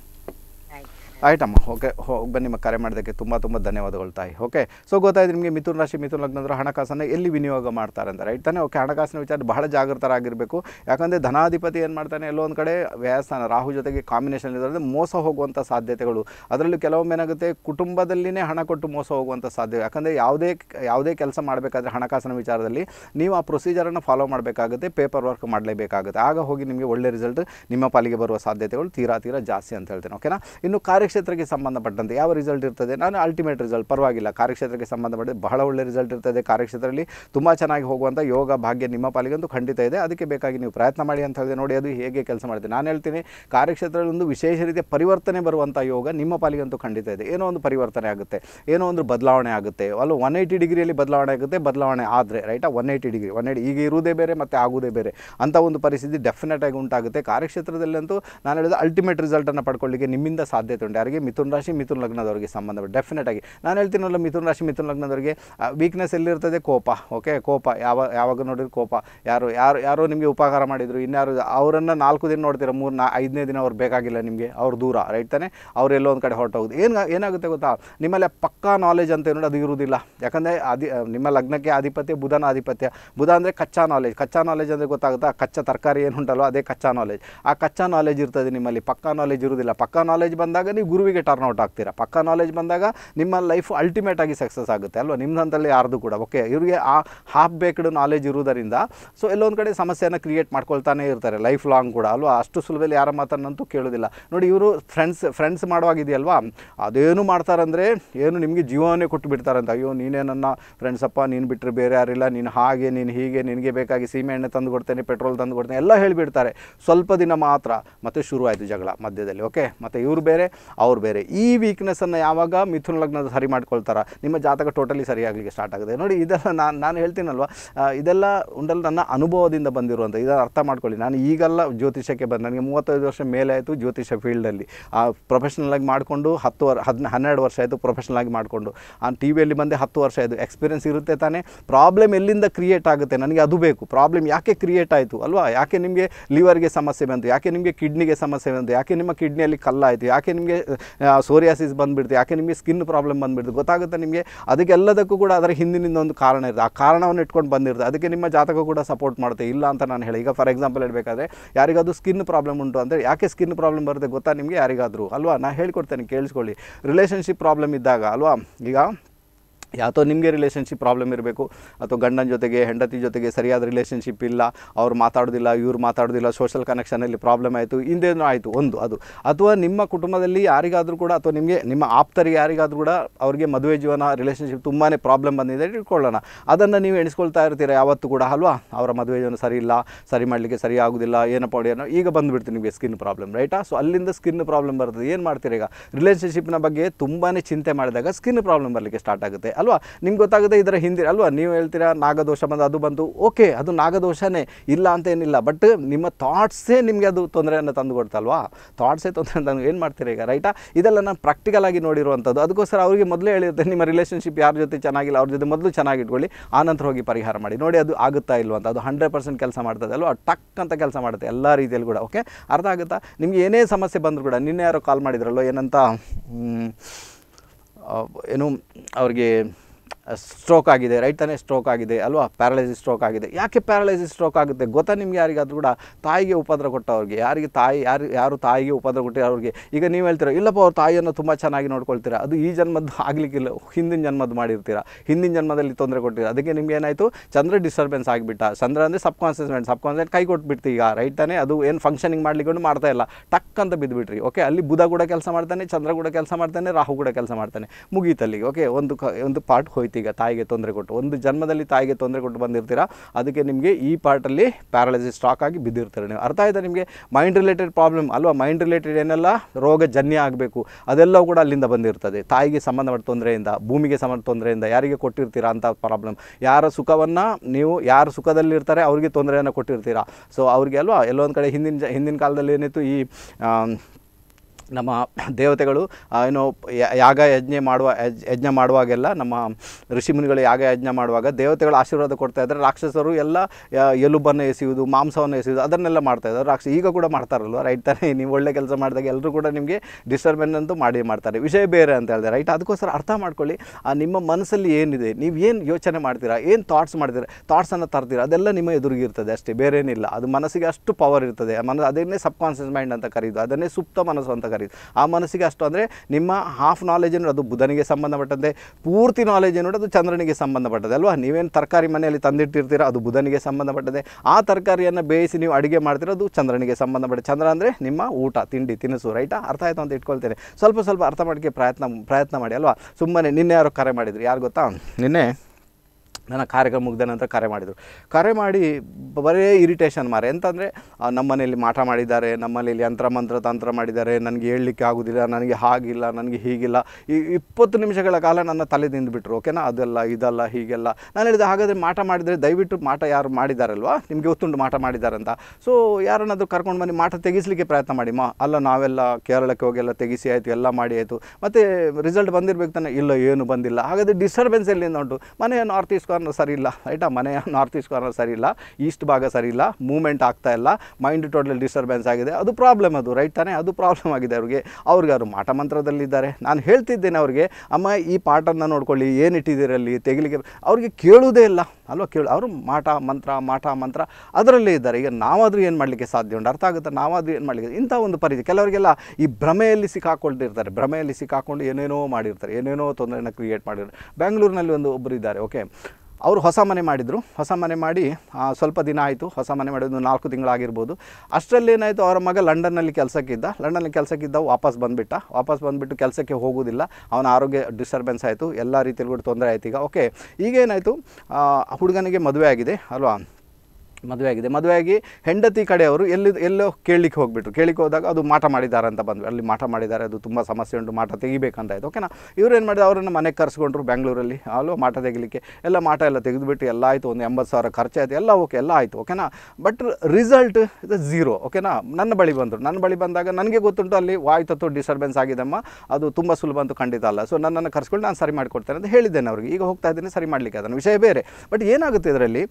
ಆಯ್ತಮ್ಮ ಓಕೆ ಹೋ ನಿಮಗೆ ಕರೆ ಮಾಡೋದಕ್ಕೆ ತುಂಬ ತುಂಬ ಧನ್ಯವಾದಗಳು ತಾಯಿ ಓಕೆ ಸೊ ಗೊತ್ತಾಯ್ತು ನಿಮಗೆ ಮಿಥುನ ರಾಶಿ ಮಿಥುನ ಲಗ್ನಂದ್ರ ಹಣಕಾಸನ್ನು ಎಲ್ಲಿ ವಿನಿಯೋಗ ಮಾಡ್ತಾರೆ ಅಂತ ರೈಟ್ ತಾನೆ ಓಕೆ ಹಣಕಾಸಿನ ವಿಚಾರ ಬಹಳ ಜಾಗೃತರಾಗಿರಬೇಕು ಯಾಕಂದರೆ ಧನಾಧಿಪತಿ ಏನು ಮಾಡ್ತಾನೆ ಎಲ್ಲೋ ಒಂದು ಕಡೆ ವ್ಯಾಸ್ಥಾನ ರಾಹು ಜೊತೆಗೆ ಕಾಂಬಿನೇಷನ್ ಇರೋದ್ರಿಂದ ಮೋಸ ಹೋಗುವಂಥ ಸಾಧ್ಯತೆಗಳು ಅದರಲ್ಲೂ ಕೆಲವೊಮ್ಮೆ ಏನಾಗುತ್ತೆ ಕುಟುಂಬದಲ್ಲಿನೇ ಹಣ ಕೊಟ್ಟು ಮೋಸ ಹೋಗುವಂಥ ಸಾಧ್ಯ ಯಾಕಂದರೆ ಯಾವುದೇ ಯಾವುದೇ ಕೆಲಸ ಮಾಡಬೇಕಾದ್ರೆ ಹಣಕಾಸಿನ ವಿಚಾರದಲ್ಲಿ ನೀವು ಆ ಪ್ರೊಸೀಜರನ್ನು ಫಾಲೋ ಮಾಡಬೇಕಾಗುತ್ತೆ ಪೇಪರ್ ವರ್ಕ್ ಮಾಡಲೇಬೇಕಾಗುತ್ತೆ ಆಗ ಹೋಗಿ ನಿಮಗೆ ಒಳ್ಳೆ ರಿಸಲ್ಟ್ ನಿಮ್ಮ ಪಾಲಿಗೆ ಬರುವ ಸಾಧ್ಯತೆಗಳು ತೀರಾ ತೀರಾ ಜಾಸ್ತಿ ಅಂತ ಹೇಳ್ತೇನೆ ಓಕೆನಾ ಇನ್ನು ಕಾರ್ಯ ಕಾರ್ಯಕ್ಷೇತ್ರಕ್ಕೆ ಸಂಬಂಧಪಟ್ಟಂತೆ ಯಾವ ರಿಸಲ್ಟ್ ಇರ್ತದೆ ನಾನು ಅಲ್ಟಿಮೇಟ್ ರಿಸಲ್ಟ್ ಪರವಾಗಿಲ್ಲ ಕಾರ್ಯಕ್ಷೇತ್ರಕ್ಕೆ ಸಂಬಂಧಪಟ್ಟಂತೆ ಬಹಳ ಒಳ್ಳೆ ರಿಸಲ್ಟ್ ಇರ್ತದೆ ಕಾರ್ಯಕ್ಷೇತ್ರದಲ್ಲಿ ತುಂಬ ಚೆನ್ನಾಗಿ ಹೋಗುವಂಥ ಯೋಗ ಭಾಗ್ಯ ನಿಮ್ಮ ಪಾಲಿಗಂತೂ ಖಂಡಿತ ಇದೆ ಅದಕ್ಕೆ ಬೇಕಾಗಿ ನೀವು ಪ್ರಯತ್ನ ಮಾಡಿ ಅಂತ ಹೇಳಿದೆ ನೋಡಿ ಅದು ಹೇಗೆ ಕೆಲಸ ಮಾಡ್ತೀನಿ ನಾನು ಹೇಳ್ತೀನಿ ಕಾರ್ಯಕ್ಷೇತ್ರದಲ್ಲಿ ಒಂದು ವಿಶೇಷ ರೀತಿಯ ಪರಿವರ್ತನೆ ಬರುವಂಥ ಯೋಗ ನಿಮ್ಮ ಪಾಲಿಗಂತೂ ಖಂಡಿತ ಇದೆ ಏನೋ ಒಂದು ಪರಿವರ್ತನೆ ಆಗುತ್ತೆ ಏನೋ ಒಂದು ಬದಲಾವಣೆ ಆಗುತ್ತೆ ಅಲ್ಲ ಒನ್ ಏಯ್ಟಿ ಡಿಗ್ರಿಯಲ್ಲಿ ಬದಲಾವಣೆ ಆಗುತ್ತೆ ಬದಲಾವಣೆ ಆದರೆ ರೈಟಾ one eighty degree one eighty ಈಗ ಇರುವುದೇ ಬೇರೆ ಮತ್ತು ಆಗುವುದೇ ಬೇರೆ ಅಂತ ಒಂದು ಪರಿಸ್ಥಿತಿ ಡೆಫಿನೆಟ್ ಆಗಿ ಉಂಟಾಗುತ್ತೆ ಕಾರ್ಯಕ್ಷೇತ್ರದಲ್ಲಂತೂ ನಾನು ಹೇಳಿದ ಅಲ್ಟಿಮೇಟ್ ರಿಸಲ್ಟನ್ನು ಪಡ್ಕೊಳ್ಳಿಕ್ಕೆ ನಿಮ್ಮಿಂದ ಸಾಧ್ಯತೆ ಉಂಟು ಯಾರಿಗೆ ಮಿಥುನ್ ರಾಶಿ ಮಿಥುನ ಲಗ್ನದವರಿಗೆ ಸಂಬಂಧ ಡೆಫಿನೆಟ್ ನಾನು ಹೇಳ್ತೀನಲ್ಲ ಮಿಥುನ್ ರಾಶಿ ಮಿಥುನ ಲಗ್ನದವರಿಗೆ ವೀಕ್ನೆಸ್ ಎಲ್ಲಿರ್ತದೆ ಕೋಪ ಓಕೆ ಕೋಪ ಯಾವ ಯಾವಾಗ ನೋಡಿದ್ರು ಕೋಪ ಯಾರು ಯಾರು ಯಾರೋ ನಿಮಗೆ ಉಪಕಾರ ಮಾಡಿದರು ಇನ್ಯಾರು ಅವರನ್ನು ನಾಲ್ಕು ದಿನ ನೋಡ್ತೀರ ಮೂರು ನಾ ಐದನೇ ದಿನ ಅವ್ರು ಬೇಕಾಗಿಲ್ಲ ನಿಮಗೆ ಅವ್ರು ದೂರ ರೈಟ್ ತಾನೆ ಅವ್ರು ಎಲ್ಲೋ ಒಂದು ಕಡೆ ಹೊರಟೋಗೋದು ಏನು ಏನಾಗುತ್ತೆ ಗೊತ್ತಾ ನಿಮ್ಮಲ್ಲಿ ಪಕ್ಕಾ ನಾಲೆಜ್ ಅಂತ ಏನೋ ಅದು ಇರುವುದಿಲ್ಲ ಯಾಕಂದರೆ ಅದಿ ನಿಮ್ಮ ಲಗ್ನಕ್ಕೆ ಆಧಿಪತ್ಯ ಬುಧನ ಆಧಿಪತ್ಯ ಬುಧ ಅಂದರೆ ಕಚ್ಚಾ ನಾಲೆಜ್ ಕಚ್ಚಾ ನಾಲೆಜ್ ಅಂದರೆ ಗೊತ್ತಾಗುತ್ತಾ ಕಚ್ಚಾ ತರಕಾರಿ ಏನು ಉಂಟಲ್ಲೋ ಅದೇ ಕಚ್ಚಾ ನಾಲೆಜ್ ಆ ಕಚ್ಚಾ ನಾಲೆಜ್ ಇರ್ತದೆ ನಿಮ್ಮಲ್ಲಿ ಪಕ್ಕಾ ನಾಲೆಜ್ ಇರುವುದಿಲ್ಲ ಪಕ್ಕಾ ನಾಲೆಜ್ ಬಂದಾಗ ನೀವು ಗುರುವಿಗೆ ಟರ್ನ್ ಔಟ್ ಆಗ್ತೀರಾ ಪಕ್ಕ ನಾಲೆಜ್ ಬಂದಾಗ ನಿಮ್ಮ ಲೈಫ್ ಅಲ್ಟಿಮೇಟ್ ಆಗಿ ಸಕ್ಸಸ್ ಆಗುತ್ತೆ ಅಲ್ವಾ ಹಂತದಲ್ಲಿ ಯಾರ್ದು ಕೂಡ ಓಕೆ ಇವರಿಗೆ ಆ ಹಾಫ್ ಬೇಕ್ಡ್ ನಾಲೆಜ್ ಇರುವುದರಿಂದ ಸೊ ಎಲ್ಲೊಂದು ಕಡೆ ಸಮಸ್ಯೆಯನ್ನು ಕ್ರಿಯೇಟ್ ಮಾಡ್ಕೊಳ್ತಾನೆ ಇರ್ತಾರೆ ಲೈಫ್ ಲಾಂಗ್ ಕೂಡ ಅಲ್ವಾ ಅಷ್ಟು ಸುಲಭದಲ್ಲಿ ಯಾರ ಮಾತನ್ನಂತೂ ಕೇಳೋದಿಲ್ಲ ನೋಡಿ ಇವರು ಫ್ರೆಂಡ್ಸ್ ಫ್ರೆಂಡ್ಸ್ ಮಾಡುವಾಗಿದೆಯಲ್ವಾ ಅದೇನು ಮಾಡ್ತಾರಂದರೆ ಏನು ನಿಮಗೆ ಜೀವನೇ ಕೊಟ್ಟು ಬಿಡ್ತಾರಂತ ಅಯ್ಯೋ ನೀನೇ ನನ್ನ ಫ್ರೆಂಡ್ಸಪ್ಪ ನೀನು ಬಿಟ್ಟರೆ ಬೇರೆ ಯಾರಿಲ್ಲ ನೀನು ಹಾಗೆ ನೀನು ಹೀಗೆ ನಿನಗೆ ಬೇಕಾಗಿ ಸೀಮೆ ಎಣ್ಣೆ ತಂದು ಕೊಡ್ತೇನೆ ಪೆಟ್ರೋಲ್ ತಂದು ಕೊಡ್ತೇನೆ ಎಲ್ಲ ಹೇಳಿಬಿಡ್ತಾರೆ ಸ್ವಲ್ಪ ದಿನ ಮಾತ್ರ ಮತ್ತೆ ಶುರುವಾಯಿತು ಜಗಳ ಮಧ್ಯದಲ್ಲಿ ಓಕೆ ಮತ್ತು ಇವರು ಬೇರೆ ಅವ್ರು ಬೇರೆ ಈ ವೀಕ್ನೆಸ್ಸನ್ನು ಯಾವಾಗ ಮಿಥುನ ಲಗ್ನದ ಸರಿ ಮಾಡ್ಕೊಳ್ತಾರೆ ನಿಮ್ಮ ಜಾತಕ ಟೋಟಲಿ ಸರಿಯಾಗಲಿಕ್ಕೆ ಸ್ಟಾರ್ಟ್ ಆಗುತ್ತೆ ನೋಡಿ ಇದೆಲ್ಲ ನಾನು ನಾನು ಹೇಳ್ತೀನಲ್ವ ಇದೆಲ್ಲ ಉಂಡಲ್ಲಿ ನನ್ನ ಅನುಭವದಿಂದ ಬಂದಿರುವಂಥ ಇದನ್ನು ಅರ್ಥ ಮಾಡ್ಕೊಳ್ಳಿ ನಾನು ಈಗೆಲ್ಲ ಜ್ಯೋತಿಷಕ್ಕೆ ಬಂದು ನನಗೆ ಮೂವತ್ತೈದು ವರ್ಷ ಮೇಲೆ ಆಯಿತು ಜ್ಯೋತಿಷ ಫೀಲ್ಡಲ್ಲಿ ಆ ಆಗಿ ಮಾಡಿಕೊಂಡು ಹತ್ತು ವರ್ ಹದಿನ ಹನ್ನೆರಡು ವರ್ಷ ಆಯಿತು ಆಗಿ ಮಾಡಿಕೊಂಡು ಆ ಟಿ ವಿಯಲ್ಲಿ ಬಂದೆ ಹತ್ತು ವರ್ಷ ಆಯಿತು ಎಕ್ಸ್ಪೀರಿಯನ್ಸ್ ಇರುತ್ತೆ ತಾನೇ ಪ್ರಾಬ್ಲಮ್ ಎಲ್ಲಿಂದ ಕ್ರಿಯೇಟ್ ಆಗುತ್ತೆ ನನಗೆ ಅದು ಬೇಕು ಪ್ರಾಬ್ಲಮ್ ಯಾಕೆ ಕ್ರಿಯೇಟ್ ಆಯಿತು ಅಲ್ವಾ ಯಾಕೆ ನಿಮಗೆ ಲಿವರ್ಗೆ ಸಮಸ್ಯೆ ಬಂತು ಯಾಕೆ ನಿಮಗೆ ಕಿಡ್ನಿಗೆ ಸಮಸ್ಯೆ ಬಂತು ಯಾಕೆ ನಿಮ್ಮ ಕಿಡ್ನಿಯಲ್ಲಿ ಕಲ್ಲಾಯಿತು ಯಾಕೆ ನಿಮಗೆ ಸೋರಿಯಾಸಿಸ್ ಬಂದುಬಿಡ್ತು ಯಾಕೆ ನಿಮಗೆ ಸ್ಕಿನ್ ಪ್ರಾಬ್ಲಮ್ ಬಂದುಬಿಡ್ತು ಗೊತ್ತಾಗುತ್ತೆ ನಿಮಗೆ ಅದಕ್ಕೆಲ್ಲದಕ್ಕೂ ಕೂಡ ಅದರ ಹಿಂದಿನಿಂದ ಒಂದು ಕಾರಣ ಇರುತ್ತೆ ಆ ಕಾರಣವನ್ನು ಇಟ್ಕೊಂಡು ಬಂದಿರುತ್ತೆ ಅದಕ್ಕೆ ನಿಮ್ಮ ಜಾತಕ ಕೂಡ ಸಪೋರ್ಟ್ ಮಾಡುತ್ತೆ ಇಲ್ಲ ಅಂತ ನಾನು ಹೇಳಿ ಈಗ ಫಾರ್ ಎಕ್ಸಾಂಪಲ್ ಹೇಳಬೇಕಾದ್ರೆ ಯಾರಿಗಾದರೂ ಸ್ಕಿನ್ ಪ್ರಾಬ್ಲಮ್ ಉಂಟು ಅಂದರೆ ಯಾಕೆ ಸ್ಕಿನ್ ಪ್ರಾಬ್ಲಮ್ ಬರುತ್ತೆ ಗೊತ್ತಾ ನಿಮಗೆ ಯಾರಿಗಾದರೂ ಅಲ್ವಾ ನಾನು ಹೇಳಿಕೊಡ್ತೇನೆ ಕೇಳಿಸ್ಕೊಳ್ಳಿ ರಿಲೇಷನ್ಶಿಪ್ ಪ್ರಾಬ್ಲಮ್ ಇದ್ದಾಗ ಅಲ್ವಾ ಈಗ ಯಾವುದೋ ನಿಮಗೆ ರಿಲೇಷನ್ಶಿಪ್ ಪ್ರಾಬ್ಲಮ್ ಇರಬೇಕು ಅಥವಾ ಗಂಡನ ಜೊತೆಗೆ ಹೆಂಡತಿ ಜೊತೆಗೆ ಸರಿಯಾದ ರಿಲೇಷನ್ಶಿಪ್ ಇಲ್ಲ ಅವ್ರು ಮಾತಾಡೋದಿಲ್ಲ ಇವ್ರು ಮಾತಾಡೋದಿಲ್ಲ ಸೋಷಲ್ ಕನೆಕ್ಷನಲ್ಲಿ ಪ್ರಾಬ್ಲಮ್ ಆಯಿತು ಹಿಂದೇನು ಆಯಿತು ಒಂದು ಅದು ಅಥವಾ ನಿಮ್ಮ ಕುಟುಂಬದಲ್ಲಿ ಯಾರಿಗಾದರೂ ಕೂಡ ಅಥವಾ ನಿಮಗೆ ನಿಮ್ಮ ಆಪ್ತರಿಗೆ ಯಾರಿಗಾದರೂ ಕೂಡ ಅವ್ರಿಗೆ ಮದುವೆ ಜೀವನ ರಿಲೇಷನ್ಶಿಪ್ ತುಂಬಾ ಪ್ರಾಬ್ಲಮ್ ಬಂದಿದೆ ಇಟ್ಕೊಳ್ಳೋಣ ಅದನ್ನು ನೀವು ಎಣಿಸ್ಕೊಳ್ತಾ ಇರ್ತೀರ ಯಾವತ್ತೂ ಕೂಡ ಅಲ್ವಾ ಅವರ ಮದುವೆ ಜೀವನ ಸರಿ ಇಲ್ಲ ಸರಿ ಮಾಡಲಿಕ್ಕೆ ಸರಿ ಆಗೋದಿಲ್ಲ ಏನಪ್ಪ ಏನೋ ಈಗ ಬಂದುಬಿಡ್ತೀನಿ ನಿಮಗೆ ಸ್ಕಿನ್ ಪ್ರಾಬ್ಲಮ್ ರೈಟಾ ಸೊ ಅಲ್ಲಿಂದ ಸ್ಕಿನ್ ಪ್ರಾಬ್ಲಮ್ ಬರ್ತದೆ ಏನು ಮಾಡ್ತೀರಾ ಈಗ ರಿಲೇಷನ್ಶಿಪ್ನ ಬಗ್ಗೆ ತುಂಬಾ ಚಿಂತೆ ಮಾಡಿದಾಗ ಸ್ಕಿನ್ ಪ್ರಾಬ್ಲಮ್ ಬರಲಿಕ್ಕೆ ಸ್ಟಾರ್ಟ್ ಆಗುತ್ತೆ ಅಲ್ವಾ ಅಲ್ವಾ ನಿಮ್ಗೆ ಗೊತ್ತಾಗುತ್ತೆ ಇದರ ಹಿಂದಿ ಅಲ್ವಾ ನೀವು ಹೇಳ್ತೀರಾ ನಾಗದೋಷ ಬಂದು ಅದು ಬಂತು ಓಕೆ ಅದು ನಾಗದೋಷನೇ ಇಲ್ಲ ಅಂತ ಏನಿಲ್ಲ ಬಟ್ ನಿಮ್ಮ ಥಾಟ್ಸೇ ನಿಮಗೆ ಅದು ತೊಂದರೆಯನ್ನು ತಂದು ಕೊಡ್ತಲ್ವಾ ಥಾಟ್ಸೇ ತೊಂದರೆ ತಂದು ಏನು ಮಾಡ್ತೀರಿ ಈಗ ರೈಟಾ ಇದೆಲ್ಲ ನಾನು ಪ್ರಾಕ್ಟಿಕಲ್ ಆಗಿ ನೋಡಿರುವಂಥದ್ದು ಅದಕ್ಕೋಸ್ಕರ ಅವರಿಗೆ ಮೊದಲೇ ಹೇಳಿರುತ್ತೆ ನಿಮ್ಮ ರಿಲೇಷನ್ಶಿಪ್ ಯಾರ ಜೊತೆ ಚೆನ್ನಾಗಿಲ್ಲ ಅವ್ರ ಜೊತೆ ಮೊದಲು ಚೆನ್ನಾಗಿಟ್ಕೊಳ್ಳಿ ಆನಂತರ ಹೋಗಿ ಪರಿಹಾರ ಮಾಡಿ ನೋಡಿ ಅದು ಆಗುತ್ತಾ ಇಲ್ವಂತ ಅಂತ ಅದು ಹಂಡ್ರೆಡ್ ಪರ್ಸೆಂಟ್ ಕೆಲಸ ಮಾಡ್ತದೆ ಅಲ್ವಾ ಟಕ್ ಅಂತ ಕೆಲಸ ಮಾಡುತ್ತೆ ಎಲ್ಲ ರೀತಿಯಲ್ಲಿ ಕೂಡ ಓಕೆ ಅರ್ಥ ಆಗುತ್ತಾ ನಿಮ್ಗೆ ಏನೇ ಸಮಸ್ಯೆ ಬಂದರೂ ಕೂಡ ನಿನ್ನೆ ಯಾರೋ ಕಾಲ್ ಮಾಡಿದ್ರಲ್ಲೋ ಏನಂತ ಏನು ಅವ್ರಿಗೆ ಸ್ಟ್ರೋಕ್ ಆಗಿದೆ ರೈಟ್ ತಾನೇ ಸ್ಟ್ರೋಕ್ ಆಗಿದೆ ಅಲ್ವಾ ಪ್ಯಾರಲೈಸಿಸ್ ಸ್ಟ್ರೋಕ್ ಆಗಿದೆ ಯಾಕೆ ಪ್ಯಾರಲೈಸಿಸ್ ಸ್ಟ್ರೋಕ್ ಆಗುತ್ತೆ ಗೊತ್ತಾ ನಿಮ್ಗೆ ಯಾರಿಗಾದರೂ ಕೂಡ ತಾಯಿಗೆ ಉಪದ್ರ ಕೊಟ್ಟವ್ರಿಗೆ ಯಾರಿಗೆ ತಾಯಿ ಯಾರು ಯಾರು ತಾಯಿಗೆ ಉಪದ್ರ ಕೊಟ್ಟಿರೋ ಅವ್ರಿಗೆ ಈಗ ನೀವು ಹೇಳ್ತೀರ ಇಲ್ಲಪ್ಪ ಅವ್ರ ತಾಯಿಯನ್ನು ತುಂಬ ಚೆನ್ನಾಗಿ ನೋಡ್ಕೊಳ್ತೀರಾ ಅದು ಈ ಜನ್ಮದ್ದು ಆಗಲಿಕ್ಕಿಲ್ಲ ಹಿಂದಿನ ಜನ್ಮದ್ದು ಮಾಡಿರ್ತೀರ ಹಿಂದಿನ ಜನ್ಮದಲ್ಲಿ ತೊಂದರೆ ಕೊಟ್ಟಿರ ಅದಕ್ಕೆ ನಿಮ್ಗೆ ಏನಾಯಿತು ಚಂದ್ರ ಡಿಸ್ಟರ್ಬೆನ್ಸ್ ಆಗಿಬಿಟ್ಟ ಚಂದ್ರ ಅಂದರೆ subconscious mind subconscious ಕೈ ಕೊಟ್ಬಿಡ್ತೀವಿ ಈಗ ರೈಟ್ ತಾನೇ ಅದು ಏನು ಫಂಕ್ಷನಿಂಗ್ ಮಾಡ್ಲಿಕ್ಕೆ ಮಾಡ್ತಾ ಇಲ್ಲ ಟಕ್ ಅಂತ ಬಿದ್ದುಬಿಟ್ರಿ ಓಕೆ ಅಲ್ಲಿ ಬುಧ ಕೂಡ ಕೆಲಸ ಮಾಡ್ತಾನೆ ಚಂದ್ರ ಕೂಡ ಕೆಲಸ ಮಾಡ್ತಾನೆ ರಾಹು ಕೂಡ ಕೆಲಸ ಮಾಡ್ತಾನೆ ಮುಗೀತಲ್ಲಿಗೆ ಓಕೆ ಒಂದು ಒಂದು ಪಾರ್ಟ್ ಹೋಯ್ತು ಈಗ ತಾಯಿಗೆ ತೊಂದರೆ ಕೊಟ್ಟು ಒಂದು ಜನ್ಮದಲ್ಲಿ ತಾಯಿಗೆ ತೊಂದರೆ ಕೊಟ್ಟು ಬಂದಿರ್ತೀರಾ ಅದಕ್ಕೆ ನಿಮಗೆ ಈ ಪಾರ್ಟಲ್ಲಿ ಪ್ಯಾರಾಲಿಸಿಸ್ ಸ್ಟಾಕ್ ಆಗಿ ಬಿದ್ದಿರ್ತಾರೆ ನೀವು ಅರ್ಥ ಆಯಿತಾ ನಿಮಗೆ ಮೈಂಡ್ ರಿಲೇಟೆಡ್ ಪ್ರಾಬ್ಲಮ್ ಅಲ್ವಾ ಮೈಂಡ್ ರಿಲೇಟೆಡ್ ಏನೆಲ್ಲ ರೋಗ ಜನ್ಯ ಆಗಬೇಕು ಅದೆಲ್ಲವೂ ಕೂಡ ಅಲ್ಲಿಂದ ಬಂದಿರ್ತದೆ ತಾಯಿಗೆ ಸಂಬಂಧಪಟ್ಟ ತೊಂದರೆಯಿಂದ ಭೂಮಿಗೆ ಸಂಬಂಧ ತೊಂದರೆಯಿಂದ ಯಾರಿಗೆ ಕೊಟ್ಟಿರ್ತೀರಾ ಅಂತ ಪ್ರಾಬ್ಲಮ್ ಯಾರ ಸುಖವನ್ನು ನೀವು ಯಾರು ಸುಖದಲ್ಲಿರ್ತಾರೆ ಅವರಿಗೆ ತೊಂದರೆಯನ್ನು ಕೊಟ್ಟಿರ್ತೀರಾ ಸೊ ಅವರಿಗೆ ಅಲ್ವಾ ಎಲ್ಲೊಂದು ಕಡೆ ಹಿಂದಿನ ಹಿಂದಿನ ಕಾಲದಲ್ಲಿ ಏನಿತ್ತು ಈ ನಮ್ಮ ದೇವತೆಗಳು ಏನೋ ಯಾಗ ಯಜ್ಞೆ ಮಾಡುವ ಯಜ್ಞ ಮಾಡುವಾಗೆಲ್ಲ ನಮ್ಮ ಋಷಿಮುನಿಗಳು ಯಾಗ ಯಜ್ಞ ಮಾಡುವಾಗ ದೇವತೆಗಳು ಆಶೀರ್ವಾದ ಕೊಡ್ತಾ ಇದ್ದಾರೆ ರಾಕ್ಷಸರು ಎಲ್ಲ ಎಲುಬನ್ನು ಎಸೆಯುವುದು ಮಾಂಸವನ್ನು ಎಸೆಯುವುದು ಅದನ್ನೆಲ್ಲ ಮಾಡ್ತಾ ಇದ್ದಾರೆ ರಾಕ್ಷಸ ಈಗ ಕೂಡ ಮಾಡ್ತಾರಲ್ವ ರೈಟ್ ತಾನೇ ನೀವು ಒಳ್ಳೆ ಕೆಲಸ ಮಾಡಿದಾಗ ಎಲ್ಲರೂ ಕೂಡ ನಿಮಗೆ ಡಿಸ್ಟರ್ಬೆನ್ ಅಂತೂ ಮಾಡಿ ಮಾಡ್ತಾರೆ ವಿಷಯ ಬೇರೆ ಅಂತ ಹೇಳಿದೆ ರೈಟ್ ಅದಕ್ಕೋಸ್ಕರ ಅರ್ಥ ಮಾಡ್ಕೊಳ್ಳಿ ಆ ನಿಮ್ಮ ಮನಸ್ಸಲ್ಲಿ ಏನಿದೆ ನೀವು ಏನು ಯೋಚನೆ ಮಾಡ್ತೀರಾ ಏನು ಥಾಟ್ಸ್ ಮಾಡ್ತೀರಾ ಥಾಟ್ಸನ್ನು ತರ್ತೀರಾ ಅದೆಲ್ಲ ನಿಮ್ಮ ಎದುರಿಗಿರ್ತದೆ ಅಷ್ಟೇ ಬೇರೇನಿಲ್ಲ ಅದು ಮನಸ್ಸಿಗೆ ಅಷ್ಟು ಪವರ್ ಇರ್ತದೆ ಮನ ಅದನ್ನೇ ಸಬ್ ಕಾನ್ಷಿಯಸ್ ಮೈಂಡ್ ಅಂತ ಕರೀದು ಅದನ್ನೇ ಸುಪ್ತ ಮನಸ್ಸು ಅಂತ ಆ ಮನಸ್ಸಿಗೆ ಅಷ್ಟು ಅಂದರೆ ನಿಮ್ಮ ಹಾಫ್ ನಾಲೆಜ್ ನೋಡಿ ಅದು ಬುಧನಿಗೆ ಸಂಬಂಧಪಟ್ಟಂತೆ ಪೂರ್ತಿ ನಾಲೆಜ್ ನೋಡಿ ಅದು ಚಂದ್ರನಿಗೆ ಸಂಬಂಧಪಟ್ಟದೆ ಅಲ್ವಾ ನೀವೇನು ತರಕಾರಿ ಮನೆಯಲ್ಲಿ ತಂದಿಟ್ಟಿರ್ತೀರ ಅದು ಬುಧನಿಗೆ ಸಂಬಂಧಪಟ್ಟದೆ ಆ ತರಕಾರಿಯನ್ನು ಬೇಯಿಸಿ ನೀವು ಅಡುಗೆ ಮಾಡ್ತಿರೋದು ಅದು ಚಂದ್ರನಿಗೆ ಸಂಬಂಧಪಟ್ಟ ಚಂದ್ರ ಅಂದರೆ ನಿಮ್ಮ ಊಟ ತಿಂಡಿ ತಿನಿಸು ರೈಟಾ ಅರ್ಥ ಆಯಿತು ಅಂತ ಇಟ್ಕೊಳ್ತೇನೆ ಸ್ವಲ್ಪ ಸ್ವಲ್ಪ ಅರ್ಥ ಮಾಡಿಕೆ ಪ್ರಯತ್ನ ಪ್ರಯತ್ನ ಮಾಡಿ ಅಲ್ವಾ ಸುಮ್ಮನೆ ನಿನ್ನೆ ಯಾರೋ ಕರೆ ಮಾಡಿದ್ರಿ ಯಾರು ಗೊತ್ತಾ ನಿನ್ನೆ ನನ್ನ ಕಾರ್ಯಕ್ರಮ ಮುಗಿದ ನಂತರ ಕರೆ ಮಾಡಿದರು ಕರೆ ಮಾಡಿ ಬರೇ ಇರಿಟೇಷನ್ ಮಾರೆ ಎಂತಂದರೆ ನಮ್ಮನೇಲಿ ಮಾಟ ಮಾಡಿದ್ದಾರೆ ನಮ್ಮಲ್ಲಿ ಯಂತ್ರ ಮಂತ್ರ ತಂತ್ರ ಮಾಡಿದ್ದಾರೆ ನನಗೆ ಹೇಳಲಿಕ್ಕೆ ಆಗೋದಿಲ್ಲ ನನಗೆ ಹಾಗಿಲ್ಲ ನನಗೆ ಹೀಗಿಲ್ಲ ಈ ಇಪ್ಪತ್ತು ನಿಮಿಷಗಳ ಕಾಲ ನನ್ನ ತಲೆ ತಿಂದುಬಿಟ್ರು ಓಕೆನಾ ಅದೆಲ್ಲ ಇದಲ್ಲ ಹೀಗೆಲ್ಲ ನಾನು ಹೇಳಿದೆ ಹಾಗಾದರೆ ಮಾಟ ಮಾಡಿದರೆ ದಯವಿಟ್ಟು ಮಾಟ ಯಾರು ಮಾಡಿದಾರಲ್ವಾ ನಿಮಗೆ ಗೊತ್ತುಂಟು ಮಾಟ ಅಂತ ಸೊ ಯಾರನ್ನಾದರೂ ಕರ್ಕೊಂಡು ಬನ್ನಿ ಮಾಟ ತೆಗಿಸಲಿಕ್ಕೆ ಪ್ರಯತ್ನ ಮಾಡಿ ಮಾ ಅಲ್ಲ ನಾವೆಲ್ಲ ಕೇರಳಕ್ಕೆ ಎಲ್ಲ ತೆಗಿಸಿ ಆಯಿತು ಎಲ್ಲ ಮಾಡಿ ಆಯಿತು ಮತ್ತು ರಿಸಲ್ಟ್ ಬಂದಿರಬೇಕು ತಾನೆ ಇಲ್ಲ ಏನು ಬಂದಿಲ್ಲ ಹಾಗಾದರೆ ಡಿಸ್ಟರ್ಬೆನ್ಸ್ ಎಲ್ಲಿಂದ ಉಂಟು ಮನೆಯ ನಾರ್ತ್ ಈಸ್ಟ್ ಕಾರ್ನರ್ ಸರಿ ಇಲ್ಲ ರೈಟಾ ಮನೆಯ ನಾರ್ತ್ ಈಸ್ಟ್ ಕಾರ್ನರ್ ಸರಿ ಇಲ್ಲ ಈಸ್ಟ್ ಭಾಗ ಸರಿ ಇಲ್ಲ ಮೂವ್ಮೆಂಟ್ ಆಗ್ತಾ ಇಲ್ಲ ಮೈಂಡ್ ಟೋಟಲ್ ಡಿಸ್ಟರ್ಬೆನ್ಸ್ ಆಗಿದೆ ಅದು ಪ್ರಾಬ್ಲಮ್ ಅದು ರೈಟ್ ತಾನೇ ಅದು ಪ್ರಾಬ್ಲಮ್ ಆಗಿದೆ ಅವ್ರಿಗೆ ಅವ್ರಿಗೆ ಅವರು ಮಾಟ ಮಂತ್ರದಲ್ಲಿದ್ದಾರೆ ನಾನು ಹೇಳ್ತಿದ್ದೇನೆ ಅವ್ರಿಗೆ ಅಮ್ಮ ಈ ಪಾಠನ ನೋಡ್ಕೊಳ್ಳಿ ಏನು ಇಟ್ಟಿದ್ದೀರಲ್ಲಿ ತೆಗಿಲಿಕ್ಕೆ ಅವ್ರಿಗೆ ಕೇಳೋದೇ ಇಲ್ಲ ಅಲ್ವಾ ಕೇಳಿ ಅವರು ಮಾಟ ಮಂತ್ರ ಮಾಟ ಮಂತ್ರ ಅದರಲ್ಲೇ ಇದ್ದಾರೆ ಈಗ ನಾವಾದರೂ ಏನು ಮಾಡಲಿಕ್ಕೆ ಸಾಧ್ಯ ಉಂಟು ಅರ್ಥ ಆಗುತ್ತೆ ನಾವಾದರೂ ಏನು ಮಾಡಲಿಕ್ಕೆ ಇಂಥ ಒಂದು ಪರಿಧಿ ಕೆಲವರಿಗೆಲ್ಲ ಈ ಭ್ರಮೆಯಲ್ಲಿ ಸಿಕ್ಕಾಕೊಂಡಿರ್ತಾರೆ ಭ್ರಮೆಯಲ್ಲಿ ಸಿಕ್ಕಾಕೊಂಡು ಏನೇನೋ ಮಾಡಿರ್ತಾರೆ ಏನೇನೋ ತೊಂದರೆನ ಕ್ರಿಯೇಟ್ ಮಾಡಿರ್ತಾರೆ ಬ್ಯಾಂಗ್ಳೂರಿನಲ್ಲಿ ಒಂದು ಒಬ್ಬರು ಇದ್ದಾರೆ ಓಕೆ ಅವರು ಹೊಸ ಮನೆ ಮಾಡಿದರು ಹೊಸ ಮನೆ ಮಾಡಿ ಸ್ವಲ್ಪ ದಿನ ಆಯಿತು ಹೊಸ ಮನೆ ಮಾಡಿದ್ದು ನಾಲ್ಕು ತಿಂಗಳಾಗಿರ್ಬೋದು ಏನಾಯಿತು ಅವರ ಮಗ ಲಂಡನ್ನಲ್ಲಿ ಕೆಲಸಕ್ಕಿದ್ದ ಲಂಡನ್ನಲ್ಲಿ ಕೆಲಸಕ್ಕಿದ್ದ ವಾಪಸ್ ಬಂದುಬಿಟ್ಟ ವಾಪಸ್ ಬಂದುಬಿಟ್ಟು ಕೆಲಸಕ್ಕೆ ಹೋಗೋದಿಲ್ಲ ಅವನ ಆರೋಗ್ಯ ಡಿಸ್ಟರ್ಬೆನ್ಸ್ ಆಯಿತು ಎಲ್ಲ ರೀತಿಯಲ್ಲಿ ಕೂಡ ತೊಂದರೆ ಆಯಿತು ಈಗ ಓಕೆ ಈಗೇನಾಯಿತು ಹುಡುಗನಿಗೆ ಮದುವೆ ಆಗಿದೆ ಅಲ್ವಾ ಮದುವೆ ಆಗಿದೆ ಮದುವೆ ಆಗಿ ಹೆಂಡತಿ ಕಡೆಯವರು ಎಲ್ಲಿ ಎಲ್ಲೋ ಕೇಳಲಿಕ್ಕೆ ಹೋಗ್ಬಿಟ್ರು ಕೇಳಿಕ್ಕೆ ಹೋದಾಗ ಅದು ಮಾಟ ಮಾಡಿದ್ದಾರೆ ಅಂತ ಬಂದ್ವಿ ಅಲ್ಲಿ ಮಾಟ ಮಾಡಿದ್ದಾರೆ ಅದು ತುಂಬ ಸಮಸ್ಯೆ ಉಂಟು ಮಾಟ ತೆಗಿಬೇಕಂತಾಯ್ತು ಓಕೆನಾ ಇವ್ರೇನು ಮಾಡಿದ್ರು ಅವರನ್ನು ಮನೆಗೆ ಕರೆಸ್ಕೊಂಡ್ರು ಬೆಂಗಳೂರಲ್ಲಿ ಅಲ್ಲೋ ಮಾಟ ತೆಗಿಲಿಕ್ಕೆ ಎಲ್ಲ ಮಾಟ ಎಲ್ಲ ತೆಗೆದುಬಿಟ್ಟು ಎಲ್ಲ ಆಯಿತು ಒಂದು ಎಂಬತ್ತು ಸಾವಿರ ಖರ್ಚಾಯಿತು ಎಲ್ಲ ಓಕೆ ಎಲ್ಲ ಆಯಿತು ಓಕೆನಾ ಬಟ್ ರಿಸಲ್ಟ್ ಇದು ಝೀರೋ ಓಕೆನಾ ನನ್ನ ಬಳಿ ಬಂದರು ನನ್ನ ಬಳಿ ಬಂದಾಗ ನನಗೆ ಗೊತ್ತುಂಟು ಅಲ್ಲಿ ವಾಯ್ತತ್ತು ಡಿಸ್ಟರ್ಬೆನ್ಸ್ ಆಗಿದೆಮ್ಮ ಅದು ತುಂಬ ಸುಲಭ ಅಂತ ಖಂಡಿತ ಅಲ್ಲ ಸೊ ನನ್ನನ್ನು ಕರ್ಸ್ಕೊಂಡು ನಾನು ಸರಿ ಮಾಡಿಕೊಡ್ತೇನೆ ಅಂತ ಹೇಳಿದ್ದೇನೆ ಅವ್ರಿಗೆ ಈಗ ಹೋಗ್ತಾ ಇದ್ದೀನಿ ಸರಿ ಮಾಡಲಿಕ್ಕೆ ಅದನ್ನು ವಿಷಯ ಬೇರೆ ಬಟ್ ಏನಾಗುತ್ತೆ ಇದರಲ್ಲಿ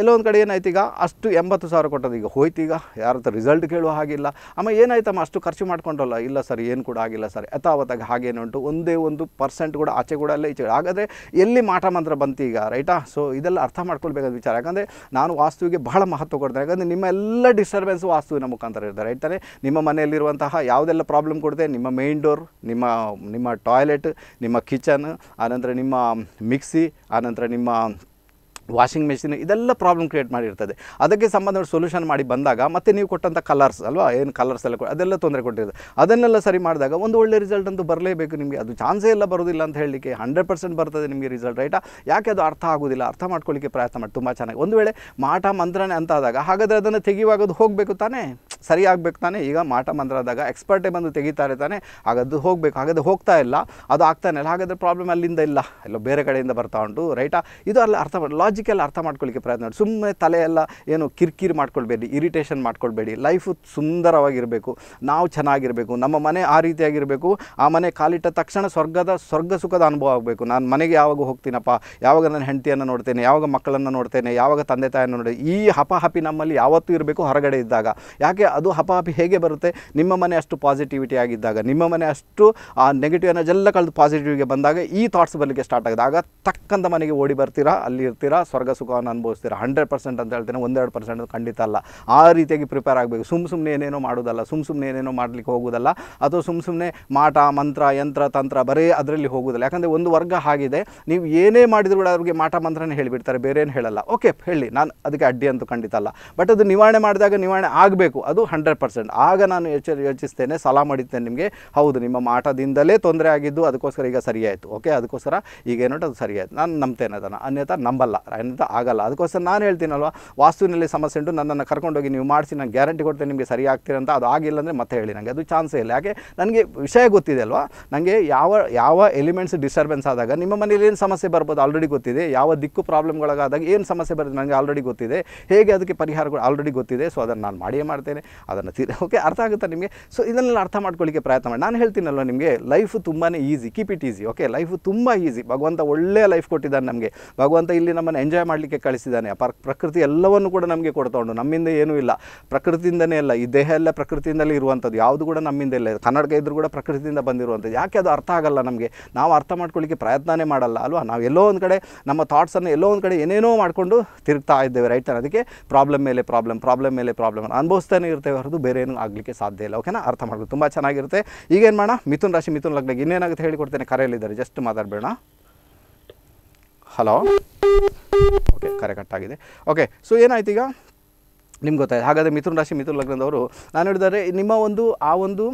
ಎಲ್ಲೋ ಒಂದು ಕಡೆ ಏನಾಯ್ತು ಈಗ ಅಷ್ಟು ಎಂಬತ್ತು ಸಾವಿರ ಕೊಟ್ಟದ್ದು ಈಗ ಹೋಯ್ತು ಈಗ ಯಾರ ಹತ್ರ ರಿಸಲ್ಟ್ ಕೇಳುವ ಹಾಗಿಲ್ಲ ಅಮ್ಮ ಏನಾಯ್ತಮ್ಮ ಅಷ್ಟು ಖರ್ಚು ಮಾಡ್ಕೊಂಡಲ್ಲ ಇಲ್ಲ ಸರ್ ಏನು ಕೂಡ ಆಗಿಲ್ಲ ಸರ್ ಯಥಾವತ್ತಾಗ ಹಾಗೇನು ಉಂಟು ಒಂದೇ ಒಂದು ಪರ್ಸೆಂಟ್ ಕೂಡ ಆಚೆ ಕೂಡ ಅಲ್ಲೇ ಈಚೆ ಹಾಗಾದರೆ ಎಲ್ಲಿ ಮಾಟ ಮಾತ್ರ ಬಂತು ಈಗ ರೈಟಾ ಸೊ ಇದೆಲ್ಲ ಅರ್ಥ ಮಾಡ್ಕೊಳ್ಬೇಕಾದ ವಿಚಾರ ಯಾಕಂದರೆ ನಾನು ವಾಸ್ತುವಿಗೆ ಬಹಳ ಮಹತ್ವ ಕೊಡ್ತೇನೆ ಯಾಕಂದರೆ ನಿಮ್ಮ ಎಲ್ಲ ಡಿಸ್ಟರ್ಬೆನ್ಸ್ ವಾಸ್ತುವಿನ ಮುಖಾಂತರ ಇರ್ತಾರೆ ರೈಟ್ ನಿಮ್ಮ ಮನೆಯಲ್ಲಿರುವಂತಹ ಯಾವುದೆಲ್ಲ ಪ್ರಾಬ್ಲಮ್ ಕೊಡದೆ ನಿಮ್ಮ ಮೇನ್ ಡೋರ್ ನಿಮ್ಮ ನಿಮ್ಮ ಟಾಯ್ಲೆಟ್ ನಿಮ್ಮ ಕಿಚನ್ ಆನಂತರ ನಿಮ್ಮ ಮಿಕ್ಸಿ ಆನಂತರ ನಿಮ್ಮ ವಾಷಿಂಗ್ ಮೆಷಿನ್ ಇದೆಲ್ಲ ಪ್ರಾಬ್ಲಮ್ ಕ್ರಿಯೇಟ್ ಮಾಡಿರ್ತದೆ ಅದಕ್ಕೆ ಸಂಬಂಧ ಸೊಲ್ಯೂಷನ್ ಮಾಡಿ ಬಂದಾಗ ಮತ್ತೆ ನೀವು ಕೊಟ್ಟಂಥ ಕಲರ್ಸ್ ಅಲ್ವಾ ಏನು ಕಲರ್ಸ್ ಎಲ್ಲ ಅದೆಲ್ಲ ತೊಂದರೆ ಕೊಟ್ಟಿರೋದು ಅದನ್ನೆಲ್ಲ ಸರಿ ಮಾಡಿದಾಗ ಒಂದು ಒಳ್ಳೆ ರಿಸಲ್ಟ್ ಅಂತೂ ಬರಲೇಬೇಕು ನಿಮಗೆ ಅದು ಚಾನ್ಸೇ ಎಲ್ಲ ಬರೋದಿಲ್ಲ ಅಂತ ಹೇಳಲಿಕ್ಕೆ ಹಂಡ್ರೆಡ್ ಪರ್ಸೆಂಟ್ ಬರ್ತದೆ ನಿಮಗೆ ರಿಸಲ್ಟ್ ರೈಟಾ ಯಾಕೆ ಅದು ಅರ್ಥ ಆಗೋದಿಲ್ಲ ಅರ್ಥ ಮಾಡ್ಕೊಳ್ಳಿಕ್ಕೆ ಪ್ರಯತ್ನ ಮಾಡಿ ತುಂಬ ಚೆನ್ನಾಗಿ ಒಂದು ವೇಳೆ ಮಾಟ ಮಂತ್ರನೇ ಅಂತ ಆದಾಗ ಹಾಗಾದರೆ ಅದನ್ನು ತೆಗೆಯುವಾಗ ಹೋಗಬೇಕು ತಾನೇ ಸರಿ ಆಗಬೇಕು ತಾನೇ ಈಗ ಮಾಟ ಮಂತ್ರ ಆದಾಗ ಎಕ್ಸ್ಪರ್ಟೇ ಬಂದು ತೆಗಿತಾರೆ ತಾನೇ ಹಾಗದು ಹೋಗಬೇಕು ಹಾಗಾದ್ರೆ ಹೋಗ್ತಾ ಇಲ್ಲ ಅದು ಆಗ್ತಾನೆ ಇಲ್ಲ ಹಾಗಾದರೆ ಪ್ರಾಬ್ಲಮ್ ಅಲ್ಲಿಂದ ಇಲ್ಲ ಎಲ್ಲ ಬೇರೆ ಕಡೆಯಿಂದ ಬರ್ತಾ ಉಂಟು ರೈಟಾ ಇದು ಅಲ್ಲಿ ಅರ್ಥ ಮಾಡಿ ಲಾಜಿಕ್ ಲಾಜಿಕಲ್ ಅರ್ಥ ಮಾಡ್ಕೊಳ್ಳಿಕ್ಕೆ ಪ್ರಯತ್ನ ಮಾಡಿ ಸುಮ್ಮನೆ ತಲೆಯೆಲ್ಲ ಏನು ಕಿರಿಕಿರಿ ಮಾಡ್ಕೊಳ್ಬೇಡಿ ಇರಿಟೇಷನ್ ಮಾಡ್ಕೊಳ್ಬೇಡಿ ಲೈಫು ಸುಂದರವಾಗಿರಬೇಕು ನಾವು ಚೆನ್ನಾಗಿರಬೇಕು ನಮ್ಮ ಮನೆ ಆ ರೀತಿಯಾಗಿರಬೇಕು ಆ ಮನೆ ಕಾಲಿಟ್ಟ ತಕ್ಷಣ ಸ್ವರ್ಗದ ಸ್ವರ್ಗ ಸುಖದ ಅನುಭವ ಆಗಬೇಕು ನಾನು ಮನೆಗೆ ಯಾವಾಗ ಹೋಗ್ತೀನಪ್ಪ ಯಾವಾಗ ನನ್ನ ಹೆಂಡತಿಯನ್ನು ನೋಡ್ತೇನೆ ಯಾವಾಗ ಮಕ್ಕಳನ್ನು ನೋಡ್ತೇನೆ ಯಾವಾಗ ತಂದೆ ತಾಯಿಯನ್ನು ನೋಡಿ ಈ ಹಪಿ ನಮ್ಮಲ್ಲಿ ಯಾವತ್ತೂ ಇರಬೇಕು ಹೊರಗಡೆ ಇದ್ದಾಗ ಯಾಕೆ ಅದು ಹಪಿ ಹೇಗೆ ಬರುತ್ತೆ ನಿಮ್ಮ ಮನೆ ಅಷ್ಟು ಪಾಸಿಟಿವಿಟಿ ಆಗಿದ್ದಾಗ ನಿಮ್ಮ ಮನೆ ಅಷ್ಟು ಆ ನೆಗೆಟಿವ್ ಎಲ್ಲ ಕಳೆದು ಪಾಸಿಟಿವ್ಗೆ ಬಂದಾಗ ಈ ಥಾಟ್ಸ್ ಬರಲಿಕ್ಕೆ ಸ್ಟಾರ್ಟ್ ಆಗಿದಾಗ ಆಗ ಮನೆಗೆ ಓಡಿ ಬರ್ತೀರಾ ಅಲ್ಲಿ ಇರ್ತೀರಾ ಸ್ವರ್ಗ ಸುಖವನ್ನು ಅನುಭವಿಸ್ತೀರ ಹಂಡ್ರೆಡ್ ಪರ್ಸೆಂಟ್ ಅಂತ ಹೇಳ್ತೇನೆ ಒಂದೆರಡು ಪರ್ಸೆಂಟ್ ಖಂಡಿತ ಅಲ್ಲ ಆ ರೀತಿಯಾಗಿ ಪ್ರಿಪೇರ್ ಆಗಬೇಕು ಸುಮ್ ಸುಮ್ಮನೆ ಏನೇನೋ ಮಾಡೋದಲ್ಲ ಸುಮ್ ಸುಮ್ಮನೆ ಏನೇನೋ ಮಾಡಲಿಕ್ಕೆ ಹೋಗೋದಲ್ಲ ಅಥವಾ ಸುಮ್ ಸುಮ್ಮನೆ ಮಾಟ ಮಂತ್ರ ಯಂತ್ರ ತಂತ್ರ ಬರೀ ಅದರಲ್ಲಿ ಹೋಗೋದಿಲ್ಲ ಯಾಕಂದರೆ ಒಂದು ವರ್ಗ ಆಗಿದೆ ನೀವು ಏನೇ ಮಾಡಿದ್ರು ಕೂಡ ಅವ್ರಿಗೆ ಮಾಟ ಮಂತ್ರನೇ ಹೇಳಿಬಿಡ್ತಾರೆ ಬೇರೆ ಏನು ಹೇಳಲ್ಲ ಓಕೆ ಹೇಳಿ ನಾನು ಅದಕ್ಕೆ ಅಡ್ಡಿ ಅಂತೂ ಖಂಡಿತ ಅಲ್ಲ ಬಟ್ ಅದು ನಿವಾರಣೆ ಮಾಡಿದಾಗ ನಿವಾರಣೆ ಆಗಬೇಕು ಅದು ಹಂಡ್ರೆಡ್ ಪರ್ಸೆಂಟ್ ಆಗ ನಾನು ಯೋಚಿಸ್ತೇನೆ ಸಲಹಾ ಮಾಡಿದ್ದೇನೆ ನಿಮಗೆ ಹೌದು ನಿಮ್ಮ ಮಾಟದಿಂದಲೇ ತೊಂದರೆ ಆಗಿದ್ದು ಅದಕ್ಕೋಸ್ಕರ ಈಗ ಸರಿಯಾಯಿತು ಓಕೆ ಅದಕ್ಕೋಸ್ಕರ ಈಗ ಏನೋ ಅದು ಸರಿಯಾಯಿತು ನಾನು ನಂಬ್ತೇನೆ ಅದನ್ನು ಅನ್ಯಥಾ ನಂಬಲ್ಲ ಮಾಡ್ತಾರೆ ಅಂತ ಆಗಲ್ಲ ಅದಕ್ಕೋಸ್ಕರ ನಾನು ಹೇಳ್ತೀನಲ್ವ ವಾಸ್ತುವಿನಲ್ಲಿ ಸಮಸ್ಯೆ ಉಂಟು ನನ್ನನ್ನು ಕರ್ಕೊಂಡೋಗಿ ನೀವು ಮಾಡಿಸಿ ನಾನು ಗ್ಯಾರಂಟಿ ಕೊಡ್ತೇನೆ ನಿಮಗೆ ಸರಿ ಆಗ್ತೀರಂತ ಅದು ಆಗಿಲ್ಲ ಅಂದರೆ ಮತ್ತೆ ಹೇಳಿ ನನಗೆ ಅದು ಚಾನ್ಸೇ ಇಲ್ಲ ಯಾಕೆ ನನಗೆ ವಿಷಯ ಗೊತ್ತಿದೆ ಅಲ್ವಾ ನನಗೆ ಯಾವ ಯಾವ ಎಲಿಮೆಂಟ್ಸ್ ಡಿಸ್ಟರ್ಬೆನ್ಸ್ ಆದಾಗ ನಿಮ್ಮ ಮನೇಲಿ ಏನು ಸಮಸ್ಯೆ ಬರ್ಬೋದು ಆಲ್ರೆಡಿ ಗೊತ್ತಿದೆ ಯಾವ ದಿಕ್ಕು ಪ್ರಾಬ್ಲಮ್ಗಳಾಗಾದಾಗ ಏನು ಸಮಸ್ಯೆ ಬರುತ್ತೆ ನನಗೆ ಆಲ್ರೆಡಿ ಗೊತ್ತಿದೆ ಹೇಗೆ ಅದಕ್ಕೆ ಪರಿಹಾರಗಳು ಆಲ್ರೆಡಿ ಗೊತ್ತಿದೆ ಸೊ ಅದನ್ನು ನಾನು ಮಾಡಿಯೇ ಮಾಡ್ತೇನೆ ಅದನ್ನು ತೀರ ಓಕೆ ಅರ್ಥ ಆಗುತ್ತಾ ನಿಮಗೆ ಸೊ ಇದನ್ನೆಲ್ಲ ಅರ್ಥ ಮಾಡ್ಕೊಳ್ಳಿಕ್ಕೆ ಪ್ರಯತ್ನ ಮಾಡಿ ನಾನು ಹೇಳ್ತೀನಲ್ವ ನಿಮಗೆ ಲೈಫ್ ತುಂಬಾ easy keep it easy okay life ತುಂಬ ಈಸಿ ಭಗವಂತ ಒಳ್ಳೆಯ ಲೈಫ್ ಕೊಟ್ಟಿದ್ದಾನೆ ನಮಗೆ ಭಗವಂತ ಇಲ್ಲಿ ನಮ್ಮನ್ನು ಎಂಜಾಯ್ ಮಾಡಲಿಕ್ಕೆ ಕಳಿಸಿದ್ದಾನೆ ಪ್ರಕೃತಿ ಎಲ್ಲವನ್ನು ಕೂಡ ನಮಗೆ ಕೊಡ್ತಾ ಉಂಟು ನಮ್ಮಿಂದ ಏನೂ ಇಲ್ಲ ಪ್ರಕೃತಿಯಿಂದನೇ ಇಲ್ಲ ಈ ದೇಹ ಎಲ್ಲ ಪ್ರಕೃತಿಯಿಂದಲೇ ಇರುವಂಥದ್ದು ಯಾವುದು ಕೂಡ ನಮ್ಮಿಂದ ಇಲ್ಲ ಕನ್ನಡಕ ಇದ್ದರೂ ಕೂಡ ಪ್ರಕೃತಿಯಿಂದ ಬಂದಿರುವಂಥದ್ದು ಯಾಕೆ ಅದು ಅರ್ಥ ಆಗಲ್ಲ ನಮಗೆ ನಾವು ಅರ್ಥ ಮಾಡ್ಕೊಳ್ಳಿಕ್ಕೆ ಪ್ರಯತ್ನನೇ ಮಾಡಲ್ಲ ಅಲ್ವಾ ನಾವು ಎಲ್ಲೋ ಒಂದು ಕಡೆ ನಮ್ಮ ಥಾಟ್ಸನ್ನು ಎಲ್ಲೋ ಒಂದು ಕಡೆ ಏನೇನೋ ಮಾಡಿಕೊಂಡು ತಿರುಗ್ತಾ ಇದ್ದೇವೆ ರೈಟ್ ಅದಕ್ಕೆ ಪ್ರಾಬ್ಲಮ್ ಮೇಲೆ ಪ್ರಾಬ್ಲಮ್ ಪ್ರಾಬ್ಲಮ್ ಮೇಲೆ ಪ್ರಾಬ್ಲಮ್ ಅನುಭವಿಸ್ತಾನೆ ಇರ್ತೇವೆ ಹೊರತು ಬೇರೆ ಏನೂ ಆಗಲಿಕ್ಕೆ ಸಾಧ್ಯ ಇಲ್ಲ ಓಕೆನಾ ಅರ್ಥ ಮಾಡಬೇಕು ತುಂಬ ಚೆನ್ನಾಗಿರುತ್ತೆ ಈಗೇನು ಮಾಡೋಣ ಮಿಥುನ್ ರಾಶಿ ಮಿಥುನ್ ಲಗ್ನಕ್ಕೆ ಇನ್ನೇನಾಗುತ್ತೆ ಹೇಳಿಕೊಡ್ತೇನೆ ಕರೆಯಲ್ಲಿದ್ದಾರೆ ಜಸ್ಟ್ ಮಾತಾಡಬೇಡ ಹಲೋ ಓಕೆ ಕರೆಕ್ಟ್ ಆಗಿದೆ ಓಕೆ ಸೊ ಏನಾಯ್ತು ಈಗ ನಿಮ್ಗೆ ಗೊತ್ತಾಯ್ತು ಹಾಗಾದರೆ ಮಿಥುನ್ ರಾಶಿ ಮಿಥುನ ಲಗ್ನದವರು ನಾನು ಹೇಳಿದರೆ ನಿಮ್ಮ ಒಂದು ಆ ಒಂದು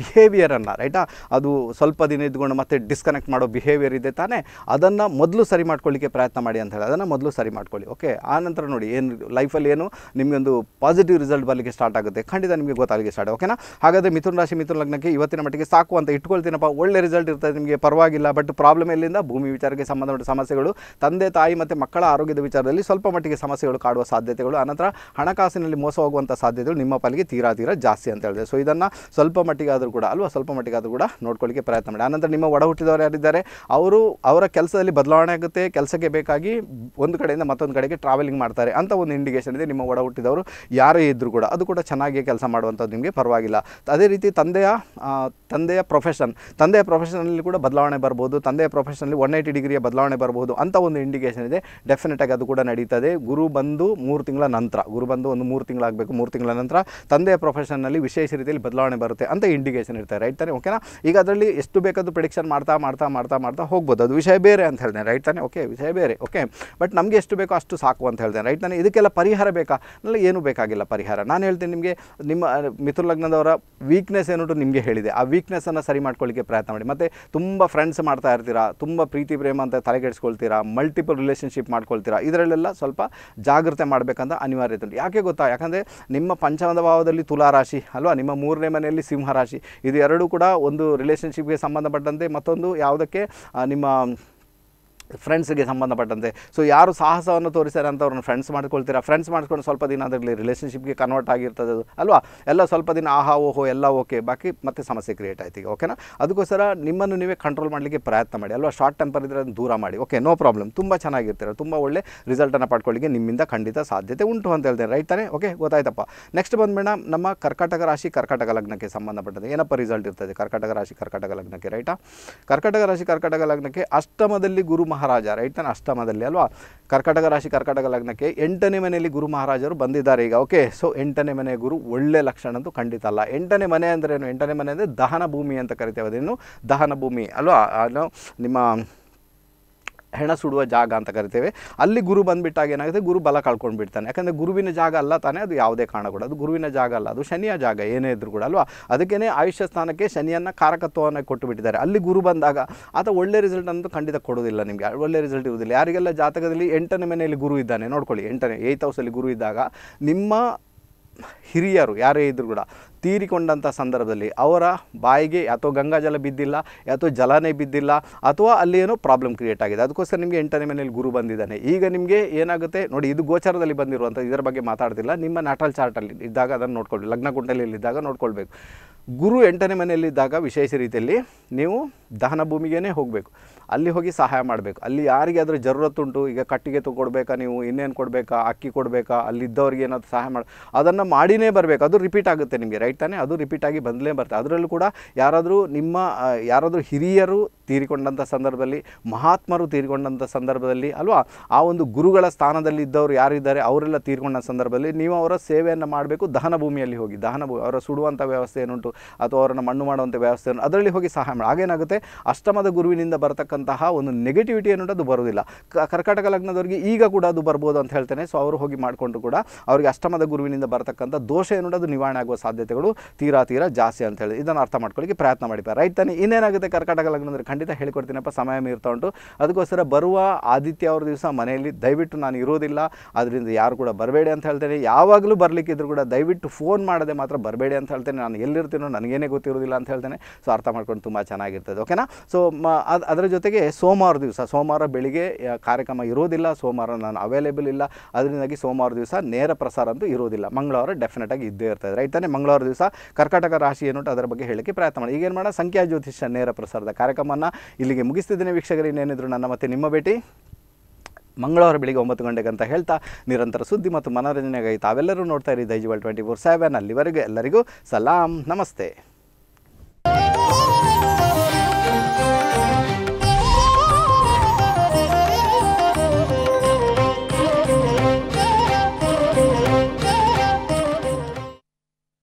ಬಿಹೇವಿಯರನ್ನು ರೈಟಾ ಅದು ಸ್ವಲ್ಪ ದಿನ ಇದ್ಕೊಂಡು ಮತ್ತೆ ಡಿಸ್ಕನೆಕ್ಟ್ ಮಾಡೋ ಬಿಹೇವಿಯರ್ ಇದೆ ತಾನೇ ಅದನ್ನು ಮೊದಲು ಸರಿ ಮಾಡ್ಕೊಳ್ಳಿಕ್ಕೆ ಪ್ರಯತ್ನ ಮಾಡಿ ಅಂತ ಹೇಳಿ ಅದನ್ನು ಮೊದಲು ಸರಿ ಮಾಡ್ಕೊಳ್ಳಿ ಓಕೆ ಆ ನಂತರ ನೋಡಿ ಏನು ಲೈಫಲ್ಲಿ ಏನು ನಿಮಗೊಂದು ಪಾಸಿಟಿವ್ ರಿಸಲ್ಟ್ ಬರಲಿಕ್ಕೆ ಸ್ಟಾರ್ಟ್ ಆಗುತ್ತೆ ಖಂಡಿತ ನಿಮಗೆ ಗೊತ್ತಾಗಲಿಕ್ಕೆ ಸ್ಟಾರ್ಟ್ ಓಕೆನಾ ಹಾಗಾದರೆ ಮಿಥುನ್ ರಾಶಿ ಮಿಥುನ ಲಗ್ನಕ್ಕೆ ಇವತ್ತಿನ ಮಟ್ಟಿಗೆ ಸಾಕು ಅಂತ ಇಟ್ಕೊಳ್ತೀನಪ್ಪ ಒಳ್ಳೆ ರಿಸಲ್ಟ್ ಇರ್ತದೆ ನಿಮಗೆ ಪರವಾಗಿಲ್ಲ ಬಟ್ ಪ್ರಾಬ್ಲಮ್ ಎಲ್ಲಿಂದ ಭೂಮಿ ವಿಚಾರಕ್ಕೆ ಸಂಬಂಧಪಟ್ಟ ಸಮಸ್ಯೆಗಳು ತಂದೆ ತಾಯಿ ಮತ್ತು ಮಕ್ಕಳ ಆರೋಗ್ಯದ ವಿಚಾರದಲ್ಲಿ ಸ್ವಲ್ಪ ಮಟ್ಟಿಗೆ ಸಮಸ್ಯೆಗಳು ಕಾಡುವ ಸಾಧ್ಯತೆಗಳು ಆನಂತರ ಹಣ ಹಣಕಾಸಿನಲ್ಲಿ ಮೋಸ ಹೋಗುವಂಥ ಸಾಧ್ಯತೆಗಳು ನಿಮ್ಮ ಪಾಲಿಗೆ ತೀರಾ ತೀರಾ ಜಾಸ್ತಿ ಅಂತ ಹೇಳಿದೆ ಸೊ ಇದನ್ನು ಸ್ವಲ್ಪ ಮಟ್ಟಿಗಾದರೂ ಕೂಡ ಅಲ್ವಾ ಸ್ವಲ್ಪ ಮಟ್ಟಿಗಾದರೂ ಕೂಡ ನೋಡ್ಕೊಳ್ಳಿಕ್ಕೆ ಪ್ರಯತ್ನ ಮಾಡಿ ಆನಂತರ ನಿಮ್ಮ ಒಡ ಹುಟ್ಟಿದವರು ಯಾರಿದ್ದಾರೆ ಅವರು ಅವರ ಕೆಲಸದಲ್ಲಿ ಬದಲಾವಣೆ ಆಗುತ್ತೆ ಕೆಲಸಕ್ಕೆ ಬೇಕಾಗಿ ಒಂದು ಕಡೆಯಿಂದ ಮತ್ತೊಂದು ಕಡೆಗೆ ಟ್ರಾವೆಲಿಂಗ್ ಮಾಡ್ತಾರೆ ಅಂತ ಒಂದು ಇಂಡಿಕೇಷನ್ ಇದೆ ನಿಮ್ಮ ಒಡ ಹುಟ್ಟಿದವರು ಯಾರೇ ಇದ್ದರೂ ಕೂಡ ಅದು ಕೂಡ ಚೆನ್ನಾಗಿ ಕೆಲಸ ಮಾಡುವಂಥದ್ದು ನಿಮಗೆ ಪರವಾಗಿಲ್ಲ ಅದೇ ರೀತಿ ತಂದೆಯ ತಂದೆಯ ಪ್ರೊಫೆಷನ್ ತಂದೆಯ ಪ್ರೊಫೆಷನಲ್ಲಿ ಕೂಡ ಬದಲಾವಣೆ ಬರ್ಬೋದು ತಂದೆಯ ಪ್ರೊಫೆಷನಲ್ಲಿ ಒನ್ ಏಯ್ಟಿ ಡಿಗ್ರಿಯ ಬದಲಾವಣೆ ಬರ್ಬೋದು ಅಂತ ಒಂದು ಇಂಡಿಕೇಷನ್ ಇದೆ ಡೆಫಿನೆಟಾಗಿ ಅದು ಕೂಡ ನಡೀತದೆ ಗುರು ಬಂದು ಮೂರು ತಿಂಗಳ ನಂತರ ಗುರು ಬಂದು ಬಂದು ಒಂದು ಮೂರು ತಿಂಗಳಾಗಬೇಕು ಮೂರು ತಿಂಗಳ ನಂತರ ತಂದೆಯ ಪ್ರೊಫೆಷನ್ನಲ್ಲಿ ವಿಶೇಷ ರೀತಿಯಲ್ಲಿ ಬದಲಾವಣೆ ಬರುತ್ತೆ ಅಂತ ಇಂಡಿಕೇಶನ್ ಇರ್ತಾರೆ ರೈಟ್ ತಾನೆ ಓಕೆನಾ ಈಗ ಅದರಲ್ಲಿ ಎಷ್ಟು ಬೇಕಾದರೂ ಪ್ರಿಡಿಕ್ಷನ್ ಮಾಡ್ತಾ ಮಾಡ್ತಾ ಮಾಡ್ತಾ ಮಾಡ್ತಾ ಹೋಗ್ಬೋದು ಅದು ವಿಷಯ ಬೇರೆ ಅಂತ ಹೇಳಿದೆ ರೈಟ್ ತಾನೆ ಓಕೆ ವಿಷಯ ಬೇರೆ ಓಕೆ ಬಟ್ ನಮಗೆ ಎಷ್ಟು ಬೇಕೋ ಅಷ್ಟು ಸಾಕು ಅಂತ ಹೇಳ್ತೇನೆ ರೈಟ್ ತಾನೆ ಇದಕ್ಕೆಲ್ಲ ಪರಿಹಾರ ಬೇಕಾ ಅಲ್ಲ ಏನು ಬೇಕಾಗಿಲ್ಲ ಪರಿಹಾರ ನಾನು ಹೇಳ್ತೀನಿ ನಿಮಗೆ ನಿಮ್ಮ ಮಿಥುನ್ ಲಗ್ನದವರ ವೀಕ್ನೆಸ್ ಏನುಂಟು ನಿಮಗೆ ಹೇಳಿದೆ ಆ ವೀಕ್ನೆಸ್ಸನ್ನು ಸರಿ ಮಾಡ್ಕೊಳ್ಳಿಕ್ಕೆ ಪ್ರಯತ್ನ ಮಾಡಿ ಮತ್ತು ತುಂಬ ಫ್ರೆಂಡ್ಸ್ ಮಾಡ್ತಾ ಇರ್ತೀರಾ ತುಂಬ ಪ್ರೀತಿ ಪ್ರೇಮ ಅಂತ ತಲೆಗೆಡಿಸ್ಕೊಳ್ತೀರಾ ಮಲ್ಟಿಪಲ್ ರಿಲೇಷನ್ಶಿಪ್ ಮಾಡ್ಕೊಳ್ತೀರಾ ಇದರಲ್ಲೆಲ್ಲ ಸ್ವಲ್ಪ ಜಾಗ್ರತೆ ಮಾಡಬೇಕಂತ ಅನಿವಾರ್ಯತೆ ಉಂಟು ಯಾಕೆ ಗೊತ್ತಾ ಯಾಕಂದರೆ ನಿಮ್ಮ ಪಂಚಮದ ಭಾವದಲ್ಲಿ ತುಲಾರಾಶಿ ಅಲ್ವಾ ನಿಮ್ಮ ಮೂರನೇ ಮನೆಯಲ್ಲಿ ಸಿಂಹರಾಶಿ ಇದು ಎರಡೂ ಕೂಡ ಒಂದು ರಿಲೇಷನ್ಶಿಪ್ಗೆ ಸಂಬಂಧಪಟ್ಟಂತೆ ಮತ್ತೊಂದು ಯಾವುದಕ್ಕೆ ನಿಮ್ಮ ಫ್ರೆಂಡ್ಸ್ಗೆ ಸಂಬಂಧಪಟ್ಟಂತೆ ಸೊ ಯಾರು ಸಾಹಸವನ್ನು ತೋರಿಸ್ತಾರೆ ಅಂತ ಅವ್ರನ್ನ ಫ್ರೆಂಡ್ಸ್ ಮಾಡ್ಕೊಳ್ತೀರಾ ಫ್ರೆಂಡ್ಸ್ ಮಾಡ್ಕೊಂಡು ಸ್ವಲ್ಪ ದಿನ ಅದರಲ್ಲಿ ರಿಲೇಷನ್ಶಿಪ್ಗೆ ಕನ್ವರ್ಟ್ ಆಗಿರ್ತದೆ ಅಲ್ವಾ ಎಲ್ಲ ಸ್ವಲ್ಪ ದಿನ ಆಹಾ ಓಹೋ ಎಲ್ಲ ಓಕೆ ಬಾಕಿ ಮತ್ತೆ ಸಮಸ್ಯೆ ಕ್ರಿಯೇಟ್ ಆಯ್ತು ಓಕೆನಾ ಅದಕ್ಕೋಸ್ಕರ ನಿಮ್ಮನ್ನು ನೀವೇ ಕಂಟ್ರೋಲ್ ಮಾಡಲಿಕ್ಕೆ ಪ್ರಯತ್ನ ಮಾಡಿ ಅಲ್ವಾ ಶಾರ್ಟ್ ಟೆಂಪರ್ ಇದ್ರೆ ಅದನ್ನು ದೂರ ಮಾಡಿ ಓಕೆ ನೋ ಪ್ರಾಬ್ಲಮ್ ತುಂಬ ಚೆನ್ನಾಗಿರ್ತಾರೆ ತುಂಬ ಒಳ್ಳೆ ರಿಸಲ್ಟನ್ನು ಪಡ್ಕೊಳ್ಳಿಕ್ಕೆ ನಿಮ್ಮಿಂದ ಖಂಡಿತ ಸಾಧ್ಯತೆ ಉಂಟು ಅಂತ ಹೇಳ್ತೇನೆ ರೈಟ್ ತಾನೆ ಓಕೆ ಗೊತ್ತಾಯ್ತಪ್ಪ ನೆಕ್ಸ್ಟ್ ಮೇಡಮ್ ನಮ್ಮ ಕರ್ಕಾಟಕ ರಾಶಿ ಕರ್ಕಾಟಕ ಲಗ್ನಕ್ಕೆ ಸಂಬಂಧಪಟ್ಟಂತೆ ಏನಪ್ಪ ರಿಸಲ್ಟ್ ಇರ್ತದೆ ಕರ್ಕಾಟಕ ರಾಶಿ ಕರ್ಕಾಟಕ ಲಗ್ನಕ್ಕೆ ರೈಟಾ ಕರ್ಕಾಟಕ ರಾಶಿ ಕರ್ಕಾಟಕ ಲಗ್ನಕ್ಕೆ ಅಷ್ಟಮದಲ್ಲಿ ಗುರು ಮಹಾರಾಜ ರೈಟ್ ತಾನೆ ಅಷ್ಟಮದಲ್ಲಿ ಅಲ್ವಾ ಕರ್ಕಟಕ ರಾಶಿ ಕರ್ಕಟಕ ಲಗ್ನಕ್ಕೆ ಎಂಟನೇ ಮನೆಯಲ್ಲಿ ಗುರು ಮಹಾರಾಜರು ಬಂದಿದ್ದಾರೆ ಈಗ ಓಕೆ ಸೊ ಎಂಟನೇ ಮನೆ ಗುರು ಒಳ್ಳೆ ಲಕ್ಷಣ ಅಂತೂ ಖಂಡಿತ ಅಲ್ಲ ಎಂಟನೇ ಮನೆ ಅಂದ್ರೇನು ಎಂಟನೇ ಮನೆ ಅಂದರೆ ದಹನ ಭೂಮಿ ಅಂತ ಕರಿತೇವೆ ಅದೇನು ದಹನ ಭೂಮಿ ಅಲ್ವಾ ಅದು ನಿಮ್ಮ ಹೆಣ ಸುಡುವ ಜಾಗ ಅಂತ ಕರಿತೇವೆ ಅಲ್ಲಿ ಗುರು ಬಂದುಬಿಟ್ಟಾಗ ಏನಾಗುತ್ತೆ ಗುರು ಬಲ ಕಳ್ಕೊಂಡು ಬಿಡ್ತಾನೆ ಯಾಕಂದರೆ ಗುರುವಿನ ಜಾಗ ಅಲ್ಲ ತಾನೇ ಅದು ಯಾವುದೇ ಕಾರಣ ಕೂಡ ಅದು ಗುರುವಿನ ಜಾಗ ಅಲ್ಲ ಅದು ಶನಿಯ ಜಾಗ ಏನೇ ಇದ್ದರೂ ಕೂಡ ಅಲ್ವಾ ಅದಕ್ಕೇ ಆಯುಷ್ಯ ಸ್ಥಾನಕ್ಕೆ ಶನಿಯನ್ನು ಕಾರಕತ್ವವನ್ನು ಕೊಟ್ಟು ಬಿಟ್ಟಿದ್ದಾರೆ ಅಲ್ಲಿ ಗುರು ಬಂದಾಗ ಆತ ಒಳ್ಳೆ ರಿಸಲ್ಟ್ ಅಂತೂ ಖಂಡಿತ ಕೊಡೋದಿಲ್ಲ ನಿಮಗೆ ಒಳ್ಳೆ ರಿಸಲ್ಟ್ ಇರುವುದಿಲ್ಲ ಯಾರಿಗೆಲ್ಲ ಜಾತಕದಲ್ಲಿ ಎಂಟನೇ ಮನೆಯಲ್ಲಿ ಗುರು ಇದ್ದಾನೆ ನೋಡ್ಕೊಳ್ಳಿ ಎಂಟನೇ ಏಯ್ತ್ ಹೌಸಲ್ಲಿ ಗುರು ಇದ್ದಾಗ ನಿಮ್ಮ ಹಿರಿಯರು ಯಾರೇ ಇದ್ದರೂ ಕೂಡ ತೀರಿಕೊಂಡಂಥ ಸಂದರ್ಭದಲ್ಲಿ ಅವರ ಬಾಯಿಗೆ ಅಥವಾ ಗಂಗಾಜಲ ಬಿದ್ದಿಲ್ಲ ಅಥವಾ ಜಲನೇ ಬಿದ್ದಿಲ್ಲ ಅಥವಾ ಅಲ್ಲಿ ಏನೋ ಪ್ರಾಬ್ಲಮ್ ಕ್ರಿಯೇಟ್ ಆಗಿದೆ ಅದಕ್ಕೋಸ್ಕರ ನಿಮಗೆ ಎಂಟನೇ ಮನೆಯಲ್ಲಿ ಗುರು ಬಂದಿದ್ದಾನೆ ಈಗ ನಿಮಗೆ ಏನಾಗುತ್ತೆ ನೋಡಿ ಇದು ಗೋಚಾರದಲ್ಲಿ ಬಂದಿರುವಂಥ ಇದರ ಬಗ್ಗೆ ಮಾತಾಡ್ತಿಲ್ಲ ನಿಮ್ಮ ನಾಟಲ್ ಚಾರ್ಟಲ್ಲಿ ಇದ್ದಾಗ ಅದನ್ನು ನೋಡ್ಕೊಳ್ಳಿ ಲಗ್ನ ಕುಂಡಲಿಯಲ್ಲಿದ್ದಾಗ ಇದ್ದಾಗ ನೋಡ್ಕೊಳ್ಬೇಕು ಗುರು ಎಂಟನೇ ಮನೆಯಲ್ಲಿದ್ದಾಗ ವಿಶೇಷ ರೀತಿಯಲ್ಲಿ ನೀವು ದಹನ ಭೂಮಿಗೇ ಹೋಗಬೇಕು ಅಲ್ಲಿ ಹೋಗಿ ಸಹಾಯ ಮಾಡಬೇಕು ಅಲ್ಲಿ ಯಾರಿಗೆ ಅದರ ಉಂಟು ಈಗ ಕಟ್ಟಿಗೆ ಕೊಡಬೇಕಾ ನೀವು ಇನ್ನೇನು ಕೊಡಬೇಕಾ ಅಕ್ಕಿ ಕೊಡಬೇಕಾ ಅಲ್ಲಿದ್ದವ್ರಿಗೆ ಏನಾದರೂ ಸಹಾಯ ಮಾಡಿ ಅದನ್ನು ಮಾಡಿನೇ ಬರಬೇಕು ಅದು ರಿಪೀಟ್ ಆಗುತ್ತೆ ನಿಮಗೆ ರೈಟ್ ತಾನೇ ಅದು ರಿಪೀಟ್ ಆಗಿ ಬಂದಲೇ ಬರ್ತದೆ ಅದರಲ್ಲೂ ಕೂಡ ಯಾರಾದರೂ ನಿಮ್ಮ ಯಾರಾದರೂ ಹಿರಿಯರು ತೀರಿಕೊಂಡಂಥ ಸಂದರ್ಭದಲ್ಲಿ ಮಹಾತ್ಮರು ತೀರಿಕೊಂಡಂಥ ಸಂದರ್ಭದಲ್ಲಿ ಅಲ್ವಾ ಆ ಒಂದು ಗುರುಗಳ ಸ್ಥಾನದಲ್ಲಿ ಇದ್ದವರು ಯಾರಿದ್ದಾರೆ ಅವರೆಲ್ಲ ತೀರ್ಕೊಂಡ ಸಂದರ್ಭದಲ್ಲಿ ನೀವು ಅವರ ಸೇವೆಯನ್ನು ಮಾಡಬೇಕು ದಹನ ಭೂಮಿಯಲ್ಲಿ ಹೋಗಿ ದಹನ ಭೂಮಿ ಅವರ ಸುಡುವಂಥ ವ್ಯವಸ್ಥೆ ಏನುಂಟು ಅಥವಾ ಅವರನ್ನು ಮಣ್ಣು ಮಾಡುವಂಥ ವ್ಯವಸ್ಥೆ ಅದರಲ್ಲಿ ಹೋಗಿ ಸಹಾಯ ಮಾಡಿ ಆಗೇನಾಗುತ್ತೆ ಅಷ್ಟಮದ ಗುರುವಿನಿಂದ ಬರತಕ್ಕಂಥ ಅನ್ನುವಂತಹ ಒಂದು ನೆಗೆಟಿವಿಟಿ ಅನ್ನೋದು ಬರೋದಿಲ್ಲ ಕರ್ಕಾಟಕ ಲಗ್ನದವರಿಗೆ ಈಗ ಕೂಡ ಅದು ಬರ್ಬೋದು ಅಂತ ಹೇಳ್ತೇನೆ ಸೊ ಅವರು ಹೋಗಿ ಮಾಡಿಕೊಂಡು ಕೂಡ ಅವರಿಗೆ ಅಷ್ಟಮದ ಗುರುವಿನಿಂದ ಬರತಕ್ಕಂಥ ದೋಷ ಅದು ನಿವಾರಣೆ ಆಗುವ ಸಾಧ್ಯತೆಗಳು ತೀರಾ ತೀರಾ ಜಾಸ್ತಿ ಅಂತ ಹೇಳಿ ಇದನ್ನು ಅರ್ಥ ಮಾಡ್ಕೊಳ್ಳಿಕ್ಕೆ ಪ್ರಯತ್ನ ಮಾಡಿದ್ದಾರೆ ರೈಟ್ ತಾನೆ ಇನ್ನೇನಾಗುತ್ತೆ ಕರ್ಕಾಟಕ ಲಗ್ನ ಖಂಡಿತ ಹೇಳಿಕೊಡ್ತೀನಪ್ಪ ಸಮಯ ಮೀರ್ತಾ ಉಂಟು ಅದಕ್ಕೋಸ್ಕರ ಬರುವ ಆದಿತ್ಯ ಅವ್ರ ದಿವಸ ಮನೆಯಲ್ಲಿ ದಯವಿಟ್ಟು ನಾನು ಇರೋದಿಲ್ಲ ಅದರಿಂದ ಯಾರು ಕೂಡ ಬರಬೇಡಿ ಅಂತ ಹೇಳ್ತೇನೆ ಯಾವಾಗಲೂ ಬರಲಿಕ್ಕಿದ್ರು ಕೂಡ ದಯವಿಟ್ಟು ಫೋನ್ ಮಾಡದೆ ಮಾತ್ರ ಬರಬೇಡಿ ಅಂತ ಹೇಳ್ತೇನೆ ನಾನು ಎಲ್ಲಿರ್ತೀನೋ ನನಗೇನೇ ಗೊತ್ತಿರೋದಿಲ್ಲ ಅಂತ ಹೇಳ್ತೇನೆ ಸೊ ಅರ್ಥ ಮಾಡ್ಕೊಂಡು ತುಂಬ ಚೆನ್ನಾಗಿರ್ತದೆ ಓಕೆನಾ ಸೊ ಅದರ ಜೊತೆ ಜೊತೆಗೆ ಸೋಮವಾರ ದಿವಸ ಸೋಮವಾರ ಬೆಳಿಗ್ಗೆ ಕಾರ್ಯಕ್ರಮ ಇರೋದಿಲ್ಲ ಸೋಮವಾರ ನಾನು ಅವೈಲೇಬಲ್ ಇಲ್ಲ ಅದರಿಂದಾಗಿ ಸೋಮವಾರ ದಿವಸ ನೇರ ಪ್ರಸಾರ ಅಂತೂ ಇರೋದಿಲ್ಲ ಮಂಗಳವಾರ ಆಗಿ ಇದ್ದೇ ಇರ್ತದೆ ರೈತಾನೆ ಮಂಗಳವಾರ ದಿವಸ ಕರ್ನಾಟಕ ರಾಶಿ ಏನು ಅದರ ಬಗ್ಗೆ ಹೇಳಕ್ಕೆ ಪ್ರಯತ್ನ ಮಾಡಿ ಈಗೇನು ಮಾಡೋಣ ಸಂಖ್ಯಾ ಜ್ಯೋತಿಷ್ಯ ನೇರ ಪ್ರಸಾರದ ಕಾರ್ಯಕ್ರಮವನ್ನು ಇಲ್ಲಿಗೆ ಮುಗಿಸ್ತಿದ್ದೇನೆ ವೀಕ್ಷಕರು ಇನ್ನೇನಿದ್ರು ನನ್ನ ಮತ್ತೆ ನಿಮ್ಮ ಭೇಟಿ ಮಂಗಳವಾರ ಬೆಳಿಗ್ಗೆ ಒಂಬತ್ತು ಗಂಟೆಗೆ ಅಂತ ಹೇಳ್ತಾ ನಿರಂತರ ಸುದ್ದಿ ಮತ್ತು ಮನೋರಂಜನೆಗಾಗಿ ತಾವೆಲ್ಲರೂ ನೋಡ್ತಾ ಇರಿ ದೈಜಿವಲ್ ಟ್ವೆಂಟಿ ಫೋರ್ ಸೆವೆನ್ ಅಲ್ಲಿವರೆಗೂ ಎಲ್ಲರಿಗೂ ಸಲಾಂ ನಮಸ್ತೆ